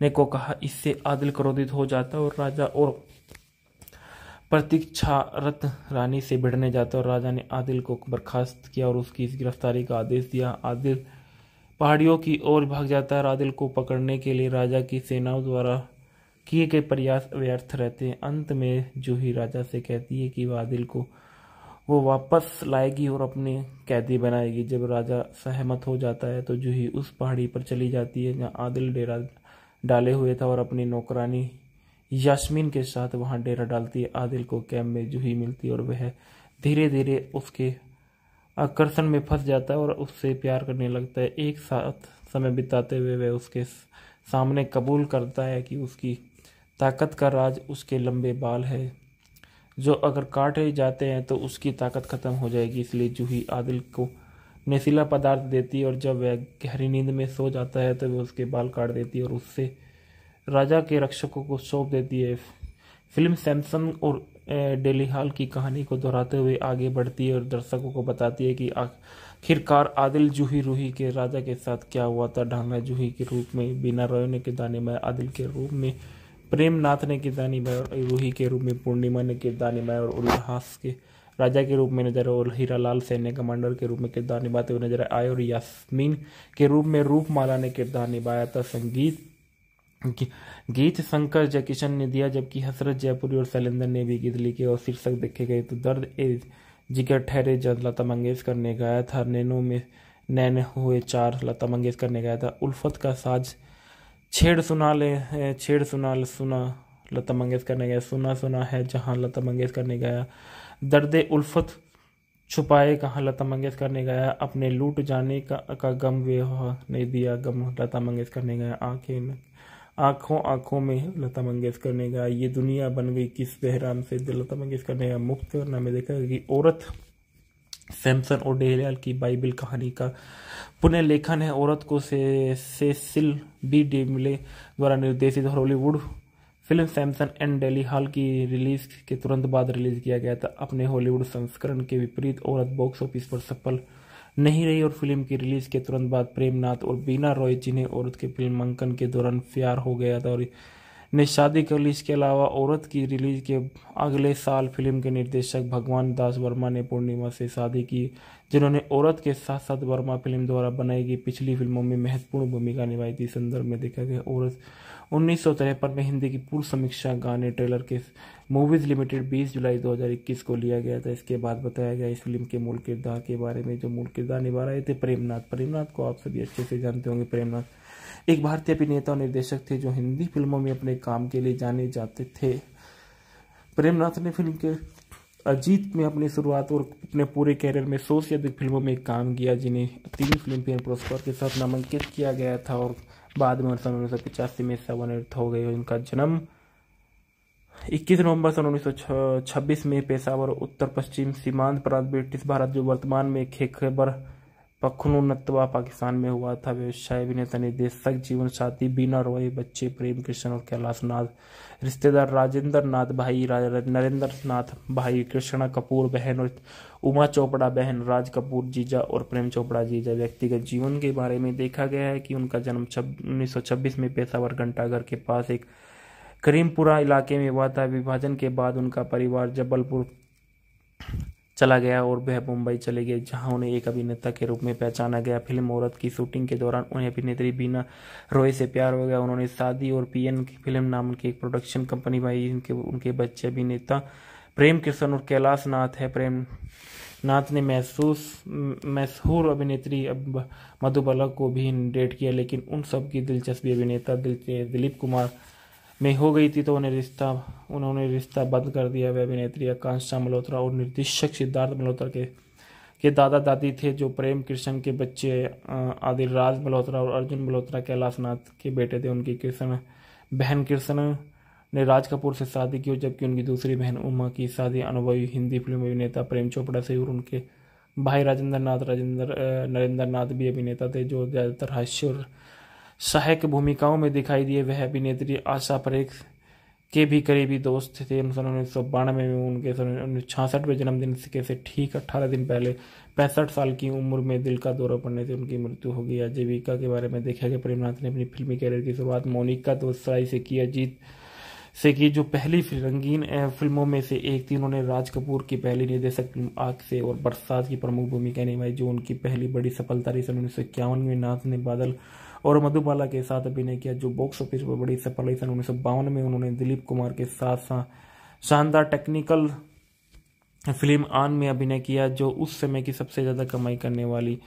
Speaker 2: ने को कहा इससे आदिल क्रोधित हो जाता और राजा और प्रतीक्षारत रानी से भिड़ने जाता और राजा ने आदिल को बर्खास्त किया और उसकी गिरफ्तारी का आदेश दिया आदिल पहाड़ियों की ओर भाग जाता है आदिल को पकड़ने के लिए राजा की सेनाओं द्वारा किए गए प्रयास व्यर्थ रहते हैं अंत में जूही राजा से कहती है कि वह आदिल को वो वापस लाएगी और अपने कैदी बनाएगी जब राजा सहमत हो जाता है तो जूही उस पहाड़ी पर चली जाती है जहाँ आदिल डेरा डाले हुए था और अपनी नौकरानी यास्मीन के साथ वहाँ डेरा डालती है आदिल को कैम्प में जूही मिलती है और वह धीरे धीरे उसके आकर्षण में फंस जाता है और उससे प्यार करने लगता है एक साथ समय बिताते हुए वह उसके सामने कबूल करता है कि उसकी ताकत का राज उसके लंबे बाल है जो अगर काटे जाते हैं तो उसकी ताकत खत्म हो जाएगी इसलिए जूही आदिल को नशीला पदार्थ देती है और जब वह गहरी नींद में सो जाता है तो वह उसके बाल काट देती है और उससे राजा के रक्षकों को सौंप देती है फिल्म सैमसन और डेलीहाल की कहानी को दोहराते हुए आगे बढ़ती है और दर्शकों को बताती है कि आखिरकार आदिल जूही रूही के राजा के साथ क्या हुआ था ढांगा जूही के रूप में बिना रोयने के दाने में आदिल के रूप में प्रेमनाथ ने किरदानी में और रूही के रूप में पूर्णिमा ने किरदानी में और उल्लास के राजा के रूप में नजर आए और हीरा लाल सैन्य कमांडर के रूप में किरदार निभाते हुए नजर आए और यास्मीन के रूप में रूपमाला ने किरदार निभाया था संगीत गीत शंकर जयकिशन ने दिया जबकि हसरत जयपुरी और शैलेंद्र ने भी गीत लिखे और शीर्षक देखे गए तो दर्द ए जिगर ठहरे जद लता मंगेशकर ने गाया था नैनो में नैन हुए चार लता मंगेशकर ने गाया था उल्फत का साज छेड़ सुना ले छेड़ सुना ले सुना लता मंगेशकर ने गाया सुना सुना है जहाँ लता मंगेशकर ने गाया दर्द उल्फत छुपाए कहाँ लता मंगेशकर ने गाया अपने लूट जाने का, का गम वे ने दिया गम लता मंगेशकर ने गाया आंखें आंखों आंखों में लता मंगेशकर ने गाया ये दुनिया बन गई किस बहराम से लता मंगेशकर ने मुफ्त करना में देखा कि औरत सैमसन और डेहलियाल की बाइबल कहानी का पुनः लेखन है औरत को से सेसिल बी डेमले द्वारा निर्देशित Hollywood film Samson and Delilah की रिलीज के तुरंत बाद रिलीज किया गया था अपने हॉलीवुड संस्करण के विपरीत औरत बॉक्स ऑफिस पर सफल नहीं रही और फिल्म की रिलीज के तुरंत बाद प्रेमनाथ और बीना रॉय जिन्हें औरत के फिल्म फिल्मांकन के दौरान प्यार हो गया था और ने शादी कर ली इसके अलावा औरत की रिलीज के अगले साल फिल्म के निर्देशक भगवान दास वर्मा ने पूर्णिमा से शादी की जिन्होंने औरत के साथ साथ वर्मा फिल्म द्वारा बनाई गई पिछली फिल्मों में महत्वपूर्ण भूमिका निभाई थी संदर्भ में देखा गया औरत उन्नीस में हिंदी की पूर्व समीक्षा गाने ट्रेलर के मूवीज़ लिमिटेड 20 जुलाई 2021 को लिया गया था इसके बाद बताया गया इस फिल्म के मूल किरदार के बारे में जो मूल किरदार निभा रहे थे प्रेमनाथ प्रेमनाथ को आप सभी अच्छे से जानते होंगे प्रेमनाथ एक भारतीय अभिनेता और निर्देशक थे जो हिंदी फिल्मों में अपने काम के लिए जाने जाते थे प्रेमनाथ ने फिल्म के अजीत में अपनी शुरुआत और अपने पूरे कैरियर में सौ से अधिक फिल्मों में काम किया जिन्हें तीन फिल्म फेयर पुरस्कार के साथ नामांकित किया गया था और बाद में उन्नीस सौ पचासी में सेवन हो गए इनका जन्म 21 नवंबर सन उन्नीस में पेशावर उत्तर पश्चिम सीमांत प्रांत ब्रिटिश भारत जो वर्तमान में खेखबर पखनूनतवा पाकिस्तान में हुआ था व्यवसाय अभिनेता निर्देशक जीवन साथी बीना रॉय बच्चे प्रेम कृष्ण और कैलाश नाथ रिश्तेदार राजेंद्र नाथ भाई नरेंद्र नाथ भाई कृष्णा कपूर बहन और उमा चोपड़ा बहन राज कपूर जीजा और प्रेम चोपड़ा जीजा व्यक्तिगत जीवन के बारे में देखा गया है कि उनका जन्म उन्नीस में पेशावर घंटाघर के पास एक करीमपुरा इलाके में हुआ था विभाजन के बाद उनका परिवार जबलपुर चला गया और वह मुंबई चले गए जहां उन्हें एक अभिनेता के रूप में पहचाना गया फिल्म औरत की शूटिंग के दौरान उन्हें अभिनेत्री बीना रॉय से प्यार हो गया उन्होंने शादी और पीएन की फिल्म नाम की एक प्रोडक्शन कंपनी बनाई उनके उनके बच्चे अभिनेता प्रेम कृष्ण और कैलाश नाथ है प्रेम नाथ ने महसूस मशहूर अभिनेत्री मधुबाला को भी डेट किया लेकिन उन सब की दिलचस्पी अभिनेता दिलीप कुमार में हो गई थी तो उन्हें रिश्ता उन्होंने रिश्ता बंद कर दिया वह अभिनेत्री आकांक्षा मल्होत्रा और निर्देशक सिद्धार्थ मल्होत्रा के के दादा दादी थे जो प्रेम कृष्ण के बच्चे आदिर राज मल्होत्रा और अर्जुन मल्होत्रा कैलाशनाथ के बेटे थे उनकी कृष्ण बहन कृष्ण ने राज कपूर से शादी की जबकि उनकी दूसरी बहन उमा की शादी अनुभवी हिंदी फिल्म अभिनेता प्रेम चोपड़ा से और उनके भाई राजेंद्र नाथ राजेंद्र नरेंद्र नाथ भी अभिनेता थे जो ज़्यादातर हास्य और सहायक भूमिकाओं में दिखाई दिए वह अभिनेत्री आशा परेख के भी करीबी दोस्त थे सन उन्नीस सौ बानवे में उनके सन उन्नीस छियासठ में जन्मदिन के से ठीक अट्ठारह दिन पहले पैंसठ साल की उम्र में दिल का दौरा पड़ने से उनकी मृत्यु हो गई आजीविका के बारे में देखा गया प्रेमनाथ ने अपनी फिल्मी करियर की शुरुआत मोनिका दोस्तराई से किया जीत से की जो पहली रंगीन फिल्मों में से एक थी उन्होंने राज कपूर की पहली निर्देशक फिल्म आग से और बरसात की प्रमुख भूमिका निभाई जो उनकी पहली बड़ी सफलता रही सन उन्नीस सौ इक्यावन में नाथ ने बादल और मधुबाला के साथ अभिनय किया जो बॉक्स ऑफिस पर बड़ी सफल रही सन उन्नीस में उन्होंने दिलीप कुमार के साथ साथ शानदार टेक्निकल फिल्म आन में अभिनय किया जो उस समय की सबसे ज़्यादा कमाई करने वाली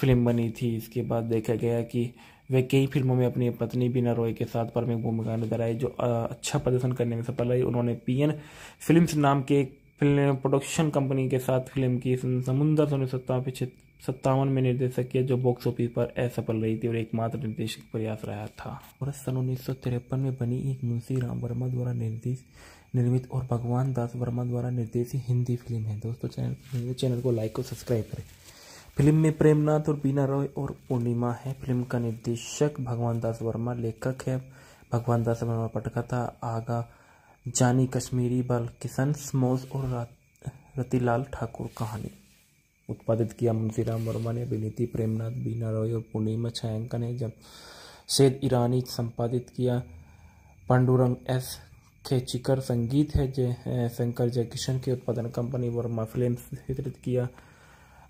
Speaker 2: फिल्म बनी थी इसके बाद देखा गया कि वे कई फिल्मों में अपनी पत्नी बीना रॉय के साथ प्रमुख भूमिका नजर आई जो अच्छा प्रदर्शन करने में सफल रही उन्होंने पीएन फिल्म्स नाम के एक फिल्म प्रोडक्शन कंपनी के साथ फिल्म की समुंदर उन्नीस सौ सत्तावन में निर्देशक किया जो बॉक्स ऑफिस पर असफल रही थी और एकमात्र निर्देशक प्रयास रहा था और सन उन्नीस में बनी एक मुंशी राम वर्मा द्वारा निर्देश निर्मित और भगवान दास वर्मा द्वारा निर्देशित हिंदी फिल्म है दोस्तों चैनल
Speaker 1: चैनल को लाइक और
Speaker 2: सब्सक्राइब करें फिल्म में प्रेमनाथ और बीना रॉय और पूर्णिमा है फिल्म का निर्देशक भगवान दास वर्मा लेखक है भगवान दास वर्मा पटकथा आगा जानी कश्मीरी बल किशन स्मोस और रतिलाल ठाकुर कहानी
Speaker 3: उत्पादित किया राम वर्मा ने अभिनीति प्रेमनाथ बीना रॉय
Speaker 2: और पूर्णिमा छायांका ने जब शेद ईरानी संपादित किया पांडुरंग एस खेचिकर संगीत है जय शंकर जयकिशन की उत्पादन कंपनी वर्मा फिल्म चित्रित किया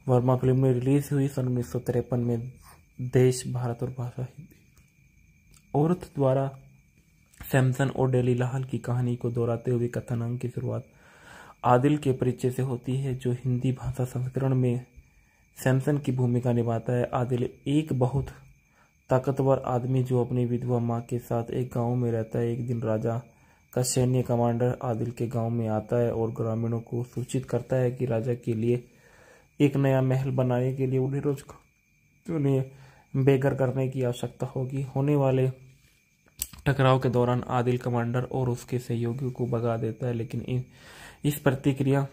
Speaker 2: वर्मा फिल्म में रिलीज हुई सन उन्नीस में देश भारत और भाषा हिंदी औरत द्वारा सैमसन और डेली लाहल की कहानी को दोहराते हुए कथानक की शुरुआत आदिल के परिचय से होती है जो हिंदी भाषा संस्करण में सैमसन की भूमिका निभाता है आदिल एक बहुत ताकतवर आदमी जो अपनी विधवा माँ के साथ एक गांव में रहता है एक दिन राजा का सैन्य कमांडर आदिल के गांव में आता है और ग्रामीणों को सूचित करता है कि राजा के लिए एक नया महल बनाने के लिए उन्हें रोज उन्हें बेघर करने की आवश्यकता होगी होने वाले टकराव के दौरान आदिल कमांडर और उसके सहयोगियों को भगा देता है लेकिन इन इस प्रतिक्रिया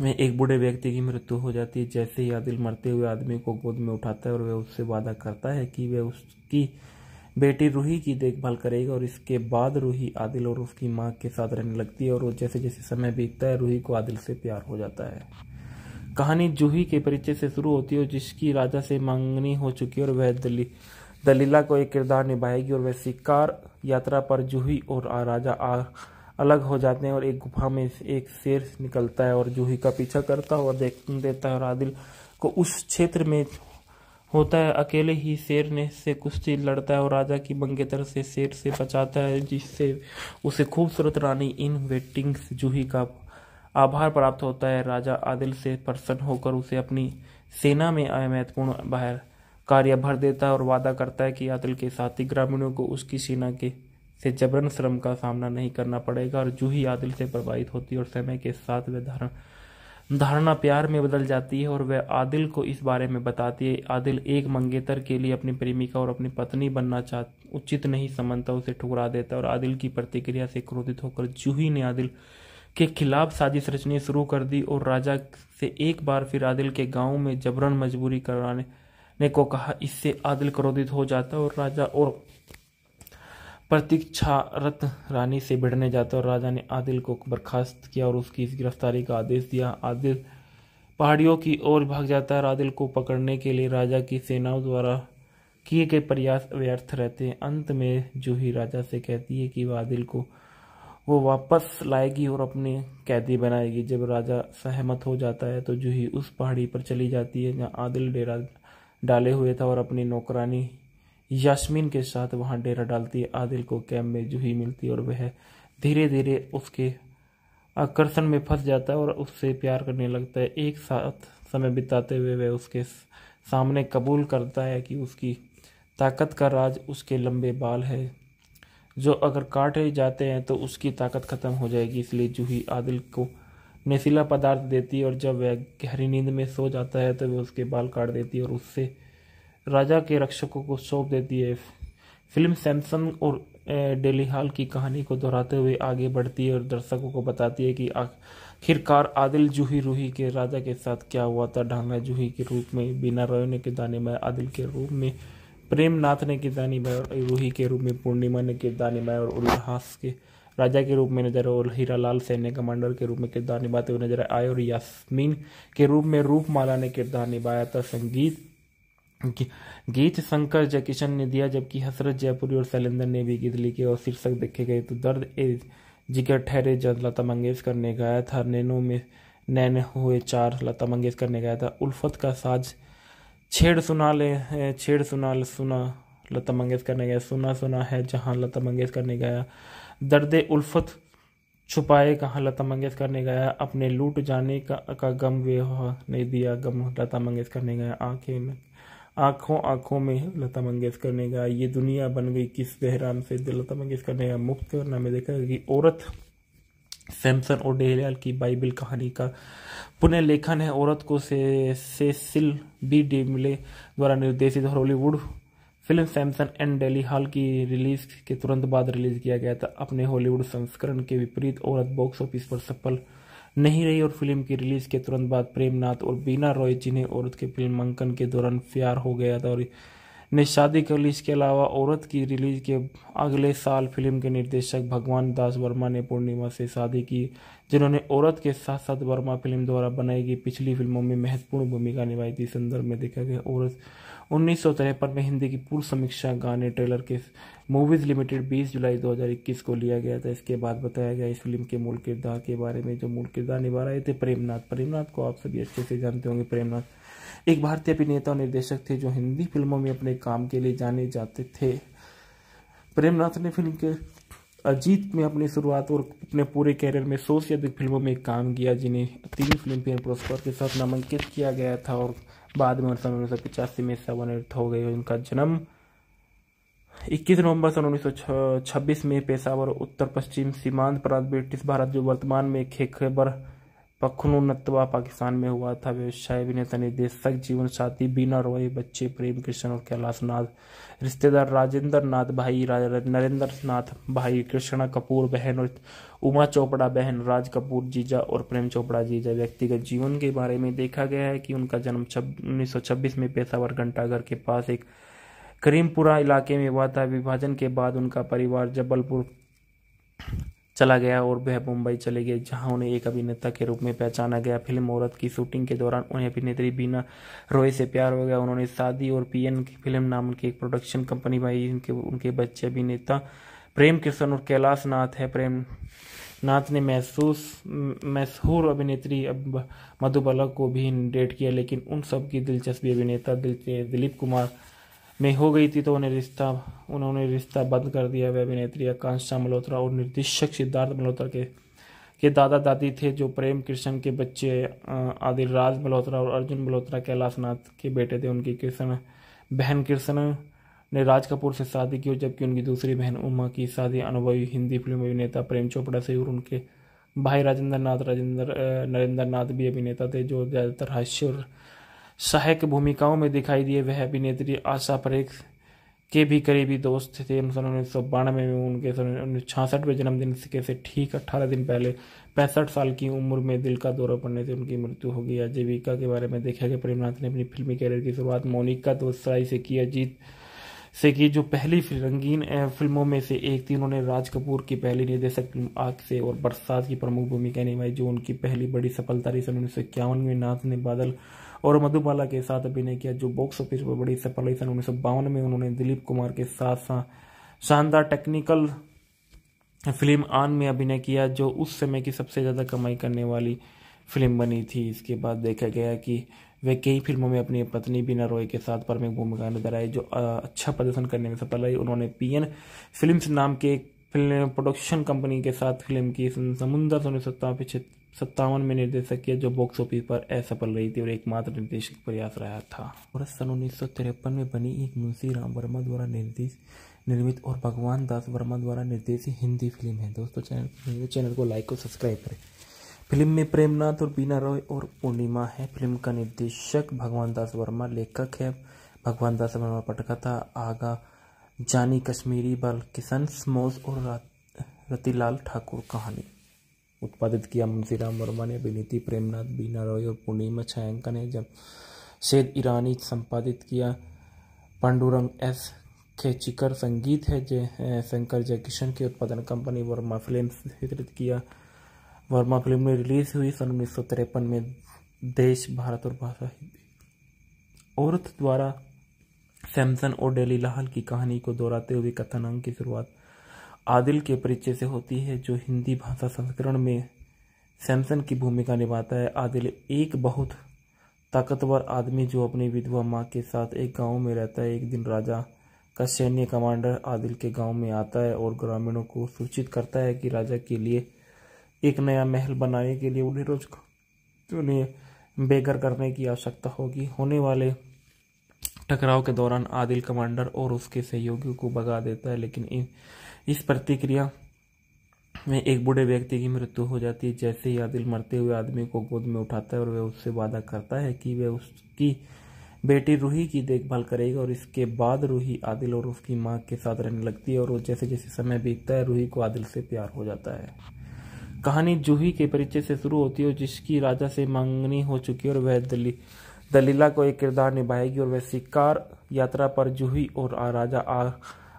Speaker 2: में एक बूढ़े व्यक्ति की मृत्यु हो जाती है जैसे ही आदिल मरते हुए आदमी को गोद में उठाता है और वह उससे वादा करता है कि वह उसकी बेटी रूही की देखभाल करेगा और इसके बाद रूही आदिल और उसकी माँ के साथ रहने लगती है और जैसे जैसे समय बीतता है रूही को आदिल से प्यार हो जाता है कहानी जूही के परिचय से शुरू होती है जिसकी राजा से मांगनी हो चुकी है और वह दली दलीला को एक किरदार निभाएगी और वह शिकार यात्रा पर जूही और राजा आ अलग हो जाते हैं और एक गुफा में एक शेर निकलता है और जूही का पीछा करता हुआ देख देता है और आदिल को उस क्षेत्र में होता है अकेले ही शेर ने से कुश्ती लड़ता है और राजा की मंगेतर से शेर से बचाता है जिससे उसे खूबसूरत रानी इन वेटिंग जूही का आभार प्राप्त होता है राजा आदिल से प्रसन्न होकर उसे अपनी सेना में आए महत्वपूर्ण बाहर कार्य भर देता है और वादा करता है कि आदिल के साथी ग्रामीणों को उसकी सेना के से जबरन श्रम का सामना नहीं करना पड़ेगा और जूही आदिल से प्रभावित होती है और समय के साथ वह धारण धारणा प्यार में बदल जाती है और वह आदिल को इस बारे में बताती है आदिल एक मंगेतर के लिए अपनी प्रेमिका और अपनी पत्नी बनना चाह उचित नहीं समझता उसे ठुकरा देता और आदिल की प्रतिक्रिया से क्रोधित होकर जूही ने आदिल के खिलाफ साजिश रचनी शुरू कर दी और राजा से एक बार फिर आदिल के गांव में जबरन मजबूरी कराने ने को कहा इससे आदिल क्रोधित हो जाता और राजा और प्रतीक्षारत रानी से भिड़ने जाता और राजा ने आदिल को बर्खास्त किया और उसकी गिरफ्तारी का आदेश दिया आदिल पहाड़ियों की ओर भाग जाता है आदिल को पकड़ने के लिए राजा की सेनाओं द्वारा किए गए प्रयास व्यर्थ रहते हैं अंत में जूही राजा से कहती है कि वह आदिल को वो वापस लाएगी और अपने कैदी बनाएगी जब राजा सहमत हो जाता है तो जूही उस पहाड़ी पर चली जाती है जहाँ आदिल डेरा डाले हुए था और अपनी नौकरानी यास्मीन के साथ वहाँ डेरा डालती है आदिल को कैम्प में जूही मिलती है और वह धीरे धीरे उसके आकर्षण में फंस जाता है और उससे प्यार करने लगता है एक साथ समय बिताते हुए वह उसके सामने कबूल करता है कि उसकी ताकत का राज उसके लंबे बाल है जो अगर काटे जाते हैं तो उसकी ताकत ख़त्म हो जाएगी इसलिए जूही आदिल को नशीला पदार्थ देती है और जब वह गहरी नींद में सो जाता है तो वह उसके बाल काट देती है और उससे राजा के रक्षकों को सौंप देती है फिल्म सैमसंग और डेली हाल की कहानी को दोहराते हुए आगे बढ़ती है और दर्शकों को बताती है कि आखिरकार आदिल जूही रूही के राजा के साथ क्या हुआ था ढांगा जूही के रूप में बीना रोयने के में आदिल के रूप में प्रेमनाथ ने के दानिब और रूही के रूप में पूर्णिमा ने के निभाया और उल्लास के राजा के रूप में नजर और हीरा लाल सैन्य कमांडर के रूप में किरदार निभाते हुए नजर आए और यास्मीन के रूप में रूपमाला ने किरदार निभाया था संगीत गीत शंकर जयकिशन ने दिया जबकि हसरत जयपुरी और शैलेंद्र ने भी गीत लिखे और शीर्षक देखे गए तो दर्द ए जिगर ठहरे जब लता मंगेशकर ने गाया था नैनो में नैन हुए चार लता मंगेशकर ने गाया था उल्फत का साज छेड़ सुना ले छेड़ सुना ले सुना लता मंगेशकर ने गाया सुना सुना है जहाँ लता मंगेशकर ने गाया दर्द उल्फत छुपाए कहाँ लता मंगेशकर ने गाया अपने लूट जाने का, का गम वे नहीं दिया गम लता मंगेशकर ने गाया आंखें में आंखों आंखों में लता मंगेशकर ने गाया ये दुनिया बन गई किस बहराम से लता मंगेशकर ने मुफ्त करना में देखा कि औरत सैमसन और डेहरियाल की बाइबल कहानी का पुनः लेखन है औरत को से सेसिल बी डेमले द्वारा निर्देशित Hollywood film Samson and Delilah की रिलीज के तुरंत बाद रिलीज किया गया था अपने हॉलीवुड संस्करण के विपरीत औरत बॉक्स ऑफिस पर सफल नहीं रही और फिल्म की रिलीज के तुरंत बाद प्रेमनाथ और बीना रॉय जिन्हें औरत के फिल्मांकन के दौरान प्यार हो गया था और ने शादी कर ली इसके अलावा औरत की रिलीज के अगले साल फिल्म के निर्देशक भगवान दास वर्मा ने पूर्णिमा से शादी की जिन्होंने औरत के साथ साथ वर्मा फिल्म द्वारा बनाई गई पिछली फिल्मों में महत्वपूर्ण भूमिका निभाई थी संदर्भ में देखा गया औरत उन्नीस में हिंदी की पूर्व समीक्षा गाने ट्रेलर के मूवीज लिमिटेड 20 जुलाई 2021 को लिया गया था इसके बाद बताया गया इस फिल्म के मूल किरदार के बारे में जो मूल किरदार निभा रहे थे प्रेमनाथ प्रेमनाथ को आप सभी अच्छे से जानते होंगे प्रेमनाथ एक भारतीय अभिनेता और निर्देशक थे जो हिंदी फिल्मों में अपने काम के लिए जाने जाते थे प्रेमनाथ ने फिल्म के अजीत में अपनी शुरुआत और अपने पूरे कैरियर में सौ से अधिक फिल्मों में काम किया जिन्हें तीन फिल्म फेयर पुरस्कार के साथ नामांकित किया गया था और बाद में सन उन्नीस सौ पिचासी में सेवानिवृत्त हो गए उनका जन्म 21 नवंबर सन उन्नीस में पेशावर उत्तर पश्चिम सीमांत प्रांत ब्रिटिश भारत जो वर्तमान में खेखबर पखनोन्नतवा पाकिस्तान में हुआ था व्यवसाय अभिनेता निर्देशक जीवन साथी बीना रॉय बच्चे प्रेम कृष्ण और कैलाश नाथ रिश्तेदार राजेंद्र नाथ भाई नरेंद्र नाथ भाई कृष्णा कपूर बहन और उमा चोपड़ा बहन राज कपूर जीजा और प्रेम चोपड़ा जीजा व्यक्तिगत जीवन के बारे में देखा गया है कि उनका जन्म उन्नीस में पेशावर घंटाघर के पास एक करीमपुरा इलाके में हुआ था विभाजन के बाद उनका परिवार जबलपुर चला गया और वह मुंबई चले गए जहां उन्हें एक अभिनेता के रूप में पहचाना गया फिल्म औरत की शूटिंग के दौरान उन्हें अभिनेत्री बीना रॉय से प्यार हो गया उन्होंने शादी और पीएन की फिल्म नाम की एक प्रोडक्शन कंपनी बनाई उनके उनके बच्चे अभिनेता प्रेम कृष्ण और कैलाश नाथ है प्रेम नाथ ने महसूस मशहूर अभिनेत्री मधुबाला को भी डेट किया लेकिन उन सब की दिलचस्पी अभिनेता दिलीप कुमार में हो गई थी तो उन्हें रिश्ता उन्होंने रिश्ता बंद कर दिया वह अभिनेत्री आकांक्षा मल्होत्रा और निर्देशक सिद्धार्थ मल्होत्रा के के दादा दादी थे जो प्रेम कृष्ण के बच्चे आदिल राज मल्होत्रा और अर्जुन मल्होत्रा कैलाशनाथ के बेटे थे उनकी कृष्ण बहन कृष्ण ने राज कपूर से शादी की जबकि उनकी दूसरी बहन उमा की शादी अनुभवी हिंदी फिल्म अभिनेता प्रेम चोपड़ा से और उनके भाई राजेंद्र नाथ राजेंद्र नरेंद्र नाथ भी अभिनेता थे जो ज़्यादातर हास्य और सहायक भूमिकाओं में दिखाई दिए वह अभिनेत्री आशा परेख के भी करीबी दोस्त थे सन उन्नीस सौ बानवे में उनके सन उन्नीस छियासठ में जन्मदिन के से ठीक अट्ठारह दिन पहले पैंसठ साल की उम्र में दिल का दौरा पड़ने से उनकी मृत्यु हो गई आजीविका के बारे में देखा गया प्रेमनाथ ने अपनी फिल्मी करियर की शुरुआत मोनिका दोस्तराई से की अजीत से की जो पहली रंगीन फिल्मों में से एक थी उन्होंने राज कपूर की पहली निर्देशक फिल्म आग से और बरसात की प्रमुख भूमिका निभाई जो उनकी पहली बड़ी सफलता रही सन उन्नीस सौ इक्यावन में नाथ ने बादल और मधुबाला के साथ अभिनय किया जो बॉक्स ऑफिस पर बड़ी सफल रही सन उन्नीस में उन्होंने दिलीप कुमार के साथ शानदार टेक्निकल फिल्म आन में अभिनय किया जो उस समय की सबसे ज़्यादा कमाई करने वाली फिल्म बनी थी इसके बाद देखा गया कि वे कई फिल्मों में अपनी पत्नी बीना रॉय के साथ प्रमुख भूमिका नजर आई जो अच्छा प्रदर्शन करने में सफल रही उन्होंने पीएन फिल्म्स नाम के एक फिल्म प्रोडक्शन कंपनी के साथ फिल्म की समुंदर उन्नीस सौ सत्तावन में निर्देशक किया जो बॉक्स ऑफिस पर असफल रही थी और एकमात्र निर्देशक प्रयास रहा था और सन उन्नीस में बनी एक मुंशी राम वर्मा द्वारा निर्देश निर्मित और भगवान दास वर्मा द्वारा निर्देशित हिंदी फिल्म है दोस्तों चैनल
Speaker 1: चैनल को लाइक और
Speaker 2: सब्सक्राइब करें फिल्म में प्रेमनाथ और बीना रॉय और पूर्णिमा है फिल्म का निर्देशक भगवान दास वर्मा लेखक है भगवान दास वर्मा पटकथा आगा जानी कश्मीरी बल किशन स्मोस और रतिलाल ठाकुर कहानी
Speaker 3: उत्पादित किया मुंशी राम वर्मा ने अभिनीति प्रेमनाथ
Speaker 2: बीना रॉय और पूर्णिमा छायांकन ने जब सैद ईरानी संपादित किया पांडुरंग एस खेचिकर संगीत है जय शंकर जयकिशन के उत्पादन कंपनी वर्मा फिल्म वितरित किया वर्मा फिल्म में रिलीज हुई सन उन्नीस में देश भारत और भाषा औरत द्वारा सैमसन और डेली लाहल की कहानी को दोहराते हुए कथानक की शुरुआत आदिल के परिचय से होती है जो हिंदी भाषा संस्करण में सैमसन की भूमिका निभाता है आदिल एक बहुत ताकतवर आदमी जो अपनी विधवा माँ के साथ एक गांव में रहता है एक दिन राजा का सैन्य कमांडर आदिल के गांव में आता है और ग्रामीणों को सूचित करता है कि राजा के लिए एक नया महल बनाने के लिए उन्हें रोज उन्हें बेघर करने की आवश्यकता होगी होने वाले टकराव के दौरान आदिल कमांडर और उसके सहयोगियों को भगा देता है लेकिन इन इस प्रतिक्रिया में एक बूढ़े व्यक्ति की मृत्यु हो जाती है जैसे ही आदिल मरते हुए आदमी को गोद में उठाता है और वह उससे वादा करता है कि वह उसकी बेटी रूही की देखभाल करेगी और इसके बाद रूही आदिल और उसकी माँ के साथ रहने लगती है और जैसे जैसे समय बीतता है रूही को आदिल से प्यार हो जाता है कहानी जूही के परिचय से शुरू होती है जिसकी राजा से मांगनी हो चुकी है और वह दली दलीला को एक किरदार निभाएगी और वह शिकार यात्रा पर जूही और राजा आ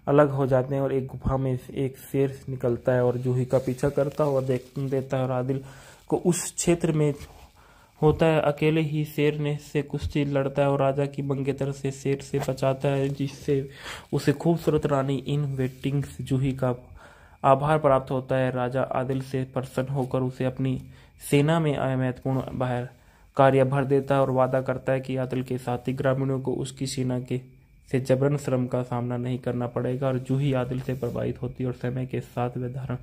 Speaker 2: अलग हो जाते हैं और एक गुफा में एक शेर निकलता है और जूही का पीछा करता है और देख देता है और आदिल को उस क्षेत्र में होता है अकेले ही शेर ने से कुछ चीज लड़ता है और राजा की मंगेतर से शेर से बचाता है जिससे उसे खूबसूरत रानी इन वेटिंग जूही का आभार प्राप्त होता है राजा आदिल से प्रसन्न होकर उसे अपनी सेना में आए महत्वपूर्ण बाहर कार्य भर देता है और वादा करता है कि आदिल के साथी ग्रामीणों को उसकी सेना के से जबरन श्रम का सामना नहीं करना पड़ेगा और जूही आदिल से प्रभावित होती है और समय के साथ वह धारण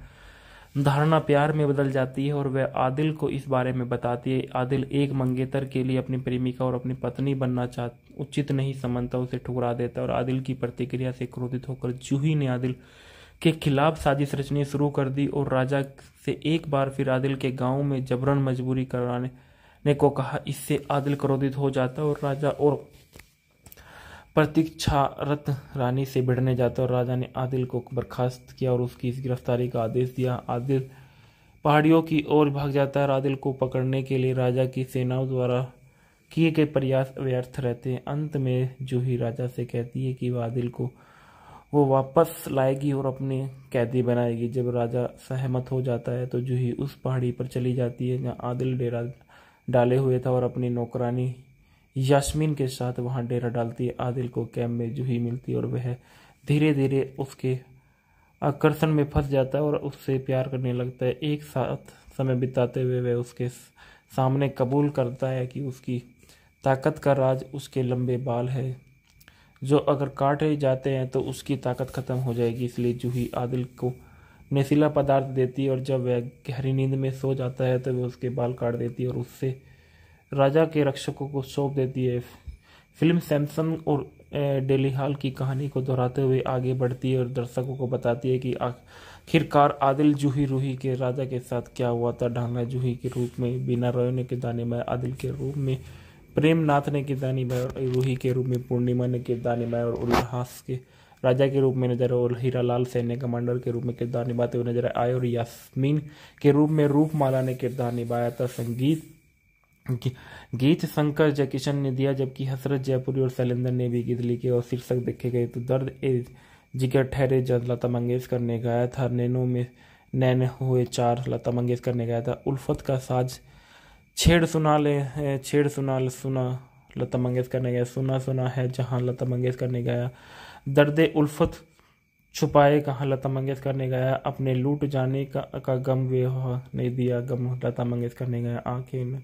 Speaker 2: धारणा प्यार में बदल जाती है और वह आदिल को इस बारे में बताती है आदिल एक मंगेतर के लिए अपनी प्रेमिका और अपनी पत्नी बनना चाह उचित नहीं समझता उसे ठुकरा देता है और आदिल की प्रतिक्रिया से क्रोधित होकर जूही ने आदिल के खिलाफ साजिश रचनी शुरू कर दी और राजा से एक बार फिर आदिल के गांव में जबरन मजबूरी कराने ने को कहा इससे आदिल क्रोधित हो जाता और राजा और प्रतीक्षारत रानी से भिड़ने जाता और राजा ने आदिल को बर्खास्त किया और उसकी इस गिरफ्तारी का आदेश दिया आदिल पहाड़ियों की ओर भाग जाता है आदिल को पकड़ने के लिए राजा की सेनाओं द्वारा किए गए प्रयास व्यर्थ रहते हैं अंत में जूही राजा से कहती है कि वह आदिल को वो वापस लाएगी और अपने कैदी बनाएगी जब राजा सहमत हो जाता है तो जूही उस पहाड़ी पर चली जाती है जहाँ आदिल डेरा डाले हुए था और अपनी नौकरानी यास्मीन के साथ वहां डेरा डालती है आदिल को कैम्प में जूही मिलती है और वह धीरे धीरे उसके आकर्षण में फंस जाता है और उससे प्यार करने लगता है एक साथ समय बिताते हुए वह उसके सामने कबूल करता है कि उसकी ताकत का राज उसके लंबे बाल है जो अगर काटे जाते हैं तो उसकी ताकत ख़त्म हो जाएगी इसलिए जूही आदिल को नशीला पदार्थ देती है और जब वह गहरी नींद में सो जाता है तो वह उसके बाल काट देती है और उससे राजा के रक्षकों को सौंप देती है फिल्म सैमसन और डेली हाल की कहानी को दोहराते हुए आगे बढ़ती है और दर्शकों को बताती है कि आखिरकार आदिल जूही रूही के राजा के साथ क्या हुआ था ढांगा जूही के रूप में बीना रोयने के दाने में आदिल के रूप में प्रेम नाथ ने किरदानी भाई और रूही के रूप में पूर्णिमा ने किरदानी भाई और उल्लास के राजा के रूप में नजर और हीरा लाल सैन्य कमांडर के रूप में किरदार निभाते हुए नजर आए और यास्मीन के रूप में माला ने किरदार निभाया था संगीत गीत शंकर जयकिशन ने दिया जबकि हसरत जयपुरी और शैलेंद्र ने भी गीत लिखे और शीर्षक देखे गए तो दर्द ए जिगर ठहरे जद लता मंगेशकर ने गाया था नैनो में नैन हुए चार लता मंगेशकर ने गाया था उल्फत का साज छेड़ सुना ले छेड़ सुना सुना लता मंगेशकर ने गाया सुना सुना है जहाँ लता मंगेशकर ने गाया दर्द उल्फत छुपाए कहाँ लता मंगेशकर ने गाया अपने लूट जाने का, का गम वे ने दिया गम लता मंगेशकर ने गाया आंखें में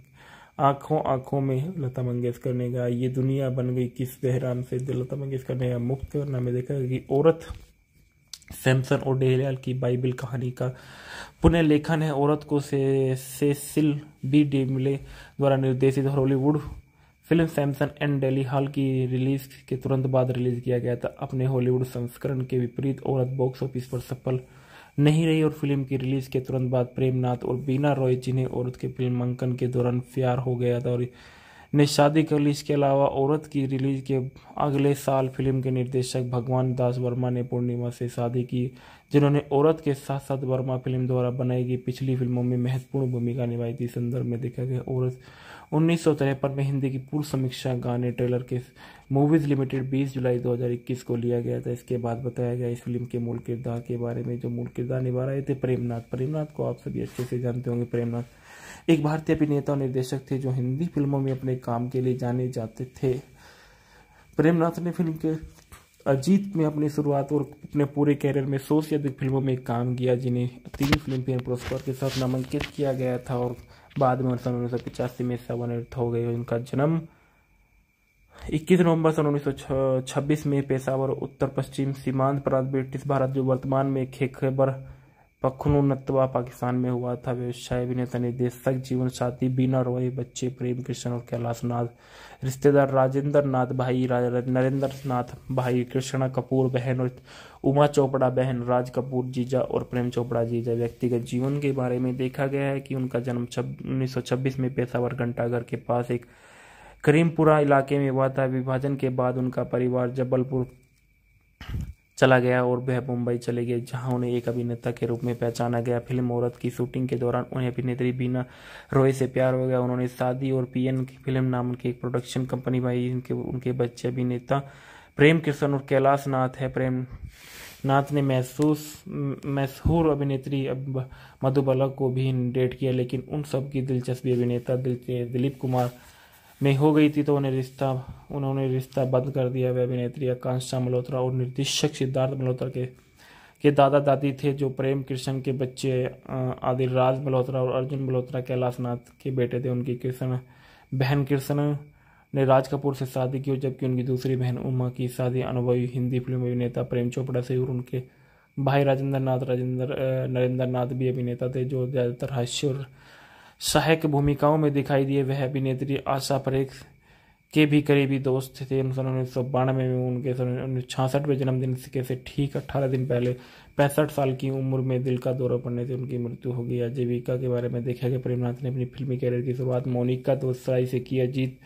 Speaker 2: आंखों आंखों में लता मंगेशकर ने गाया ये दुनिया बन गई किस तेहरान से लता मंगेशकर ने मुक्त करना में देखा कि औरत सैमसन और डेहरियाल की बाइबल कहानी का पुनः लेखन है औरत को से सेसिल बी डी मिले द्वारा निर्देशित Hollywood film Samson and Delilah की रिलीज के तुरंत बाद रिलीज किया गया था अपने हॉलीवुड संस्करण के विपरीत औरत बॉक्स ऑफिस पर सफल नहीं रही और फिल्म की रिलीज़ के तुरंत बाद प्रेमनाथ और बीना रॉय जिन्हें औरत के फिल्मांकन के दौरान प्यार हो गया था और ने शादी कर ली इसके अलावा औरत की रिलीज के अगले साल फिल्म के निर्देशक भगवान दास वर्मा ने पूर्णिमा से शादी की जिन्होंने औरत के साथ साथ वर्मा फिल्म द्वारा बनाई गई पिछली फिल्मों में महत्वपूर्ण भूमिका निभाई थी संदर्भ में देखा गया औरत उन्नीस में हिंदी की पूर्व समीक्षा गाने ट्रेलर के मूवीज़ लिमिटेड 20 जुलाई 2021 को लिया गया था इसके बाद बताया गया इस फिल्म के मूल किरदार के बारे में जो मूल किरदार निभा रहे थे प्रेमनाथ प्रेमनाथ को आप सभी अच्छे से जानते होंगे प्रेमनाथ एक भारतीय अभिनेता और निर्देशक थे जो हिंदी फिल्मों में अपने काम के लिए जाने जाते थे प्रेमनाथ ने फिल्म के अजीत में अपनी शुरुआत और अपने पूरे कैरियर में सौ से अधिक फिल्मों में काम किया जिन्हें तीन फिल्म फेयर पुरस्कार के साथ नामांकित किया गया था और बाद में उन्नीस सौ पचासी में सेवन हो गए उनका जन्म 21 नवंबर सन उन्नीस में पेशावर उत्तर पश्चिम सीमांत प्रांत ब्रिटिश भारत जो वर्तमान में खेखबर पखनूनतवा पाकिस्तान में हुआ था व्यवसाय अभिनेता निर्देशक जीवन साथी बीना रॉय बच्चे प्रेम कृष्ण और कैलाश नाथ रिश्तेदार राजेंद्र नाथ भाई नरेंद्र नाथ भाई कृष्णा कपूर बहन और उमा चोपड़ा बहन राज कपूर जीजा और प्रेम चोपड़ा जीजा व्यक्तिगत जीवन के बारे में देखा गया है कि उनका जन्म छब में पेशावर घंटाघर के पास एक करीमपुरा इलाके में हुआ था विभाजन के बाद उनका परिवार जबलपुर चला गया और वह मुंबई चले गए जहां उन्हें एक अभिनेता के रूप में पहचाना गया फिल्म औरत की शूटिंग के दौरान उन्हें अभिनेत्री बीना रॉय से प्यार हो गया उन्होंने शादी और पीएन की फिल्म नाम की एक प्रोडक्शन कंपनी बनाई उनके उनके बच्चे अभिनेता प्रेम कृष्ण और कैलाश नाथ है प्रेम नाथ ने महसूस मशहूर अभिनेत्री मधुबाला को भी डेट किया लेकिन उन सब की दिलचस्पी अभिनेता दिल, दिलीप कुमार में हो गई थी तो उन्हें रिश्ता उन्होंने रिश्ता बंद कर दिया वे अभिनेत्री आकांक्षा मल्होत्रा और निर्देशक सिद्धार्थ मल्होत्रा के के दादा दादी थे जो प्रेम कृष्ण के बच्चे आदिर राज मल्होत्रा और अर्जुन मल्होत्रा कैलाशनाथ के बेटे थे उनकी कृष्ण बहन कृष्ण ने राज कपूर से शादी की जबकि उनकी दूसरी बहन उमा की शादी अनुभवी हिंदी फिल्म अभिनेता प्रेम चोपड़ा से और उनके भाई राजेंद्र नाथ राजेंद्र नरेंद्र नाथ भी अभिनेता थे जो ज़्यादातर हास्य और सहायक भूमिकाओं में दिखाई दिए वह अभिनेत्री आशा परेख के भी करीबी दोस्त थे सन उन्नीस सौ बानवे में उनके सन उन्नीस छियासठ में जन्मदिन के से ठीक अट्ठारह दिन पहले पैंसठ साल की उम्र में दिल का दौरा पड़ने से उनकी मृत्यु हो गई आजीविका के बारे में देखा गया प्रेमनाथ ने अपनी फिल्मी करियर की शुरुआत मोनिक का दोस्तराई से किया जीत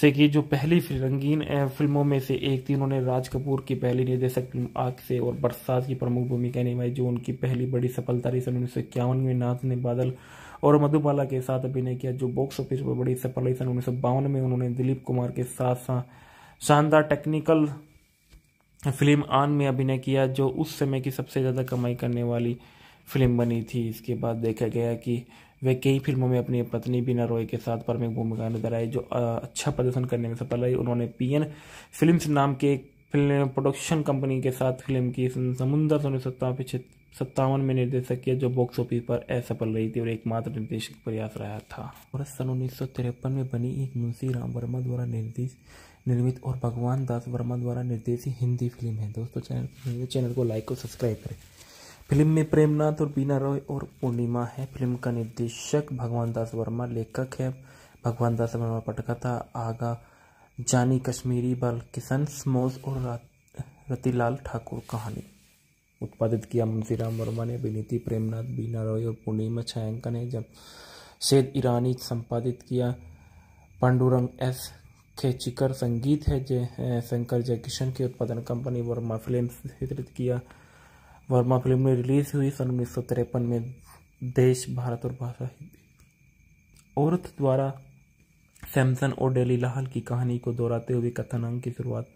Speaker 2: से की जो पहली रंगीन फिल्मों में से एक थी उन्होंने राज कपूर की पहली निर्देशक फिल्म आग से और बरसात की प्रमुख भूमिका निभाई जो उनकी पहली बड़ी सफलता रही सन उन्नीस सौ इक्यावन में नाथ ने बादल और मधुबाला के साथ अभिनय किया जो बॉक्स ऑफिस पर बड़ी सफल रही सन उन्नीस में उन्होंने दिलीप कुमार के साथ शानदार टेक्निकल फिल्म आन में अभिनय किया जो उस समय की सबसे ज़्यादा कमाई करने वाली फिल्म बनी थी इसके बाद देखा गया कि वे कई फिल्मों में अपनी पत्नी बीना रॉय के साथ प्रमुख भूमिका नजर आई जो अच्छा प्रदर्शन करने में सफल रही उन्होंने पीएन फिल्म्स नाम के फिल्म प्रोडक्शन कंपनी के साथ फिल्म की समुंदर उन्नीस सौ सत्तावन में निर्देशक किया जो बॉक्स ऑफिस पर असफल रही थी और एकमात्र निर्देशक प्रयास रहा था और सन उन्नीस में बनी एक मुंशी राम वर्मा द्वारा निर्देश निर्मित और भगवान दास वर्मा द्वारा निर्देशित हिंदी फिल्म है दोस्तों चैनल मेरे चैनल को
Speaker 1: लाइक और सब्सक्राइब करें
Speaker 2: फिल्म में प्रेमनाथ और बीना रॉय और पूर्णिमा है फिल्म का निर्देशक भगवान दास वर्मा लेखक है भगवान दास वर्मा पटकथा आगा जानी कश्मीरी बल किशन स्मोस और रतिलाल ठाकुर कहानी
Speaker 3: उत्पादित किया मुंशीराम वर्मा ने विनीति
Speaker 2: प्रेमनाथ बीना रॉय और पूर्णिमा छायांका ने जब शेद ईरानी संपादित किया पांडुरंग एस खेचिकर संगीत है जय शंकर जयकिशन की उत्पादन कंपनी वर्मा फिल्म वितरित किया वर्मा फिल्म में रिलीज हुई सन उन्नीस में देश भारत और भाषा हिंदी औरत द्वारा सैमसन और डेली लाहल की कहानी को दोहराते हुए कथानक की शुरुआत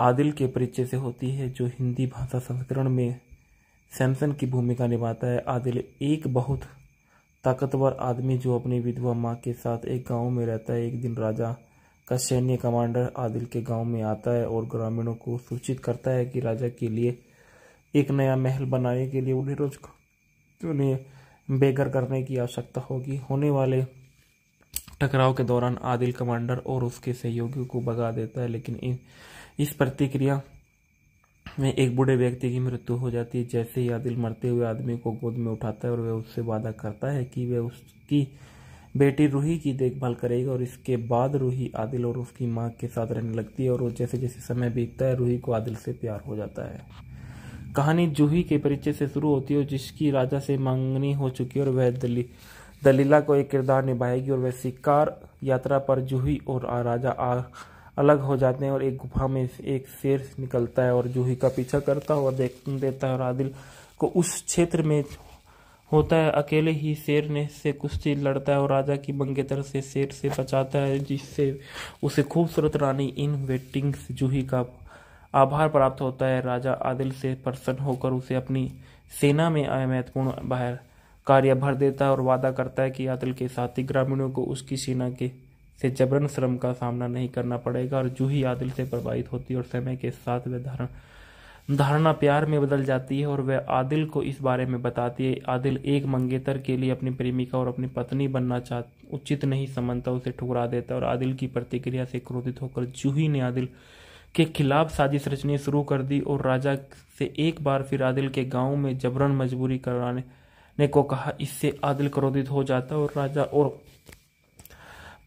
Speaker 2: आदिल के परिचय से होती है जो हिंदी भाषा संस्करण में सैमसन की भूमिका निभाता है आदिल एक बहुत ताकतवर आदमी जो अपनी विधवा माँ के साथ एक गांव में रहता है एक दिन राजा का सैन्य कमांडर आदिल के गांव में आता है और ग्रामीणों को सूचित करता है कि राजा के लिए एक नया महल बनाने के लिए उन्हें रोज उन्हें बेघर करने की आवश्यकता होगी होने वाले टकराव के दौरान आदिल कमांडर और उसके सहयोगियों को भगा देता है लेकिन इन इस प्रतिक्रिया में एक बूढ़े व्यक्ति की मृत्यु हो जाती है जैसे ही आदिल मरते हुए आदमी को गोद में उठाता है और वह उससे वादा करता है कि वह उसकी बेटी रूही की देखभाल करेगी और इसके बाद रूही आदिल और उसकी माँ के साथ रहने लगती है और जैसे जैसे समय बीतता है रूही को आदिल से प्यार हो जाता है कहानी जूही के परिचय से शुरू होती है जिसकी राजा से मांगनी हो चुकी है और वह दली दलीला को एक किरदार निभाएगी और वह शिकार यात्रा पर जूही और राजा आ अलग हो जाते हैं और एक गुफा में एक शेर निकलता है और जूही का पीछा करता हुआ देख देता है और आदिल को उस क्षेत्र में होता है अकेले ही शेर ने से कुश्ती लड़ता है और राजा की मंगेतर से शेर से बचाता है जिससे उसे खूबसूरत रानी इन वेटिंग जूही का आभार प्राप्त होता है राजा आदिल से प्रसन्न होकर उसे अपनी सेना में आए महत्वपूर्ण बाहर कार्य भर देता है और वादा करता है कि आदिल के साथी ग्रामीणों को उसकी सेना के से जबरन श्रम का सामना नहीं करना पड़ेगा और जूही आदिल से प्रभावित होती है और समय के साथ वह धारण धारणा प्यार में बदल जाती है और वह आदिल को इस बारे में बताती है आदिल एक मंगेतर के लिए अपनी प्रेमिका और अपनी पत्नी बनना चाह उचित नहीं समझता उसे ठुकरा देता और आदिल की प्रतिक्रिया से क्रोधित होकर जूही ने आदिल के खिलाफ साजिश रचनी शुरू कर दी और राजा से एक बार फिर आदिल के गांव में जबरन मजबूरी कराने ने को कहा इससे आदिल क्रोधित हो जाता और राजा और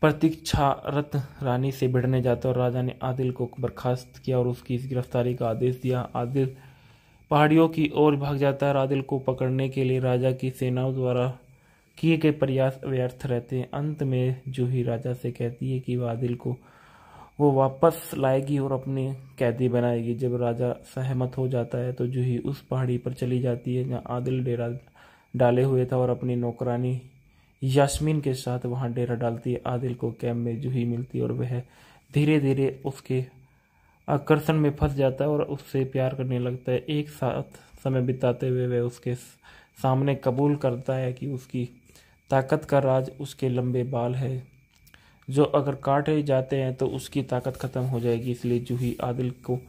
Speaker 2: प्रतीक्षारत रानी से भिड़ने जाता और राजा ने आदिल को बर्खास्त किया और उसकी गिरफ्तारी का आदेश दिया आदिल पहाड़ियों की ओर भाग जाता है आदिल को पकड़ने के लिए राजा की सेनाओं द्वारा किए गए प्रयास व्यर्थ रहते हैं अंत में जूही राजा से कहती है कि वह आदिल को वो वापस लाएगी और अपने कैदी बनाएगी जब राजा सहमत हो जाता है तो जूही उस पहाड़ी पर चली जाती है जहाँ आदिल डेरा डाले हुए था और अपनी नौकरानी यास्मीन के साथ वहाँ डेरा डालती है आदिल को कैम में जूही मिलती है और वह धीरे धीरे उसके आकर्षण में फंस जाता है और उससे प्यार करने लगता है एक साथ समय बिताते हुए वह उसके सामने कबूल करता है कि उसकी ताकत का राज उसके लंबे बाल है जो अगर काटे जाते हैं तो उसकी ताकत ख़त्म हो जाएगी इसलिए जूही आदिल को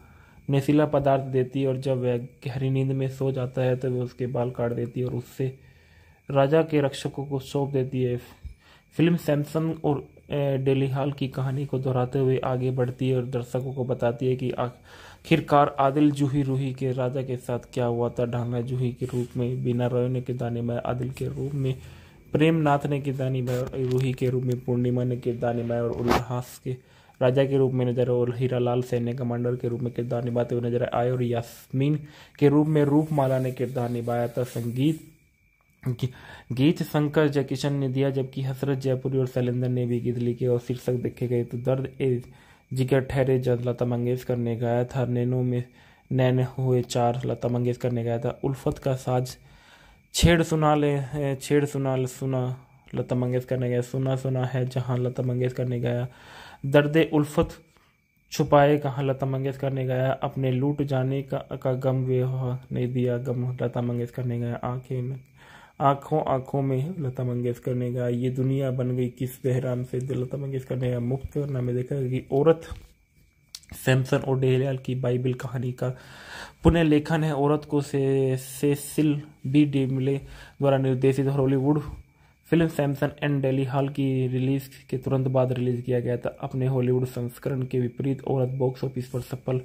Speaker 2: नशीला पदार्थ देती है और जब वह गहरी नींद में सो जाता है तो वह उसके बाल काट देती है और उससे राजा के रक्षकों को सौंप देती है फिल्म सैमसन और डेलीहाल की कहानी को दोहराते हुए आगे बढ़ती है और दर्शकों को बताती है कि आखिरकार आदिल जूही रूही के राजा के साथ क्या हुआ था ढांगा जूही के रूप में बीना रॉय के दाने में आदिल के रूप में प्रेम नाथ ने किरदानी माया और रूही के रूप में पूर्णिमा ने किरदानी माया और उल्लास के राजा के रूप में नजर आए और हीरा लाल सैन्य कमांडर के रूप में किरदार निभाते हुए नजर आए और यास्मीन के रूप में रूपमाला ने किरदार निभाया था संगीत गीत शंकर जयकिशन ने दिया जबकि हसरत जयपुरी और शैलेंद्र ने भी गीत लिखे और शीर्षक देखे गए तो दर्द ए जिगर ठहरे जद लता मंगेशकर ने गाया था नैनो में नैन हुए चार लता मंगेशकर ने गाया था उल्फत का साज छेड़ सुना ले छेड़ सुना ले, सुना लता मंगेशकर ने गाया सुना सुना है जहाँ लता मंगेशकर ने गाया दर्द उल्फत छुपाए कहाँ लता मंगेशकर ने गाया अपने लूट जाने का, का गम वे नहीं दिया गम लता मंगेशकर ने गाया आंखें में आंखों आंखों में लता मंगेशकर ने गाया ये दुनिया बन गई किस बहराम से लता मंगेशकर ने मुक्त करना में देखा कि औरत सैमसन और डेहलियाल की बाइबल कहानी का पुनः लेखन है औरत को से सेसिल बी डेमले द्वारा निर्देशित Hollywood film Samson and Delilah की रिलीज के तुरंत बाद रिलीज किया गया था अपने हॉलीवुड संस्करण के विपरीत औरत बॉक्स ऑफिस पर सफल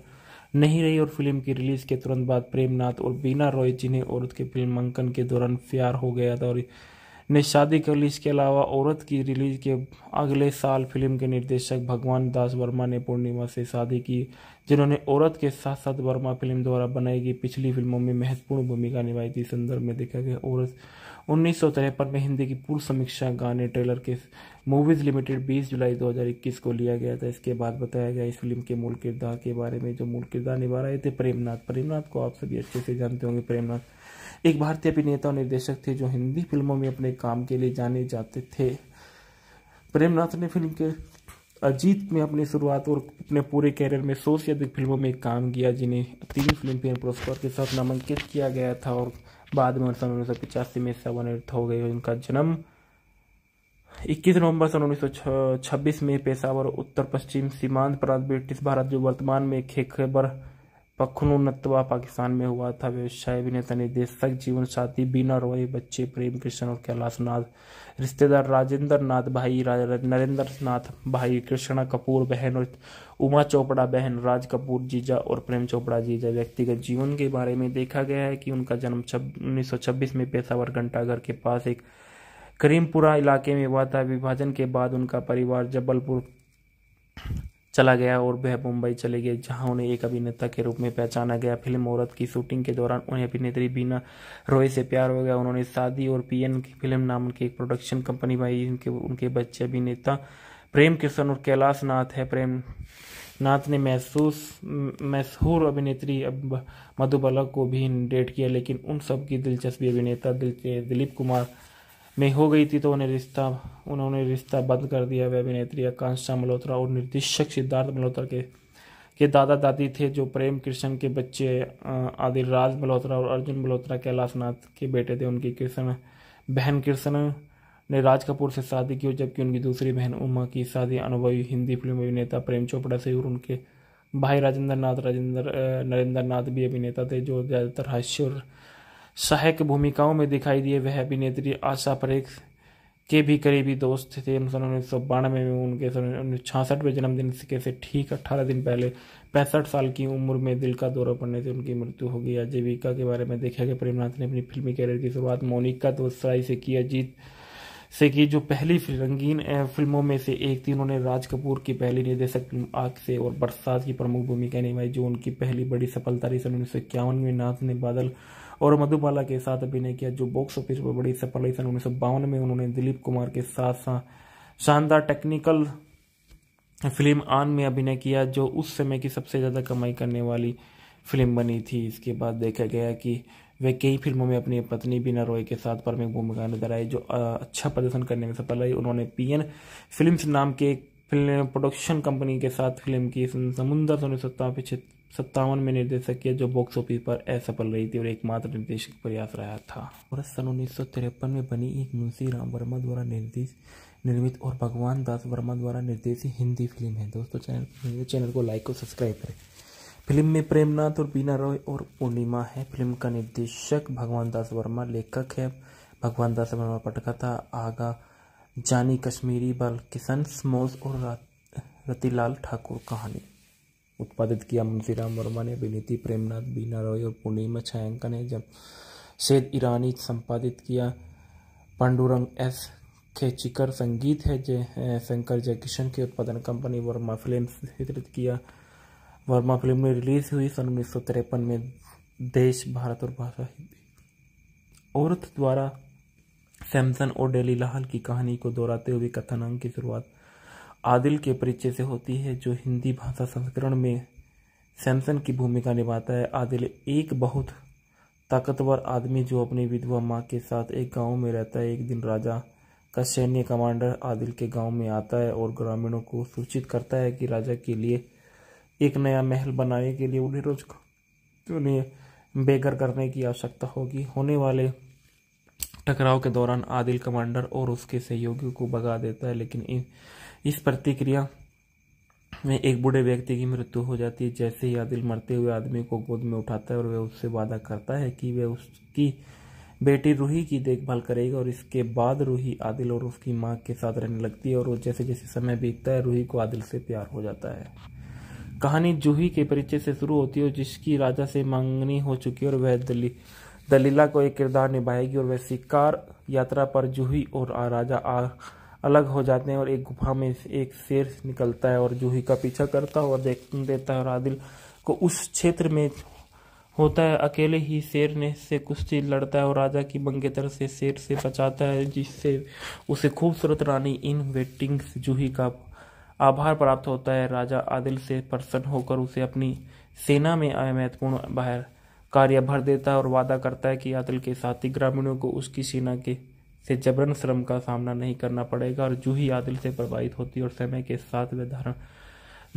Speaker 2: नहीं रही और फिल्म की रिलीज के तुरंत बाद प्रेमनाथ और बीना रॉय जिन्हें औरत के फिल्मांकन के दौरान प्यार हो गया था और ने शादी कर ली इसके अलावा औरत की रिलीज के अगले साल फिल्म के निर्देशक भगवान दास वर्मा ने पूर्णिमा से शादी की जिन्होंने औरत के साथ साथ वर्मा फिल्म द्वारा बनाई गई पिछली फिल्मों में महत्वपूर्ण भूमिका निभाई थी संदर्भ में देखा गया औरत उन्नीस में हिंदी की पूर्व समीक्षा गाने ट्रेलर के मूवीज़ लिमिटेड 20 जुलाई 2021 को लिया गया था इसके बाद बताया गया इस फिल्म के मूल किरदार के बारे में जो मूल किरदार निभा रहे थे प्रेमनाथ प्रेमनाथ को आप सभी अच्छे से जानते होंगे प्रेमनाथ एक भारतीय अभिनेता और निर्देशक थे जो हिंदी फिल्मों में अपने काम के लिए जाने जाते थे प्रेमनाथ ने फिल्म के अजीत में अपनी शुरुआत और अपने पूरे कैरियर में सौ से अधिक फिल्मों में काम किया जिन्हें तीन फिल्म फेयर पुरस्कार के साथ नामांकित किया गया था और बाद में सन उन्नीस सौ पिचासी में सेवानिवृत्त हो गए उनका जन्म 21 नवंबर सन उन्नीस में पेशावर उत्तर पश्चिम सीमांत प्रांत ब्रिटिश भारत जो वर्तमान में खेखबर पखनूनतवा पाकिस्तान में हुआ था व्यवसाय अभिनेता निर्देशक जीवन साथी बीना रॉय बच्चे प्रेम कृष्ण और कैलाश नाथ रिश्तेदार राजेंद्र नाथ भाई नरेंद्र नाथ भाई कृष्णा कपूर बहन और उमा चोपड़ा बहन राज कपूर जीजा और प्रेम चोपड़ा जीजा व्यक्तिगत जीवन के बारे में देखा गया है कि उन्नीस सौ छब्बीस में पेशावर घंटाघर के पास एक करीमपुरा इलाके में हुआ था विभाजन के बाद उनका परिवार जबलपुर चला गया और वह मुंबई चले गए जहां उन्हें एक अभिनेता के रूप में पहचाना गया फिल्म औरत की शूटिंग के दौरान उन्हें अभिनेत्री बीना रॉय से प्यार हो गया उन्होंने शादी और पीएन की फिल्म नाम की एक प्रोडक्शन कंपनी बनाई उनके उनके बच्चे अभिनेता प्रेम किशन और कैलाश नाथ है प्रेम नाथ ने महसूस मशहूर अभिनेत्री मधुबाला को भी डेट किया लेकिन उन सब की दिलचस्पी अभिनेता दिलीप कुमार में हो गई थी तो उन्हें रिश्ता उन्होंने रिश्ता बंद कर दिया वह अभिनेत्री आकांक्षा मल्होत्रा और निर्देशक सिद्धार्थ मल्होत्रा के के दादा दादी थे जो प्रेम कृष्ण के बच्चे आदिल राज मल्होत्रा और अर्जुन मल्होत्रा कैलाश नाथ के बेटे थे उनकी कृष्ण बहन कृष्ण ने राज कपूर से शादी की जबकि उनकी दूसरी बहन उमा की शादी अनुभवी हिंदी फिल्म अभिनेता प्रेम चोपड़ा से और उनके भाई राजेंद्र नाथ राजेंद्र नरेंद्र नाथ भी अभिनेता थे जो ज़्यादातर हास्य और सहायक भूमिकाओं में दिखाई दिए वह अभिनेत्री आशा परेख के भी करीबी दोस्त थे सन उन्नीस सौ बानवे में उनके सन उन्नीस छियासठ में जन्मदिन के से ठीक अट्ठारह दिन पहले पैंसठ साल की उम्र में दिल का दौरा पड़ने से उनकी मृत्यु हो गई आजीविका के बारे में देखा गया प्रेमनाथ ने अपनी फिल्मी करियर की शुरुआत मोनिका दोसाई से किया जीत से की जो पहली रंगीन फिल्मों में से एक थी उन्होंने राज कपूर की पहली निर्देशक फिल्म आग से और बरसात की प्रमुख भूमिका निभाई जो उनकी पहली बड़ी सफलता रही सन उन्नीस सौ इक्यावन में नाथ ने बादल और मधुबाला के साथ अभिनय किया जो बॉक्स ऑफिस पर बड़ी सफल रही सन उन्नीस में उन्होंने दिलीप कुमार के साथ शानदार टेक्निकल फिल्म आन में अभिनय किया जो उस समय की सबसे ज़्यादा कमाई करने वाली फिल्म बनी थी इसके बाद देखा गया कि वे कई फिल्मों में अपनी पत्नी बीना रॉय के साथ प्रमुख भूमिका नजर आई जो अच्छा प्रदर्शन करने में सफल रही उन्होंने पीएन फिल्म्स नाम के एक फिल्म प्रोडक्शन कंपनी के साथ फिल्म की समुंदर उन्नीस सौ सत्तावन में निर्देशक किया जो बॉक्स ऑफिस पर असफल रही थी और एकमात्र निर्देशक प्रयास रहा था और सन उन्नीस में बनी एक मुंशी राम वर्मा द्वारा निर्देश निर्मित और भगवान दास वर्मा द्वारा निर्देशित हिंदी फिल्म है दोस्तों चैनल
Speaker 1: चैनल को लाइक और सब्सक्राइब करें फिल्म
Speaker 2: में प्रेमनाथ और बीना रॉय और पूर्णिमा है फिल्म का निर्देशक भगवान दास वर्मा लेखक है भगवान दास वर्मा पटकथा आगा जानी कश्मीरी बल किशन स्मोस और रतिलाल ठाकुर कहानी
Speaker 3: उत्पादित किया मुंशीराम वर्मा ने
Speaker 2: विनीति प्रेमनाथ बीना रॉय और पूर्णिमा छायांकन ने जब शेद ईरानी संपादित किया पांडुरंग एस खेचिकर संगीत है जय शंकर जयकिशन की उत्पादन कंपनी वर्मा फिल्म चित्रित किया वर्मा फिल्म में रिलीज हुई सन उन्नीस में देश भारत और भाषा हिंदी औरत द्वारा सैमसन और डेली लाहल की कहानी को दोहराते हुए कथनांग की शुरुआत आदिल के परिचय से होती है जो हिंदी भाषा संस्करण में सैमसन की भूमिका निभाता है आदिल एक बहुत ताकतवर आदमी जो अपनी विधवा माँ के साथ एक गांव में रहता है एक दिन राजा का सैन्य कमांडर आदिल के गांव में आता है और ग्रामीणों को सूचित करता है कि राजा के लिए एक नया महल बनाने के लिए उन्हें रोज उन्हें बेघर करने की आवश्यकता होगी होने वाले टकराव के दौरान आदिल कमांडर और उसके सहयोगियों को भगा देता है लेकिन इन इस प्रतिक्रिया में एक बूढ़े व्यक्ति की मृत्यु हो जाती है जैसे ही आदिल मरते हुए आदमी को गोद में उठाता है और वह उससे वादा करता है कि वह उसकी बेटी रूही की देखभाल करेगी और इसके बाद रूही आदिल और उसकी माँ के साथ रहने लगती है और जैसे जैसे समय बीतता है रूही को आदिल से प्यार हो जाता है कहानी जूही के परिचय से शुरू होती है हो जिसकी राजा से मांगनी हो चुकी है और वह दली दलीला को एक किरदार निभाएगी और वह शिकार यात्रा पर जूही और राजा आ अलग हो जाते हैं और एक गुफा में एक शेर निकलता है और जूही का पीछा करता है और देख देता है और आदिल को उस क्षेत्र में होता है अकेले ही शेर ने से कुश्ती लड़ता है और राजा की बंगेतर से शेर से बचाता है जिससे उसे खूबसूरत रानी इन वेटिंग जूही का आभार प्राप्त होता है राजा आदिल से प्रसन्न होकर उसे अपनी सेना में आए महत्वपूर्ण बाहर कार्य भर देता है और वादा करता है कि आदिल के साथी ग्रामीणों को उसकी सेना के से जबरन श्रम का सामना नहीं करना पड़ेगा और जूही आदिल से प्रभावित होती है और समय के साथ वह धारण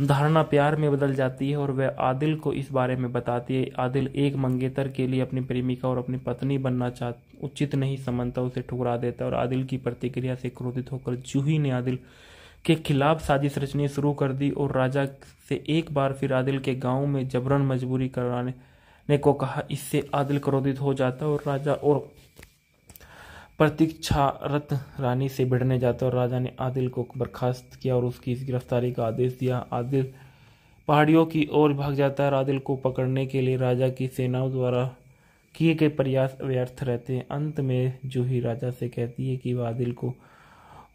Speaker 2: धारणा प्यार में बदल जाती है और वह आदिल को इस बारे में बताती है आदिल एक मंगेतर के लिए अपनी प्रेमिका और अपनी पत्नी बनना चाह उचित नहीं समझता उसे ठुकरा देता और आदिल की प्रतिक्रिया से क्रोधित होकर जूही ने आदिल के खिलाफ साजिश रचनी शुरू कर दी और राजा से एक बार फिर आदिल के गांव में जबरन मजबूरी कराने ने को कहा इससे आदिल क्रोधित हो जाता और राजा और प्रतीक्षारत रानी से भिड़ने जाता और राजा ने आदिल को बर्खास्त किया और उसकी गिरफ्तारी का आदेश दिया आदिल पहाड़ियों की ओर भाग जाता है आदिल को पकड़ने के लिए राजा की सेनाओं द्वारा किए गए प्रयास व्यर्थ रहते हैं अंत में जूही राजा से कहती है कि वह आदिल को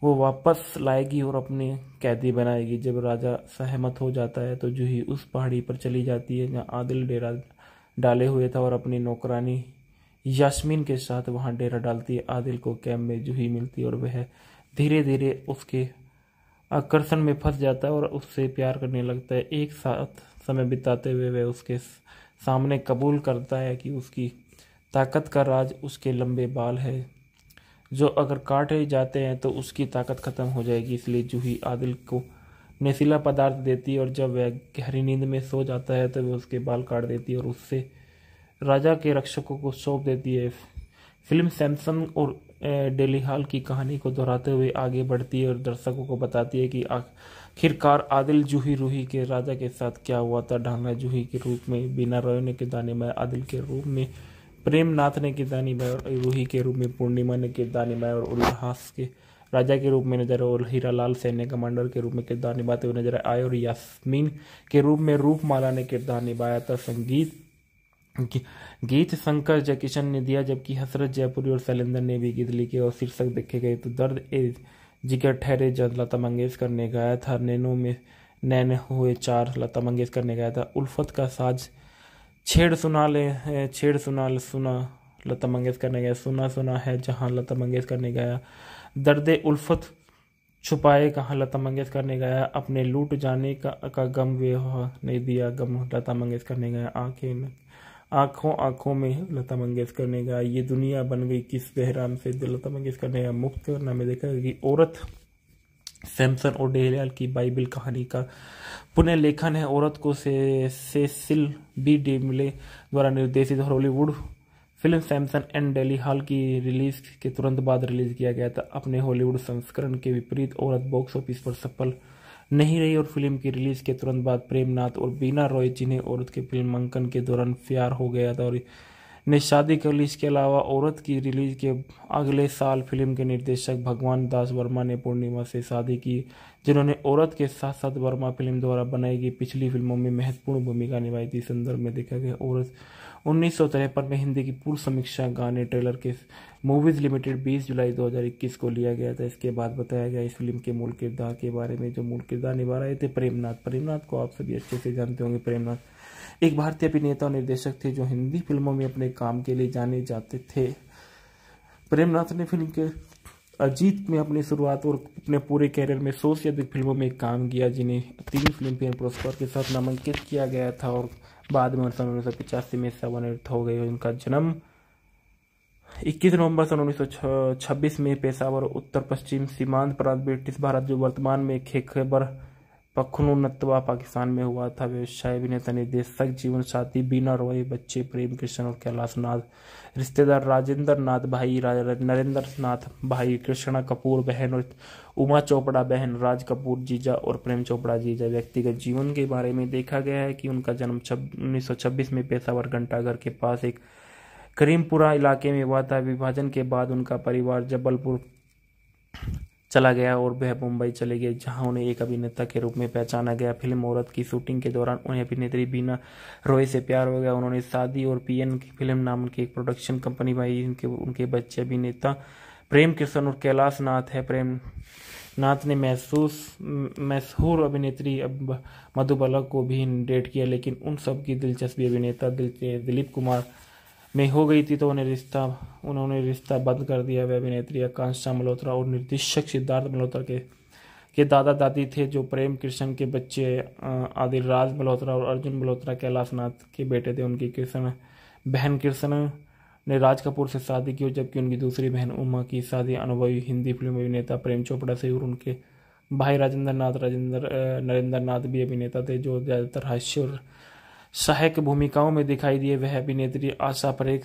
Speaker 2: वो वापस लाएगी और अपने कैदी बनाएगी जब राजा सहमत हो जाता है तो जूही उस पहाड़ी पर चली जाती है जहाँ आदिल डेरा डाले हुए था और अपनी नौकरानी यास्मीन के साथ वहाँ डेरा डालती है आदिल को कैम में जूही मिलती और वह धीरे धीरे उसके आकर्षण में फंस जाता है और उससे प्यार करने लगता है एक साथ समय बिताते हुए वह उसके सामने कबूल करता है कि उसकी ताकत का राज उसके लंबे बाल है जो अगर काटे जाते हैं तो उसकी ताकत ख़त्म हो जाएगी इसलिए जूही आदिल को नशीला पदार्थ देती है और जब वह गहरी नींद में सो जाता है तो वह उसके बाल काट देती है और उससे राजा के रक्षकों को सौंप देती है फिल्म सैमसंग और डेलीहाल की कहानी को दोहराते हुए आगे बढ़ती है और दर्शकों को बताती है कि आखिरकार आदिल जूही रूही के राजा के साथ क्या हुआ था ढांगा जूही के रूप में बिना रोयने के दाने में आदिल के रूप में प्रेमनाथ ने किदानी माया और रूही के रूप में पूर्णिमा ने किदानी माया और उल्लास के राजा के रूप में नजर आए और हीरा लाल सैन्य कमांडर के रूप में किरदार निभाते हुए नजर आए और यास्मीन के रूप में रूपमाला ने किरदार निभाया था संगीत गीत शंकर जयकिशन ने दिया जबकि हसरत जयपुरी और शैलेंद्र ने भी गीत लिखे और शीर्षक देखे गए तो दर्द ए जिगर ठहरे जद लता मंगेशकर ने गाया था नैनो में नैन हुए चार लता मंगेशकर ने गाया था उल्फत का साज छेड़ सुना ले छेड़ सुना ले सुना लता मंगेशकर ने गाया सुना सुना है जहाँ लता मंगेशकर ने गाया दर्द उल्फत छुपाए कहाँ लता मंगेशकर ने गाया अपने लूट जाने का, का गम वे ने दिया गम लता मंगेशकर ने गाया आंखें में आंखों आंखों में लता मंगेशकर ने गाया ये दुनिया बन गई किस बहराम से लता मंगेशकर ने मुफ्त नामे देखा कि औरत सैमसन और डेहलियाल की बाइबल कहानी का पुनः लेखन है औरत को से सेसिल बी डेमले द्वारा निर्देशित Hollywood film Samson and Delilah की रिलीज के तुरंत बाद रिलीज किया गया था अपने हॉलीवुड संस्करण के विपरीत औरत बॉक्स ऑफिस पर सफल नहीं रही और फिल्म की रिलीज़ के तुरंत बाद प्रेमनाथ और बीना रॉय जिन्हें औरत के फिल्मांकन के दौरान प्यार हो गया था और ने शादी कर ली इसके अलावा औरत की रिलीज के अगले साल फिल्म के निर्देशक भगवान दास वर्मा ने पूर्णिमा से शादी की जिन्होंने औरत के साथ साथ वर्मा फिल्म द्वारा बनाई गई पिछली फिल्मों में महत्वपूर्ण भूमिका निभाई थी संदर्भ में देखा गया औरत उन्नीस में हिंदी की पूर्व समीक्षा गाने ट्रेलर के मूवीज़ लिमिटेड 20 जुलाई 2021 को लिया गया था इसके बाद बताया गया इस फिल्म के मूल किरदार के बारे में जो मूल किरदार निभा रहे थे प्रेमनाथ प्रेमनाथ को आप सभी अच्छे से जानते होंगे प्रेमनाथ एक भारतीय अभिनेता और निर्देशक थे जो हिंदी फिल्मों में अपने काम के लिए जाने जाते थे प्रेमनाथ ने फिल्म के अजीत में अपनी शुरुआत और अपने पूरे कैरियर में सौ से अधिक फिल्मों में काम किया जिन्हें तीन फिल्म फेयर पुरस्कार के साथ नामांकित किया गया था और बाद में उनसे उन्नीस सौ पिचासी में सेवन हो गए इनका जन्म 21 नवंबर सन उन्नीस में पेशावर उत्तर पश्चिम सीमांत प्रांत ब्रिटिश भारत जो वर्तमान में खेखबर पखनूनतवा पाकिस्तान में हुआ था व्यवसाय अभिनेता निर्देशक जीवन साथी बीना रॉय बच्चे प्रेम कृष्ण और कैलाश नाथ रिश्तेदार राजेंद्र नाथ भाई नरेंद्र नाथ भाई कृष्णा कपूर बहन और उमा चोपड़ा बहन राज कपूर जीजा और प्रेम चोपड़ा जीजा व्यक्तिगत जीवन के बारे में देखा गया है कि उनका जन्म उन्नीस में पेशावर घंटाघर के पास एक करीमपुरा इलाके में हुआ था विभाजन के बाद उनका परिवार जबलपुर चला गया और वह मुंबई चले गए जहां उन्हें एक अभिनेता के रूप में पहचाना गया फिल्म औरत की शूटिंग के दौरान उन्हें अभिनेत्री बीना रॉय से प्यार हो गया उन्होंने शादी और पीएन की फिल्म नाम की एक प्रोडक्शन कंपनी बनाई उनके उनके बच्चे अभिनेता प्रेम कृष्ण और कैलाश नाथ है प्रेम नाथ ने महसूस मशहूर अभिनेत्री अब मधुबाला को भी डेट किया लेकिन उन सब की दिलचस्पी अभिनेता दिलीप कुमार में हो गई थी तो उन्हें रिश्ता उन्होंने रिश्ता बंद कर दिया वे अभिनेत्री आकांक्षा मल्होत्रा और निर्देशक सिद्धार्थ मल्होत्रा के के दादा दादी थे जो प्रेम कृष्ण के बच्चे आदिल राज मल्होत्रा और अर्जुन मल्होत्रा कैलाशनाथ के बेटे थे उनकी कृष्ण बहन कृष्ण ने राज कपूर से शादी की जबकि उनकी दूसरी बहन उमा की शादी अनुभवी हिंदी फिल्म अभिनेता प्रेम चोपड़ा से और उनके भाई राजेंद्र नाथ राजेंद्र नरेंद्र नाथ भी अभिनेता थे जो ज़्यादातर हास्य और सहायक भूमिकाओं में दिखाई दिए वह अभिनेत्री आशा परेख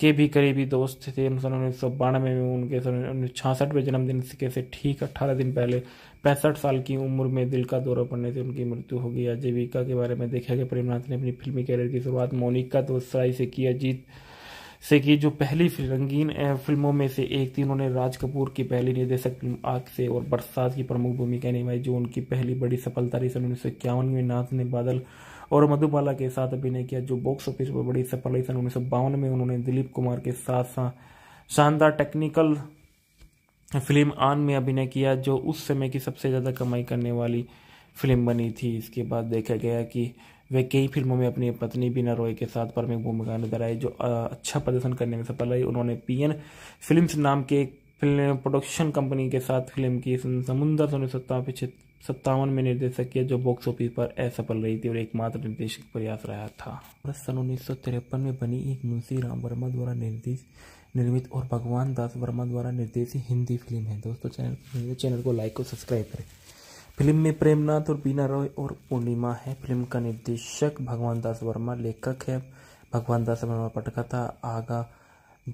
Speaker 2: के भी करीबी दोस्त थे सन उन्नीस सौ बानवे में उनके सन उन्नीस छियासठ में जन्मदिन से ठीक अट्ठारह दिन पहले पैंसठ साल की उम्र में दिल का दौरा पड़ने से उनकी मृत्यु हो गई आजीविका के बारे में देखा गया प्रेमनाथ ने अपनी फिल्मी कैरियर की शुरुआत मोनिका दोसाई से किया जीत से की जो पहली रंगीन फिल्मों में से एक थी उन्होंने राज कपूर की पहली निर्देशक फिल्म आग से और बरसात की प्रमुख भूमिका निभाई जो उनकी पहली बड़ी सफलता रही सन उन्नीस सौ इक्यावन में नाथ ने बादल और मधुबाला के साथ अभिनय किया जो बॉक्स ऑफिस पर बड़ी सफल रही सन उन्नीस में उन्होंने दिलीप कुमार के साथ साथ शानदार टेक्निकल फिल्म आन में अभिनय किया जो उस समय की सबसे ज़्यादा कमाई करने वाली फिल्म बनी थी इसके बाद देखा गया कि वे कई फिल्मों में अपनी पत्नी बीना रॉय के साथ प्रमुख भूमिका नजर आई जो अच्छा प्रदर्शन करने में सफल रही उन्होंने पीएन फिल्म्स नाम के एक फिल्म प्रोडक्शन कंपनी के साथ फिल्म की समुंदर उन्नीस सौ सत्तावन में निर्देशक निर्देशकीय जो बॉक्स ऑफिस पर असफल रही थी और एकमात्र निर्देशक प्रयास रहा था सन उन्नीस में बनी एक मुंशी राम वर्मा द्वारा निर्देश निर्मित और भगवान दास वर्मा द्वारा निर्देशित हिंदी फिल्म है दोस्तों चैनल
Speaker 1: चैनल को लाइक और सब्सक्राइब करें
Speaker 2: फिल्म में प्रेमनाथ और बीना रॉय और पूर्णिमा है फिल्म का निर्देशक भगवान दास वर्मा लेखक है भगवान दास वर्मा पटकथा आगा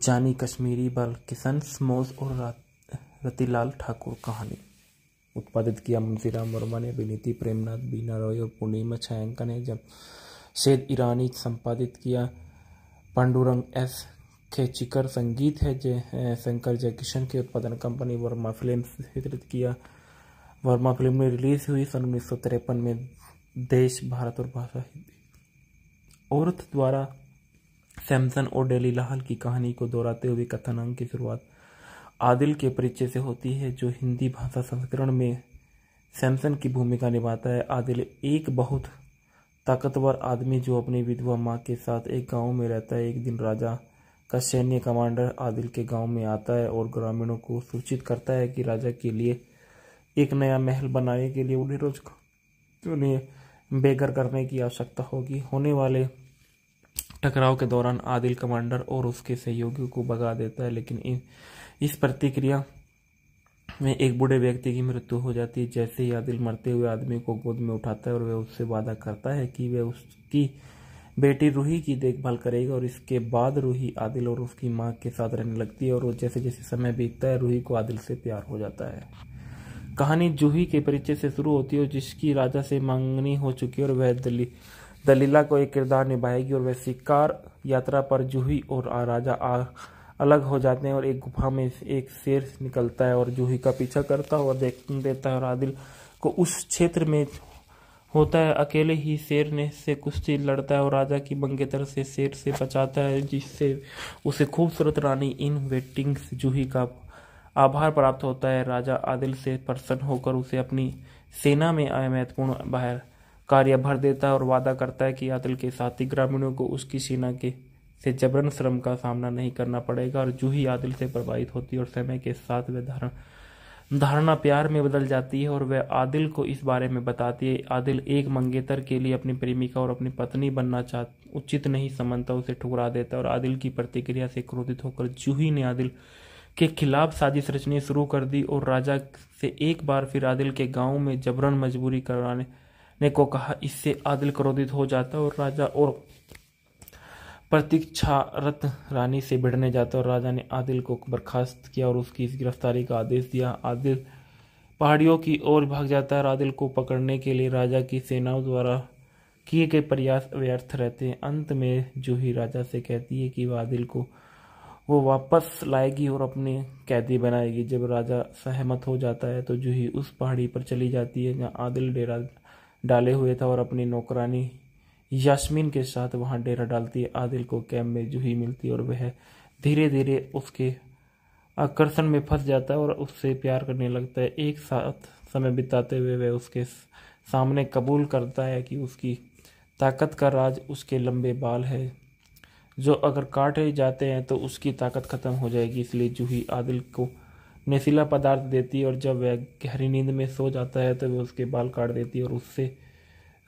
Speaker 2: जानी कश्मीरी बल किशन स्मोस और रतिलाल ठाकुर कहानी
Speaker 3: उत्पादित किया मुंशी राम
Speaker 2: वर्मा ने विनीति प्रेमनाथ बीना रॉय और पूर्णिमा छायांकन है जब शेद ईरानी संपादित किया पांडुरंग एस खेचिकर संगीत है जय शंकर जयकिशन की उत्पादन कंपनी वर्मा फिल्म वितरित किया वर्मा फिल्म में रिलीज हुई सन उन्नीस में देश भारत और भाषा हिंदी औरत द्वारा सैमसन और डेली लाहल की कहानी को दोहराते हुए कथानक की शुरुआत आदिल के परिचय से होती है जो हिंदी भाषा संस्करण में सैमसन की भूमिका निभाता है आदिल एक बहुत ताकतवर आदमी जो अपनी विधवा माँ के साथ एक गांव में रहता है एक दिन राजा का सैन्य कमांडर आदिल के गांव में आता है और ग्रामीणों को सूचित करता है कि राजा के लिए एक नया महल बनाने के लिए उन्हें रोज उन्हें बेघर करने की आवश्यकता होगी होने वाले टकराव के दौरान आदिल कमांडर और उसके सहयोगियों को भगा देता है लेकिन इन इस प्रतिक्रिया में एक बूढ़े व्यक्ति की मृत्यु हो जाती है जैसे ही आदिल मरते हुए आदमी को गोद में उठाता है और वह उससे वादा करता है कि वह उसकी बेटी रूही की देखभाल करेगी और इसके बाद रूही आदिल और उसकी माँ के साथ रहने लगती है और जैसे जैसे समय बीतता है रूही को आदिल से प्यार हो जाता है कहानी जूही के परिचय से शुरू होती है हो जिसकी राजा से मांगनी हो चुकी है और वह दली दलीला को एक किरदार निभाएगी और वह शिकार यात्रा पर जूही और राजा आ अलग हो जाते हैं और एक गुफा में एक शेर निकलता है और जूही का पीछा करता है और देख देता है और आदिल को उस क्षेत्र में होता है अकेले ही शेर ने से कुश्ती लड़ता है और राजा की मंगेतर से शेर से बचाता है जिससे उसे खूबसूरत रानी इन वेटिंग जूही का आभार प्राप्त होता है राजा आदिल से प्रसन्न होकर उसे अपनी सेना में आए महत्वपूर्ण बाहर कार्य भर देता है और वादा करता है कि आदिल के साथी ग्रामीणों को उसकी सेना के से जबरन श्रम का सामना नहीं करना पड़ेगा और जूही आदिल से प्रभावित होती है और समय के साथ वह धारण धारणा प्यार में बदल जाती है और वह आदिल को इस बारे में बताती है आदिल एक मंगेतर के लिए अपनी प्रेमिका और अपनी पत्नी बनना चाह उचित नहीं समझता उसे ठुकरा देता है और आदिल की प्रतिक्रिया से क्रोधित होकर जूही ने आदिल के खिलाफ साजिश रचनी शुरू कर दी और राजा से एक बार फिर आदिल के गांव में जबरन मजबूरी कराने ने को कहा इससे आदिल क्रोधित हो जाता और राजा और प्रतीक्षारत रानी से भिड़ने जाता और राजा ने आदिल को बर्खास्त किया और उसकी गिरफ्तारी का आदेश दिया आदिल पहाड़ियों की ओर भाग जाता है आदिल को पकड़ने के लिए राजा की सेनाओं द्वारा किए गए प्रयास व्यर्थ रहते हैं अंत में जूही राजा से कहती है कि वह आदिल को वो वापस लाएगी और अपने कैदी बनाएगी जब राजा सहमत हो जाता है तो जूही उस पहाड़ी पर चली जाती है जहाँ आदिल डेरा डाले हुए था और अपनी नौकरानी यास्मीन के साथ वहां डेरा डालती है आदिल को कैम्प में जूही मिलती है और वह धीरे धीरे उसके आकर्षण में फंस जाता है और उससे प्यार करने लगता है एक साथ समय बिताते हुए वह उसके सामने कबूल करता है कि उसकी ताकत का राज उसके लंबे बाल है जो अगर काटे जाते हैं तो उसकी ताकत ख़त्म हो जाएगी इसलिए जूही आदिल को नशीला पदार्थ देती है और जब वह गहरी नींद में सो जाता है तो वह उसके बाल काट देती है और उससे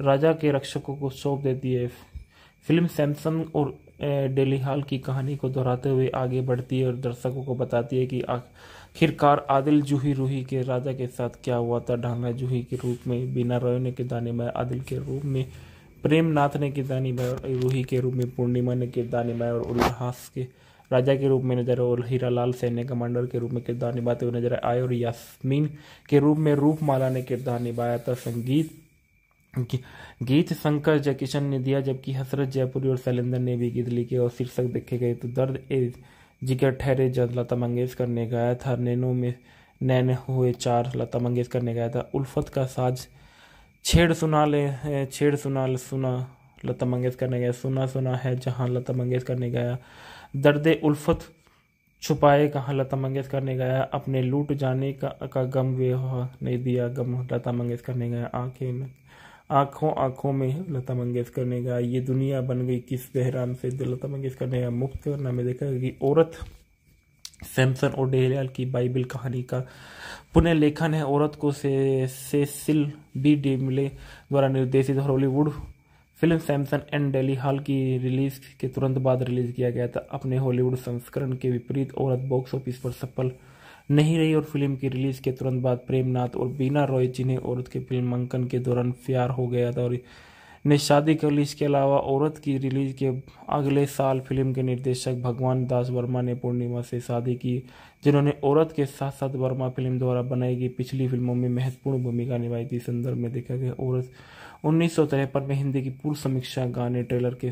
Speaker 2: राजा के रक्षकों को सौंप देती है फिल्म सैमसन और डेलीहाल की कहानी को दोहराते हुए आगे बढ़ती है और दर्शकों को बताती है कि आखिरकार आदिल जूही रूही के राजा के साथ क्या हुआ था ढांगा जूही के रूप में बीना रोयने के दाने में आदिल के रूप में प्रेमनाथ ने किरदार निभाया और रूही के रूप में पूर्णिमा ने किरदार निभाया और उल्लास के राजा के रूप में नजर और हीरा लाल सैन्य कमांडर के रूप में किरदार निभाते हुए नजर आए और यास्मीन के रूप में रूपमाला ने किरदार निभाया था संगीत गीत शंकर जयकिशन ने दिया जबकि हसरत जयपुरी और शैलेंद्र ने भी गीत लिखे और शीर्षक देखे गए तो दर्द ए जिगर ठहरे जब लता मंगेशकर ने गाया था नैनो में नैन हुए चार लता मंगेशकर ने गाया था उल्फत का साज छेड़ सुना ले छेड़ सुना ले सुना लता मंगेशकर ने गाया सुना सुना है जहाँ लता मंगेशकर ने गाया दर्द उल्फत छुपाए कहाँ लता मंगेशकर ने गाया अपने लूट जाने का, का गम वे नहीं दिया गम लता मंगेशकर ने गाया आंखें में आंखों आंखों में लता मंगेशकर ने गाया ये दुनिया बन गई किस बहराम से लता मंगेशकर ने कहा मुक्त में देखा कि औरत सैमसन और डेहरियाल की बाइबल कहानी का पुनः लेखन है औरत को से सेसिल बी डेमले द्वारा निर्देशित Hollywood film Samson and Delilah की रिलीज के तुरंत बाद रिलीज किया गया था अपने हॉलीवुड संस्करण के विपरीत औरत बॉक्स ऑफिस पर सफल नहीं रही और फिल्म की रिलीज के तुरंत बाद प्रेमनाथ और बीना रॉय जिन्हें औरत के फिल्म अंकन के दौरान प्यार हो गया था और ने शादी कर ली इसके अलावा औरत की रिलीज के अगले साल फिल्म के निर्देशक भगवान दास वर्मा ने पूर्णिमा से शादी की जिन्होंने औरत के साथ साथ वर्मा फिल्म द्वारा बनाई गई पिछली फिल्मों में महत्वपूर्ण भूमिका निभाई थी संदर्भ में देखा गया औरत उन्नीस में हिंदी की पूर्व समीक्षा गाने ट्रेलर के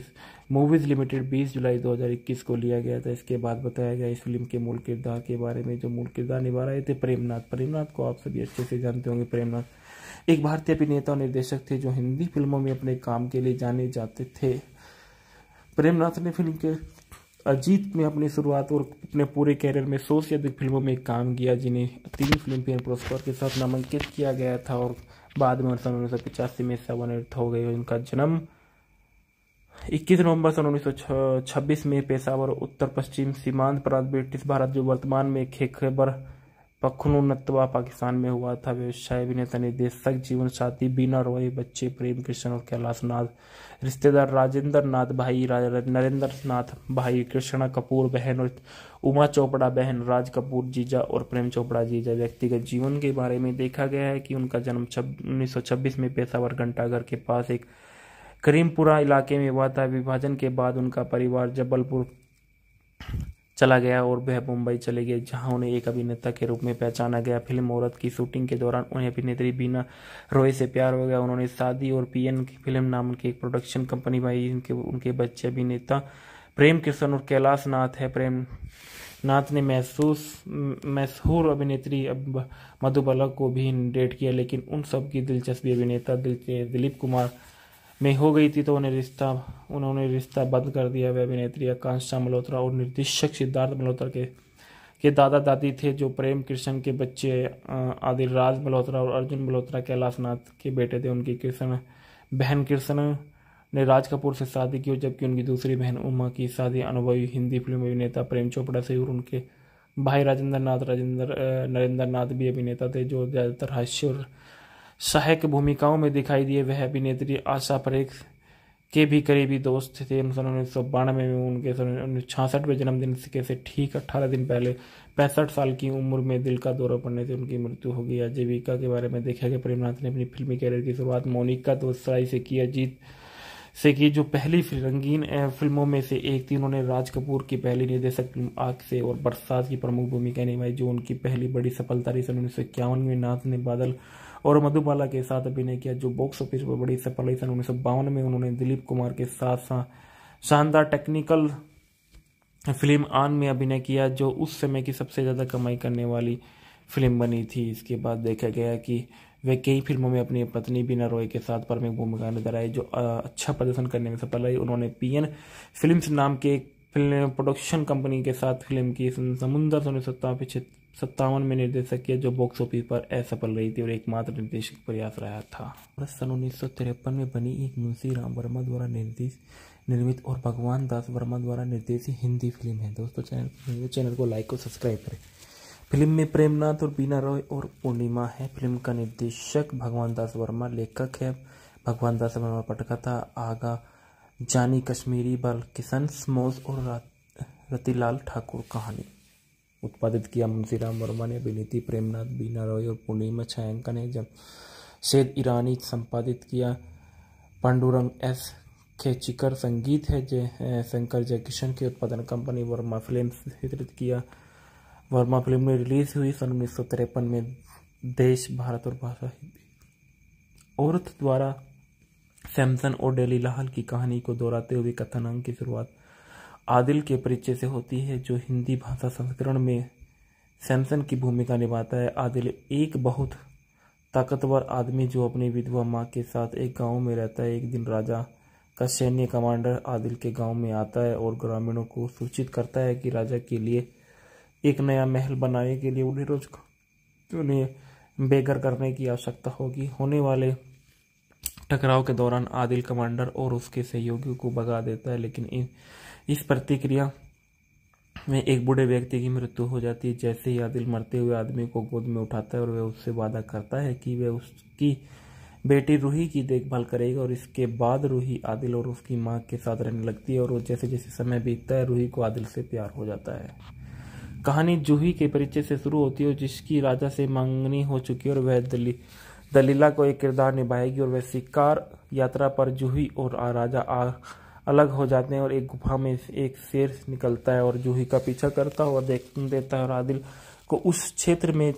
Speaker 2: मूवीज़ लिमिटेड 20 जुलाई 2021 को लिया गया था इसके बाद बताया गया इस फिल्म के मूल किरदार के बारे में जो मूल किरदार निभा रहे थे प्रेमनाथ प्रेमनाथ को आप सभी अच्छे से जानते होंगे प्रेमनाथ एक भारतीय अभिनेता और निर्देशक थे जो हिंदी फिल्मों में अपने काम के लिए जाने जाते थे प्रेमनाथ ने फिल्म के अजीत में अपनी शुरुआत और अपने पूरे कैरियर में सौ से अधिक फिल्मों में काम किया जिन्हें तीन फिल्म फेयर पुरस्कार के साथ नामांकित किया गया था और बाद में उन्नीस सौ पचासी में सेवन एट हो गए उनका जन्म 21 नवंबर सन उन्नीस में पेशावर उत्तर पश्चिम सीमांत प्रांत ब्रिटिश भारत जो वर्तमान में खेखबर पखनूनतवा पाकिस्तान में हुआ था व्यवसाय अभिनेता निर्देशक जीवन साथी बीना रॉय बच्चे प्रेम कृष्ण और कैलाश नाथ रिश्तेदार राजेंद्र नाथ भाई नरेंद्र नाथ भाई कृष्णा कपूर बहन और उमा चोपड़ा बहन राज कपूर जीजा और प्रेम चोपड़ा जीजा व्यक्तिगत जीवन के बारे में देखा गया है कि उनका जन्म उन्नीस में पेशावर घंटाघर के पास एक करीमपुरा इलाके में हुआ था विभाजन के बाद उनका परिवार जबलपुर चला गया और वह मुंबई चले गए जहां उन्हें एक अभिनेता के रूप में पहचाना गया फिल्म औरत की शूटिंग के दौरान उन्हें अभिनेत्री बीना रॉय से प्यार हो गया उन्होंने शादी और पीएन की फिल्म नाम की एक प्रोडक्शन कंपनी बनाई उनके उनके बच्चे अभिनेता प्रेम कृष्ण और कैलाश नाथ है प्रेम नाथ ने महसूस मशहूर अभिनेत्री मधुबाला को भी डेट किया लेकिन उन सब की दिलचस्पी अभिनेता दिलीप कुमार में हो गई थी तो उन्हें रिश्ता उन्होंने रिश्ता बंद कर दिया वे अभिनेत्री आकांक्षा मल्होत्रा और निर्देशक सिद्धार्थ मल्होत्रा के के दादा दादी थे जो प्रेम कृष्ण के बच्चे आदिराज मल्होत्रा और अर्जुन मल्होत्रा कैलाश नाथ के बेटे थे उनकी कृष्ण बहन कृष्ण ने राज कपूर से शादी की जबकि उनकी दूसरी बहन उमा की शादी अनुभवी हिंदी फिल्म अभिनेता प्रेम चोपड़ा से और उनके भाई राजेंद्र नाथ राजेंद्र नरेंद्र नाथ भी अभिनेता थे जो ज़्यादातर हास्य और सहायक भूमिकाओं में दिखाई दिए वह अभिनेत्री आशा परेख के भी करीबी दोस्त थे सन उन्नीस सौ बानवे में उनके सन उन्नीस छियासठ में जन्मदिन के से ठीक अट्ठारह दिन पहले पैंसठ साल की उम्र में दिल का दौरा पड़ने से उनकी मृत्यु हो गई आजीविका के बारे में देखा गया प्रेमनाथ ने अपनी फिल्मी कैरियर की शुरुआत मोनिका का से किया जीत से की जो पहली रंगीन फिल्मों में से एक थी उन्होंने राज कपूर की पहली निर्देशक फिल्म आग से और बरसात की प्रमुख भूमिका निभाई जो उनकी पहली बड़ी सफलता रही सन उन्नीस सौ इक्यावन में नाथ ने बादल और मधुबाला के साथ अभिनय किया जो बॉक्स ऑफिस पर बड़ी सफल रही सन उन्नीस में उन्होंने दिलीप कुमार के साथ शानदार टेक्निकल फिल्म आन में अभिनय किया जो उस समय की सबसे ज़्यादा कमाई करने वाली फिल्म बनी थी इसके बाद देखा गया कि वे कई फिल्मों में अपनी पत्नी बीना रॉय के साथ प्रमुख भूमिका नजर आई जो अच्छा प्रदर्शन करने में सफल रही उन्होंने पीएन फिल्म्स नाम के एक फिल्म प्रोडक्शन कंपनी के साथ फिल्म की समुंदर उन्नीस सौ सत्तावन में निर्देशक है जो बॉक्स ऑफिस पर असफल रही थी और एकमात्र निर्देशक प्रयास रहा था सन उन्नीस में बनी एक मुंशी राम वर्मा द्वारा निर्देश निर्मित और भगवान दास वर्मा द्वारा निर्देशित हिंदी फिल्म है दोस्तों चैनल
Speaker 1: चैनल को लाइक और सब्सक्राइब करें
Speaker 2: फिल्म में प्रेमनाथ और बीना रॉय और पूर्णिमा है फिल्म का निर्देशक भगवान दास वर्मा लेखक है भगवान दास वर्मा पटकथा आगा जानी कश्मीरी बल किशन स्मोज और रतिलाल ठाकुर कहानी
Speaker 3: उत्पादित किया
Speaker 2: मुंशी राम वर्मा ने विनीति प्रेमनाथ बीना रॉय और पूर्णिमा छायांका ने जब शेद ईरानी संपादित किया पांडुरंग एस खेचिकर संगीत है जय शंकर जयकिशन की उत्पादन कंपनी वर्मा फिल्म चित्रित किया वर्मा फिल्म में रिलीज हुई सन उन्नीस सौ तिरपन में देश भारत और भाषा औरत द्वारा सैमसन और डेली लाहल की कहानी को दोहराते हुए कथानक की शुरुआत आदिल के परिचय से होती है जो हिंदी भाषा संस्करण में सैमसन की भूमिका निभाता है आदिल एक बहुत ताकतवर आदमी जो अपनी विधवा माँ के साथ एक गांव में रहता है एक दिन राजा का सैन्य कमांडर आदिल के गांव में आता है और ग्रामीणों को सूचित करता है कि राजा के लिए एक नया महल बनाने के लिए उन्हें रोज उन्हें बेघर करने की आवश्यकता होगी होने वाले टकराव के दौरान आदिल कमांडर और उसके सहयोगियों को भगा देता है लेकिन इन इस प्रतिक्रिया में एक बूढ़े व्यक्ति की मृत्यु हो जाती है जैसे ही आदिल मरते हुए आदमी को गोद में उठाता है और वह उससे वादा करता है कि वह उसकी बेटी रूही की देखभाल करेगा और इसके बाद रूही आदिल और उसकी माँ के साथ रहने लगती है और जैसे जैसे समय बीतता है रूही को आदिल से प्यार हो जाता है कहानी जूही के परिचय से शुरू होती है हो जिसकी राजा से मांगनी हो चुकी है और वह दली दलीला को एक किरदार निभाएगी और वह शिकार यात्रा पर जूही और राजा आ अलग हो जाते हैं और एक गुफा में एक शेर निकलता है और जूही का पीछा करता हुआ देख देता है और आदिल को उस क्षेत्र में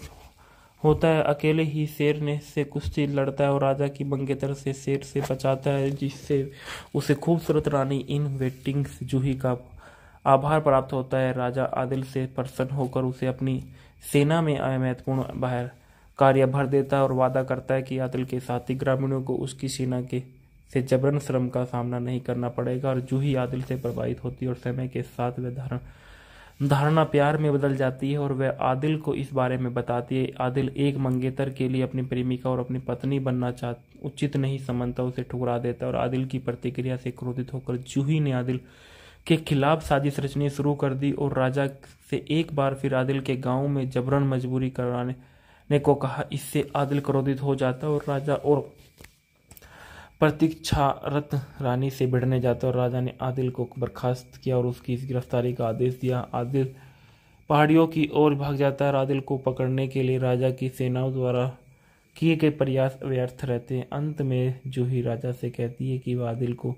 Speaker 2: होता है अकेले ही शेर ने से कुश्ती लड़ता है और राजा की मंगेतर से शेर से बचाता है जिससे उसे खूबसूरत रानी इन वेटिंग जूही का आभार प्राप्त होता है राजा आदिल से प्रसन्न होकर उसे अपनी सेना में आए महत्वपूर्ण बाहर कार्य भर देता है और वादा करता है कि आदिल के साथी ग्रामीणों को उसकी सेना के से जबरन श्रम का सामना नहीं करना पड़ेगा और जूही आदिल से प्रभावित होती है और समय के साथ वह धारण धारणा प्यार में बदल जाती है और वह आदिल को इस बारे में बताती है आदिल एक मंगेतर के लिए अपनी प्रेमिका और अपनी पत्नी बनना चाह उचित नहीं समझता उसे ठुकरा देता और आदिल की प्रतिक्रिया से क्रोधित होकर जूही ने आदिल के खिलाफ साजिश रचनी शुरू कर दी और राजा से एक बार फिर आदिल के गांव में जबरन मजबूरी कराने ने को कहा इससे आदिल क्रोधित हो जाता और राजा और प्रतीक्षारत रानी से भिड़ने जाते और राजा ने आदिल को बर्खास्त किया और उसकी गिरफ्तारी का आदेश दिया आदिल पहाड़ियों की ओर भाग जाता है आदिल को पकड़ने के लिए राजा की सेनाओं द्वारा किए गए प्रयास व्यर्थ रहते हैं अंत में जूही राजा से कहती है कि वह आदिल को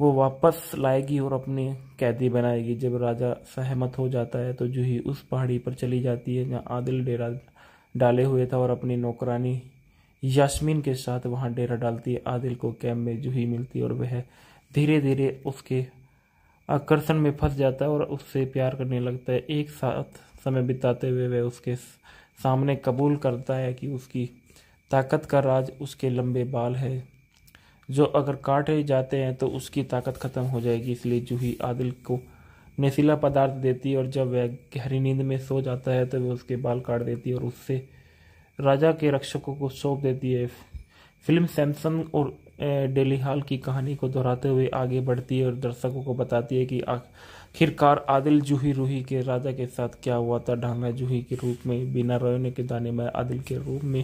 Speaker 2: वो वापस लाएगी और अपने कैदी बनाएगी जब राजा सहमत हो जाता है तो जूही उस पहाड़ी पर चली जाती है जहाँ आदिल डेरा डाले हुए था और अपनी नौकरानी यास्मीन के साथ वहाँ डेरा डालती है आदिल को कैम्प में जूही मिलती है और वह धीरे धीरे उसके आकर्षण में फंस जाता है और उससे प्यार करने लगता है एक साथ समय बिताते हुए वह उसके सामने कबूल करता है कि उसकी ताकत का राज उसके लंबे बाल है जो अगर काटे जाते हैं तो उसकी ताकत ख़त्म हो जाएगी इसलिए जूही आदिल को नशीला पदार्थ देती है और जब वह गहरी नींद में सो जाता है तो वह उसके बाल काट देती है और उससे राजा के रक्षकों को सौंप देती है फिल्म सैमसंग और डेली हाल की कहानी को दोहराते हुए आगे बढ़ती है और दर्शकों को बताती है कि आखिरकार आदिल जूही रूही के राजा के साथ क्या हुआ था ढांगा जूही के रूप में बीना रॉय के दानी में आदिल के रूप में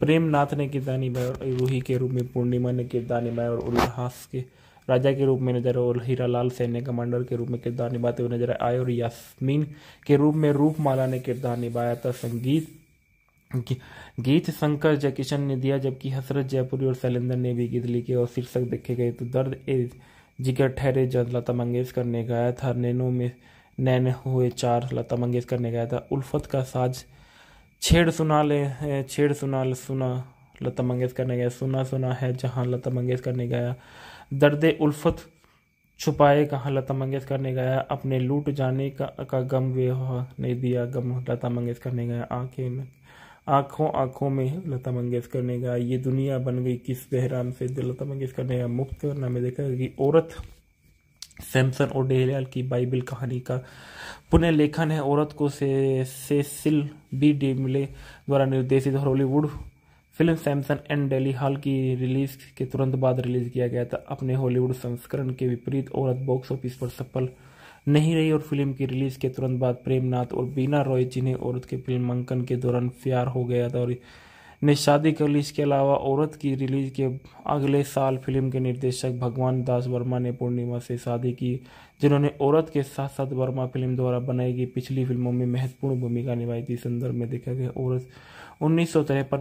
Speaker 2: प्रेमनाथ ने किरदानी भाई और रूही के रूप में पूर्णिमा ने किरदानी भाई और उल्लास के राजा के रूप में नजर आए और हीरा लाल सैन्य कमांडर के रूप में किरदार निभाते हुए नजर आए और यास्मीन के रूप में रूपमाला ने किरदार निभाया था संगीत गीत शंकर जयकिशन ने दिया जबकि हसरत जयपुरी और शैलेंद्र ने भी गीत लिखे और शीर्षक देखे गए तो दर्द ए जिगर ठहरे जज लता मंगेशकर ने गाया था नैनो में नैन हुए चार लता मंगेशकर ने गाया था उल्फत का साज छेड़ सुना ले छेड़ सुना सुना लता मंगेशकर ने गाया सुना सुना है जहाँ लता मंगेशकर ने गाया दर्द उल्फत छुपाए कहाँ लता मंगेशकर ने गाया अपने लूट जाने का, का गम वे ने दिया गम लता मंगेशकर ने गाया आंखें में आंखों आंखों में लता मंगेशकर ने गाया ये दुनिया बन गई किस बहराम से तो लता मंगेशकर ने मुफ्त में देखा कि औरत सैमसन और डेहरियाल की बाइबल कहानी का पुनः लेखन है औरत को से सेसिल बी डी मिले द्वारा निर्देशित और Hollywood film Samson and Delilah की रिलीज के तुरंत बाद रिलीज किया गया था अपने हॉलीवुड संस्करण के विपरीत औरत बॉक्स ऑफिस पर सफल नहीं रही और फिल्म की रिलीज के तुरंत बाद प्रेमनाथ और बीना रॉय जिन्हें औरत के फिल्मांकन के दौरान प्यार हो गया था और ने शादी कर ली इसके अलावा औरत की रिलीज के अगले साल फिल्म के निर्देशक भगवान दास वर्मा ने पूर्णिमा से शादी की जिन्होंने औरत के साथ साथ वर्मा फिल्म द्वारा बनाई गई पिछली फिल्मों में महत्वपूर्ण भूमिका निभाई थी संदर्भ में देखा गया औरत उन्नीस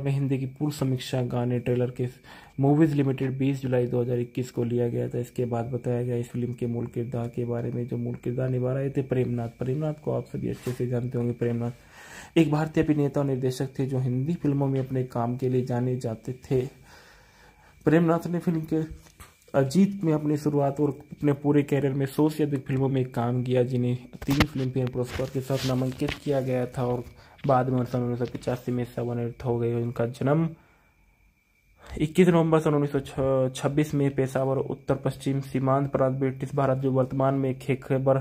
Speaker 2: में हिंदी की पूर्व समीक्षा गाने ट्रेलर के मूवीज़ लिमिटेड 20 जुलाई 2021 को लिया गया था इसके बाद बताया गया इस फिल्म के मूल किरदार के बारे में जो मूल किरदार निभा रहे थे प्रेमनाथ प्रेमनाथ को आप सभी अच्छे से जानते होंगे प्रेमनाथ एक भारतीय अभिनेता और निर्देशक थे जो हिंदी फिल्मों में अपने काम के लिए जाने जाते थे प्रेमनाथ ने फिल्म के अजीत में अपनी शुरुआत और अपने पूरे कैरियर में सौ से अधिक फिल्मों में काम किया जिन्हें तीन फिल्म फेयर पुरस्कार के साथ नामांकित किया गया था और बाद में उन्नीस सौ पिचासी में सेवन हो गए उनका जन्म 21 नवंबर सन उन्नीस में पेशावर उत्तर पश्चिम सीमांत प्रांत ब्रिटिश भारत जो वर्तमान में खेखबर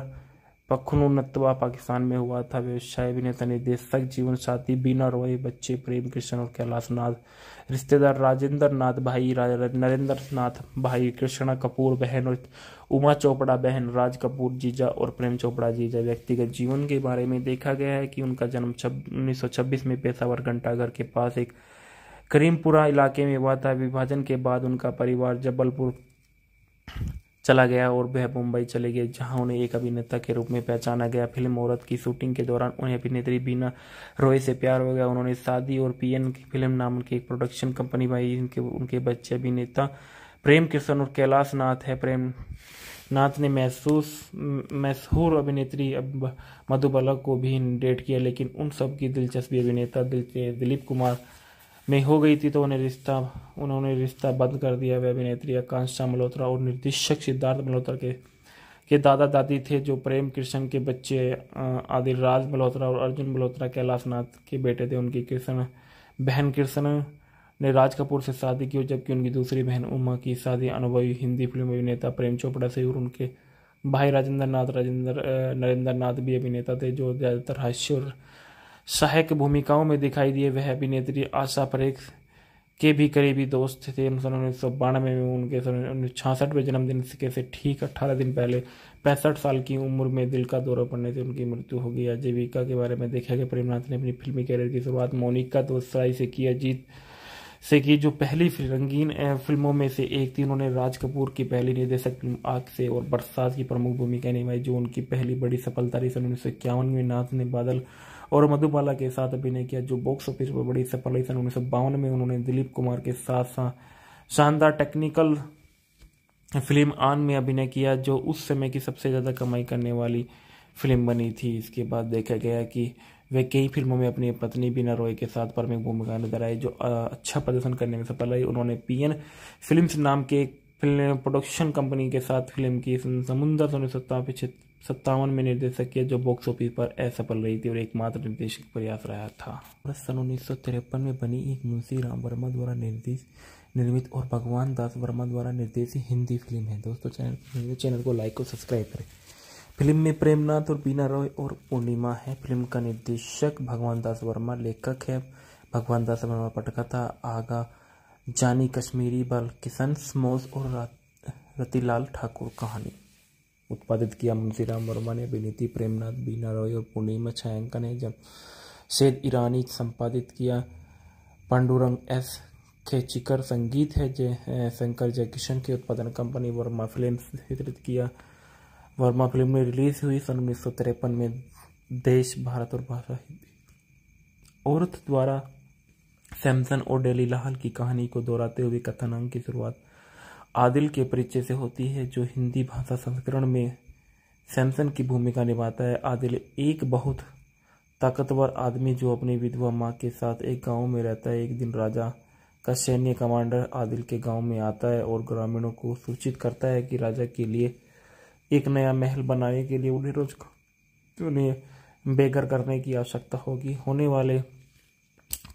Speaker 2: पखनूनतवा पाकिस्तान में हुआ था व्यवसाय अभिनेता निर्देशक जीवन साथी बीना रॉय बच्चे प्रेम कृष्ण और कैलाश नाथ रिश्तेदार राजेंद्र नाथ भाई नरेंद्र नाथ भाई कृष्णा कपूर बहन और उमा चोपड़ा बहन राज कपूर जीजा और प्रेम चोपड़ा जीजा व्यक्तिगत जीवन के बारे में देखा गया है कि उन्नीस सौ छब्बीस में पेशावर घंटाघर के पास एक करीमपुरा इलाके में हुआ था विभाजन के बाद उनका परिवार जबलपुर चला गया और वह मुंबई चले गए जहां उन्हें एक अभिनेता के रूप में पहचाना गया फिल्म औरत की शूटिंग के दौरान उन्हें अभिनेत्री बीना रॉय से प्यार हो गया उन्होंने शादी और पीएन की फिल्म नाम की एक प्रोडक्शन कंपनी बनाई उनके उनके बच्चे अभिनेता प्रेम कृष्ण और कैलाश नाथ है प्रेम नाथ ने महसूस मशहूर अभिनेत्री मधुबाला को भी डेट किया लेकिन उन सब की दिलचस्पी अभिनेता दिलीप कुमार में हो गई थी तो उन्हें रिश्ता उन्होंने रिश्ता बंद कर दिया वे अभिनेत्री आकांक्षा मल्होत्रा और निर्देशक सिद्धार्थ मल्होत्रा के के दादा दादी थे जो प्रेम कृष्ण के बच्चे आदिर राज मल्होत्रा और अर्जुन मल्होत्रा कैलाशनाथ के बेटे थे उनकी कृष्ण बहन कृष्ण ने राज कपूर से शादी की जबकि उनकी दूसरी बहन उमा की शादी अनुभवी हिंदी फिल्म अभिनेता प्रेम चोपड़ा से और उनके भाई राजेंद्र नाथ राजेंद्र नरेंद्र नाथ भी अभिनेता थे जो ज़्यादातर हास्य और सहायक भूमिकाओं में दिखाई दिए वह अभिनेत्री आशा परेख के भी करीबी दोस्त थे सन उन्नीस सौ बानवे में उनके सन उन्नीस छियासठ में जन्मदिन के से ठीक अट्ठारह दिन पहले पैंसठ साल की उम्र में दिल का दौरा पड़ने से उनकी मृत्यु हो गई आजीविका के बारे में देखा गया प्रेमनाथ ने अपनी फिल्मी कैरियर की शुरुआत मोनिक का दोस्तराई से किया जीत से की जो पहली रंगीन फिल्मों में से एक थी उन्होंने राज कपूर की पहली निर्देशक फिल्म आग से और बरसात की प्रमुख भूमिका निभाई जो उनकी पहली बड़ी सफलता रही सन उन्नीस सौ इक्यावन में नाथ ने बादल और मधुबाला के साथ अभिनय किया जो बॉक्स ऑफिस पर बड़ी सफल रही सन उन्नीस में उन्होंने दिलीप कुमार के साथ साथ शानदार टेक्निकल फिल्म आन में अभिनय किया जो उस समय की सबसे ज़्यादा कमाई करने वाली फिल्म बनी थी इसके बाद देखा गया कि वे कई फिल्मों में अपनी पत्नी बीना रॉय के साथ प्रमुख भूमिका नजर आई जो अच्छा प्रदर्शन करने में सफल रही उन्होंने पीएन फिल्म्स नाम के फिल्म प्रोडक्शन कंपनी के साथ फिल्म की समुंदर उन्नीस सौ सत्तावन में निर्देशक किया जो बॉक्स ऑफिस पर असफल रही थी और एकमात्र निर्देशक प्रयास रहा था सन उन्नीस में बनी एक मुंशी राम वर्मा द्वारा निर्देश निर्मित और भगवान दास वर्मा द्वारा निर्देशित हिंदी फिल्म है दोस्तों चैनल
Speaker 1: चैनल को लाइक और सब्सक्राइब
Speaker 2: करें फिल्म में प्रेमनाथ और बीना रॉय और पूर्णिमा है फिल्म का निर्देशक भगवान दास वर्मा लेखक है भगवान दास वर्मा पटकथा आगा जानी कश्मीरी बल किशन स्मोस और रतिलाल ठाकुर कहानी उत्पादित किया मुंशीराम वर्मा ने अभिनीति प्रेमनाथ बीना रॉय और पूर्णिमा छायांका ने जब शेद ईरानी संपादित किया पांडुरंग एस खेचिकर संगीत है जय शंकर जयकिशन की उत्पादन कंपनी वर्मा फिल्म वितरित किया वर्मा फिल्म में रिलीज हुई सन उन्नीस में देश भारत और भाषा औरत द्वारा सैमसन और डेली लाहल की कहानी को दोहराते हुए कथानक की शुरुआत आदिल के परिचय से होती है जो हिंदी भाषा संस्करण में सैमसन की भूमिका निभाता है आदिल एक बहुत ताकतवर आदमी जो अपनी विधवा माँ के साथ एक गांव में रहता है एक दिन राजा का सैन्य कमांडर आदिल के गांव में आता है और ग्रामीणों को सूचित करता है कि राजा के लिए एक नया महल बनाने के लिए उन्हें रोज उन्हें बेघर करने की आवश्यकता होगी होने वाले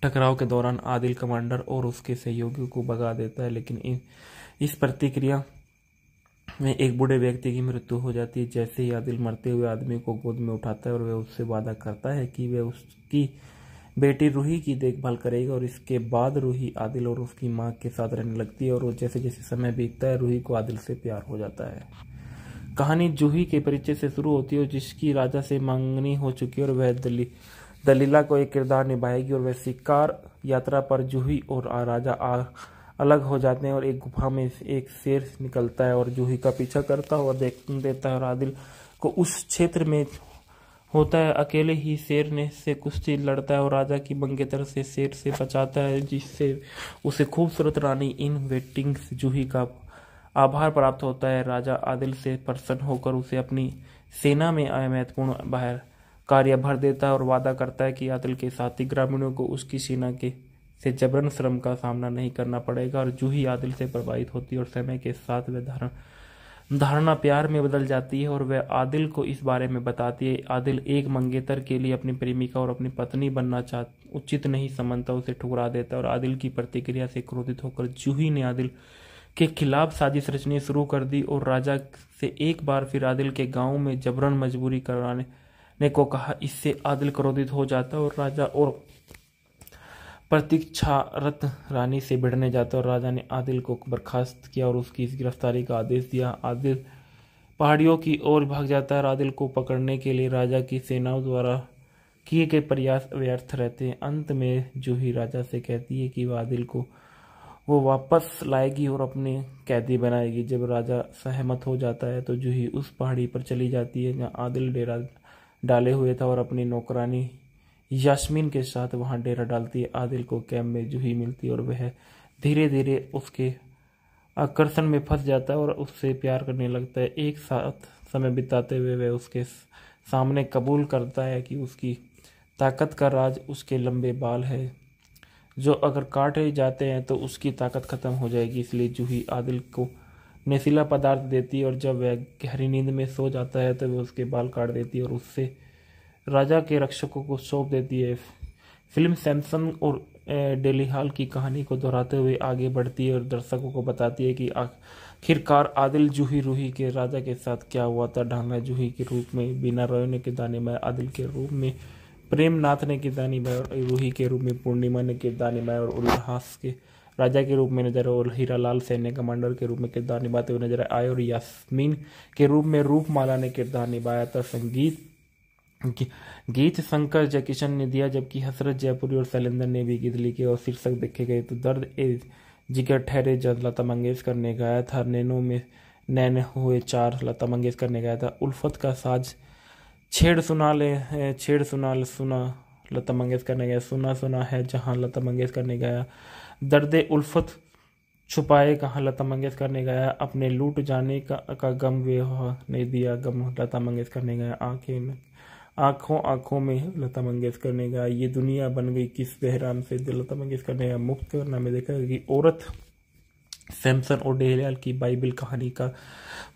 Speaker 2: टकराव के दौरान आदिल कमांडर और उसके सहयोगियों को भगा देता है लेकिन इन इस प्रतिक्रिया में एक बूढ़े व्यक्ति की मृत्यु हो जाती है जैसे ही आदिल मरते हुए आदमी को गोद में उठाता है और वह उससे वादा करता है कि वह उसकी बेटी रूही की देखभाल करेगी और इसके बाद रूही आदिल और उसकी माँ के साथ रहने लगती है और वो जैसे जैसे समय बीतता है रूही को आदिल से प्यार हो जाता है कहानी जूही के परिचय से शुरू होती है जिसकी राजा से मांगनी हो चुकी है और वह दली दलीला को एक किरदार निभाएगी और वह शिकार यात्रा पर जूही और राजा आ अलग हो जाते हैं और एक गुफा में एक शेर निकलता है और जूही का पीछा करता है और देख देता है और आदिल को उस क्षेत्र में होता है अकेले ही शेर ने से कुश्ती लड़ता है और राजा की मंगेतर से शेर से बचाता है जिससे उसे खूबसूरत रानी इन वेटिंग जूही का आभार प्राप्त होता है राजा आदिल से प्रसन्न होकर उसे अपनी सेना में आए महत्वपूर्ण बाहर कार्य भर देता है और वादा करता है कि आदिल के साथी ग्रामीणों को उसकी सेना के से जबरन श्रम का सामना नहीं करना पड़ेगा और जूही आदिल से प्रभावित होती है और समय के साथ वह धारण धारणा प्यार में बदल जाती है और वह आदिल को इस बारे में बताती है आदिल एक मंगेतर के लिए अपनी प्रेमिका और अपनी पत्नी बनना चाह उचित नहीं समझता उसे ठुकरा देता और आदिल की प्रतिक्रिया से क्रोधित होकर जूही ने आदिल के खिलाफ साजिश रचनी शुरू कर दी और राजा से एक बार फिर आदिल के गांव में जबरन मजबूरी कराने ने को कहा इससे आदिल क्रोधित हो जाता और राजा और प्रतीक्षारत रानी से भिड़ने जाता और राजा ने आदिल को बर्खास्त किया और उसकी गिरफ्तारी का आदेश दिया आदिल पहाड़ियों की ओर भाग जाता है आदिल को पकड़ने के लिए राजा की सेनाओं द्वारा किए गए प्रयास व्यर्थ रहते हैं अंत में जूही राजा से कहती है कि वह आदिल को वो वापस लाएगी और अपने कैदी बनाएगी जब राजा सहमत हो जाता है तो जूही उस पहाड़ी पर चली जाती है जहाँ आदिल डेरा डाले हुए था और अपनी नौकरानी यास्मीन के साथ वहां डेरा डालती है आदिल को कैम्प में जूही मिलती है और वह धीरे धीरे उसके आकर्षण में फंस जाता है और उससे प्यार करने लगता है एक साथ समय बिताते हुए वह उसके सामने कबूल करता है कि उसकी ताकत का राज उसके लंबे बाल है जो अगर काटे जाते हैं तो उसकी ताकत ख़त्म हो जाएगी इसलिए जूही आदिल को नशीला पदार्थ देती है और जब वह गहरी नींद में सो जाता है तो वह उसके बाल काट देती है और उससे राजा के रक्षकों को सौंप देती है फिल्म सैमसंग और डेलीहाल की कहानी को दोहराते हुए आगे बढ़ती है और दर्शकों को बताती है कि आखिरकार आदिल जूही रूही के राजा के साथ क्या हुआ था ढांगा जूही के रूप में बीना रॉय के किरदार में आदिल के रूप में प्रेम नाथ ने किरदानी निभाया और रूही के रूप में पूर्णिमा ने किरदार निभाया और उल्लास के राजा के रूप में नजर आए और हीरा लाल सैन्य कमांडर के रूप में किरदार निभाते हुए नजर आए और यास्मीन के रूप में रूपमाला ने किरदार निभाया था संगीत गीत शंकर जयकिशन ने दिया जबकि हसरत जयपुरी और शैलेंद्र ने भी गीत लिखे और शीर्षक देखे गए तो दर्द ए जिगर ठहरे जद लता मंगेशकर ने गाया था नैनो में नैन हुए चार लता मंगेशकर ने गाया था उल्फत का साज छेड़ सुना ले छेड़ सुना ले सुना लता मंगेशकर ने गाया सुना सुना है जहाँ लता मंगेशकर ने गाया दर्द उल्फत छुपाए कहाँ लता मंगेशकर ने गाया अपने लूट जाने का, का गम वे ने दिया गम लता मंगेशकर ने गाया आंखें में आंखों आंखों में लता मंगेशकर ने गाया ये दुनिया बन गई किस बहराम से लता मंगेशकर ने मुक्त करना में देखा कि औरत सैमसन और डेहलियाल की बाइबल कहानी का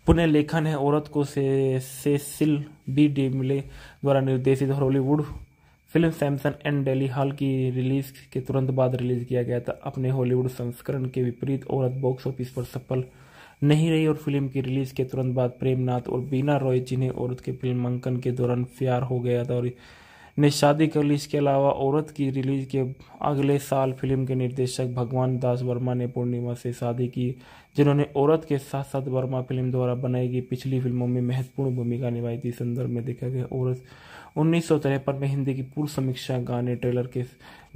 Speaker 2: पुनः लेखन है औरत को से सेसिल बी डेमले द्वारा निर्देशित Hollywood film Samson and Delilah की रिलीज के तुरंत बाद रिलीज किया गया था अपने हॉलीवुड संस्करण के विपरीत औरत बॉक्स ऑफिस पर सफल नहीं रही और फिल्म की रिलीज के तुरंत बाद प्रेमनाथ और बीना रॉय जिन्हें औरत के फिल्मांकन के दौरान प्यार हो गया था और ने शादी कर ली इसके अलावा औरत की रिलीज के अगले साल फिल्म के निर्देशक भगवान दास वर्मा ने पूर्णिमा से शादी की जिन्होंने औरत के साथ साथ वर्मा फिल्म द्वारा बनाई गई पिछली फिल्मों में महत्वपूर्ण भूमिका निभाई थी संदर्भ में देखा गया औरत उन्नीस में हिंदी की पूर्व समीक्षा गाने ट्रेलर के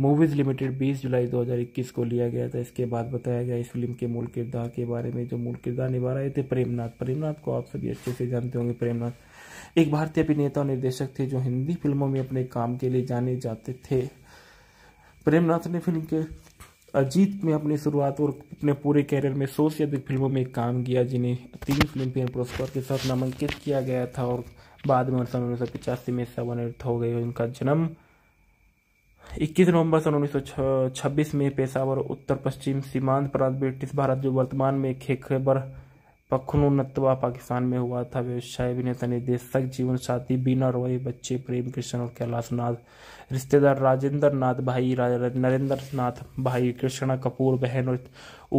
Speaker 2: मूवीज़ लिमिटेड 20 जुलाई 2021 को लिया गया था इसके बाद बताया गया इस फिल्म के मूल किरदार के बारे में जो मूल किरदार निभा रहे थे प्रेमनाथ प्रेमनाथ को आप सभी अच्छे से जानते होंगे प्रेमनाथ एक भारतीय अभिनेता और निर्देशक थे जो हिंदी फिल्मों में अपने काम के लिए जाने जाते थे प्रेमनाथ ने फिल्म के अजीत में अपनी शुरुआत और अपने पूरे कैरियर में सौ से अधिक फिल्मों में काम किया जिन्हें तीन फिल्म फेयर पुरस्कार के साथ नामांकित किया गया था और बाद में उन्नीस सौ पिचासी में सेवन हो गए उनका जन्म 21 नवंबर सन उन्नीस में पेशावर उत्तर पश्चिम सीमांत प्रांत ब्रिटिश भारत जो वर्तमान में खेखबर पखनूनतवा पाकिस्तान में हुआ था व्यवसाय अभिनेता निर्देशक जीवन साथी बीना रॉय बच्चे प्रेम कृष्ण और कैलाश नाथ रिश्तेदार राजेंद्र नाथ भाई नरेंद्र नाथ भाई कृष्णा कपूर बहन और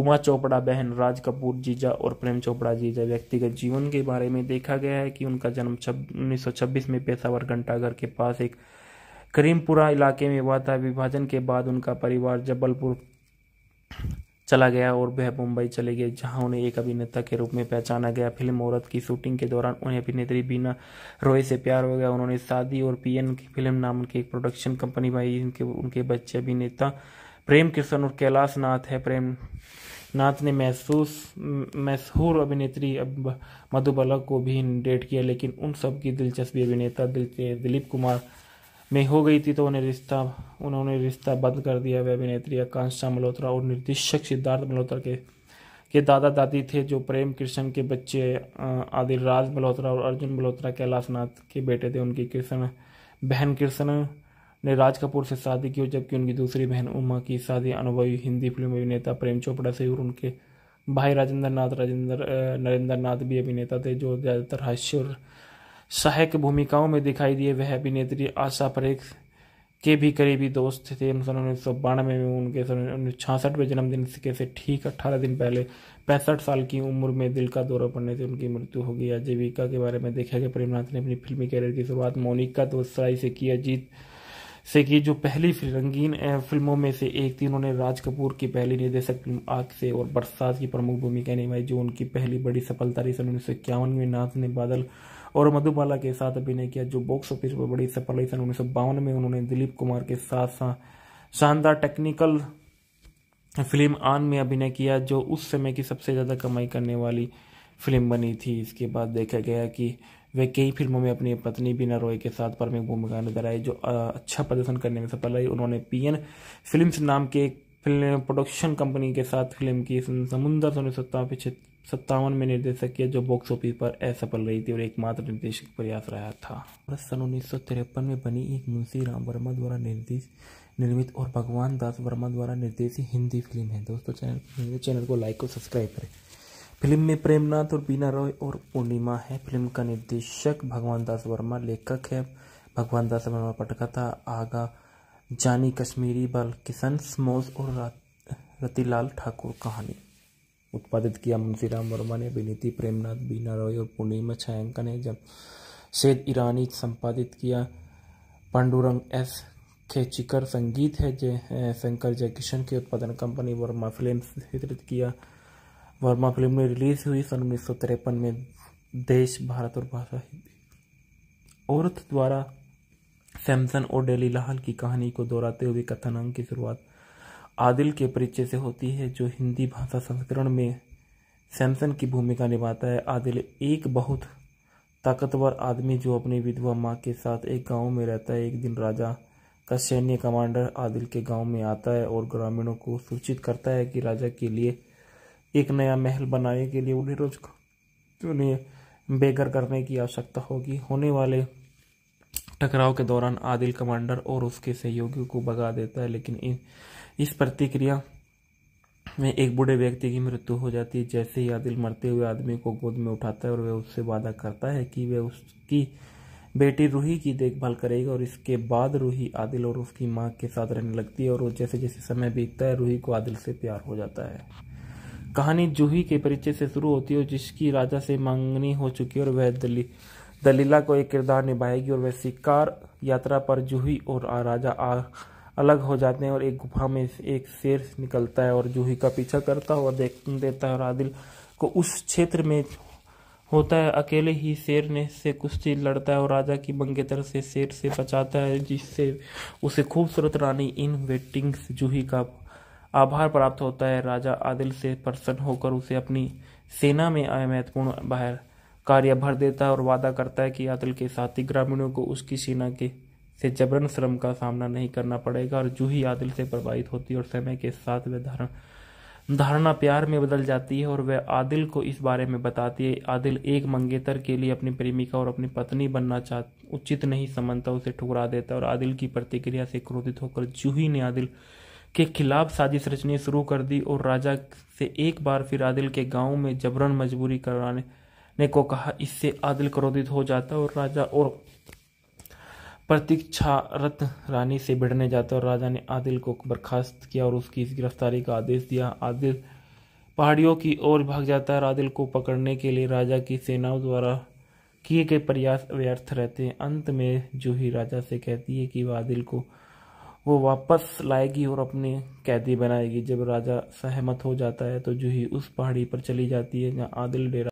Speaker 2: उमा चोपड़ा बहन राज कपूर जीजा और प्रेम चोपड़ा जीजा व्यक्तिगत जीवन के बारे में देखा गया है कि उन्नीस सौ छब्बीस में पेशावर घंटाघर के पास एक करीमपुरा इलाके में हुआ था विभाजन के बाद उनका परिवार जबलपुर चला गया और वह मुंबई चले गए जहां उन्हें एक अभिनेता के रूप में पहचाना गया फिल्म औरत की शूटिंग के दौरान उन्हें अभिनेत्री बीना रॉय से प्यार हो गया उन्होंने शादी और पीएन की फिल्म नाम की एक प्रोडक्शन कंपनी बनाई उनके उनके बच्चे अभिनेता प्रेम कृष्ण और कैलाश नाथ है प्रेम नाथ ने महसूस मशहूर अभिनेत्री मधुबाला को भी डेट किया लेकिन उन सब की दिलचस्पी अभिनेता दिलीप कुमार में हो गई थी तो उन्हें रिश्ता उन्होंने रिश्ता बंद कर दिया वह अभिनेत्री आकांक्षा मल्होत्रा और निर्देशक सिद्धार्थ मल्होत्रा के के दादा दादी थे जो प्रेम कृष्ण के बच्चे आदिल राज मल्होत्रा और अर्जुन मल्होत्रा कैलाशनाथ के बेटे थे उनकी कृष्ण बहन कृष्ण ने राज कपूर से शादी की जबकि उनकी दूसरी बहन उमा की शादी अनुभवी हिंदी फिल्म अभिनेता प्रेम चोपड़ा से और उनके भाई राजेंद्र नाथ राजेंद्र नरेंद्र नाथ भी अभिनेता थे जो ज़्यादातर हास्य और सहायक भूमिकाओं में दिखाई दिए वह अभिनेत्री आशा परेख के भी करीबी दोस्त थे सन उन्नीस सौ बानवे में उनके सन उन्नीस छियासठ में जन्मदिन के से ठीक अट्ठारह दिन पहले पैंसठ साल की उम्र में दिल का दौरा पड़ने से उनकी मृत्यु हो गई आजीविका के बारे में देखा गया प्रेमनाथ ने अपनी फिल्मी कैरियर की शुरुआत मोनिका दोसाई से किया जीत से की जो पहली रंगीन फिल्मों में से एक थी उन्होंने राज कपूर की पहली निर्देशक फिल्म आग से और बरसात की प्रमुख भूमिका निभाई जो उनकी पहली बड़ी सफलता रही सन उन्नीस सौ इक्यावन में नाथ ने बादल और मधुबाला के साथ अभिनय किया जो बॉक्स ऑफिस पर बड़ी सफल रही सन उन्नीस में उन्होंने दिलीप कुमार के साथ साथ शानदार टेक्निकल फिल्म आन में अभिनय किया जो उस समय की सबसे ज़्यादा कमाई करने वाली फिल्म बनी थी इसके बाद देखा गया कि वे कई फिल्मों में अपनी पत्नी बीना रॉय के साथ प्रमुख भूमिका नजर आई जो अच्छा प्रदर्शन करने में सफल रही उन्होंने पीएन फिल्म्स नाम के एक फिल्म प्रोडक्शन कंपनी के साथ फिल्म की समुंदर उन्नीस सौ सत्तावन में निर्देशक किया जो बॉक्स ऑफिस पर असफल रही थी और एकमात्र निर्देशक
Speaker 1: प्रयास रहा था
Speaker 2: सन उन्नीस में बनी एक मुंशी राम वर्मा द्वारा निर्देश निर्मित और भगवान दास वर्मा द्वारा निर्देशित हिंदी फिल्म है दोस्तों चैनल
Speaker 1: चैनल को लाइक और सब्सक्राइब करें
Speaker 2: फिल्म में प्रेमनाथ और
Speaker 1: बीना रॉय और पूर्णिमा
Speaker 2: है फिल्म का निर्देशक भगवान दास वर्मा लेखक है भगवान दास वर्मा पटकथा आगा जानी कश्मीरी बल किशन समोस और रतिलाल ठाकुर कहानी उत्पादित
Speaker 3: किया मुंशीराम वर्मा ने विनीति प्रेमनाथ बीना रॉय और
Speaker 2: पूर्णिमा छायांकन ने जब शेद ईरानी संपादित किया पांडुरंग एस खेचिकर संगीत है जय शंकर जयकिशन की उत्पादन कंपनी वर्मा फिल्म वितरित किया वर्मा फिल्म में रिलीज हुई सन उन्नीस में देश भारत और भाषा हिंदी औरत द्वारा सैमसन और डेली लाहल की कहानी को दोहराते हुए कथनांग की शुरुआत आदिल के परिचय से होती है जो हिंदी भाषा संस्करण में सैमसन की भूमिका निभाता है आदिल एक बहुत ताकतवर आदमी जो अपनी विधवा माँ के साथ एक गांव में रहता है एक दिन राजा का सैन्य कमांडर आदिल के गांव में आता है और ग्रामीणों को सूचित करता है कि राजा के लिए एक नया महल बनाने के लिए उन्हें रोज उन्हें बेघर करने की आवश्यकता होगी होने वाले टकराव के दौरान आदिल कमांडर और उसके सहयोगियों को भगा देता है लेकिन इन इस प्रतिक्रिया में एक बूढ़े व्यक्ति की मृत्यु हो जाती है जैसे ही आदिल मरते हुए आदमी को गोद में उठाता है और वह उससे वादा करता है कि वह उसकी बेटी रूही की देखभाल करेगी और इसके बाद रूही आदिल और उसकी माँ के साथ रहने लगती है और जैसे जैसे समय बीतता है रूही को आदिल से प्यार हो जाता है कहानी जूही के परिचय से शुरू होती है जिसकी राजा से मांगनी हो चुकी है और वह दली दलीला को एक किरदार निभाएगी और वह शिकार यात्रा पर जूही और राजा आ अलग हो जाते हैं और एक गुफा में एक शेर निकलता है और जूही का पीछा करता हुआ देख देता है और आदिल को उस क्षेत्र में होता है अकेले ही शेर ने से कुश्ती लड़ता है और राजा की मंगेतर से शेर से बचाता है जिससे उसे खूबसूरत रानी इन वेटिंग जूही का आभार प्राप्त होता है राजा आदिल से प्रसन्न होकर उसे अपनी सेना में आए महत्वपूर्ण बाहर कार्य भर देता है और वादा करता है कि आदिल के साथी ग्रामीणों को उसकी सेना के से जबरन श्रम का सामना नहीं करना पड़ेगा और जूही आदिल से प्रभावित होती है और समय के साथ वह धारण धारणा प्यार में बदल जाती है और वह आदिल को इस बारे में बताती है आदिल एक मंगेतर के लिए अपनी प्रेमिका और अपनी पत्नी बनना चाह उचित नहीं समझता उसे ठुकरा देता और आदिल की प्रतिक्रिया से क्रोधित होकर जूही ने आदिल के खिलाफ साजिश रचनी शुरू कर दी और राजा से एक बार फिर आदिल के गांव में जबरन मजबूरी कराने ने को कहा इससे आदिल क्रोधित हो जाता और राजा और प्रतीक्षारत रानी से भिड़ने जाता और राजा ने आदिल को बर्खास्त किया और उसकी गिरफ्तारी का आदेश दिया आदिल पहाड़ियों की ओर भाग जाता है आदिल को पकड़ने के लिए राजा की सेनाओं द्वारा किए गए प्रयास व्यर्थ रहते हैं अंत में जूही राजा से कहती है कि वह आदिल को वो वापस लाएगी और अपने कैदी बनाएगी जब राजा सहमत हो जाता है तो जूही उस पहाड़ी पर चली जाती है जहाँ आदिल डेरा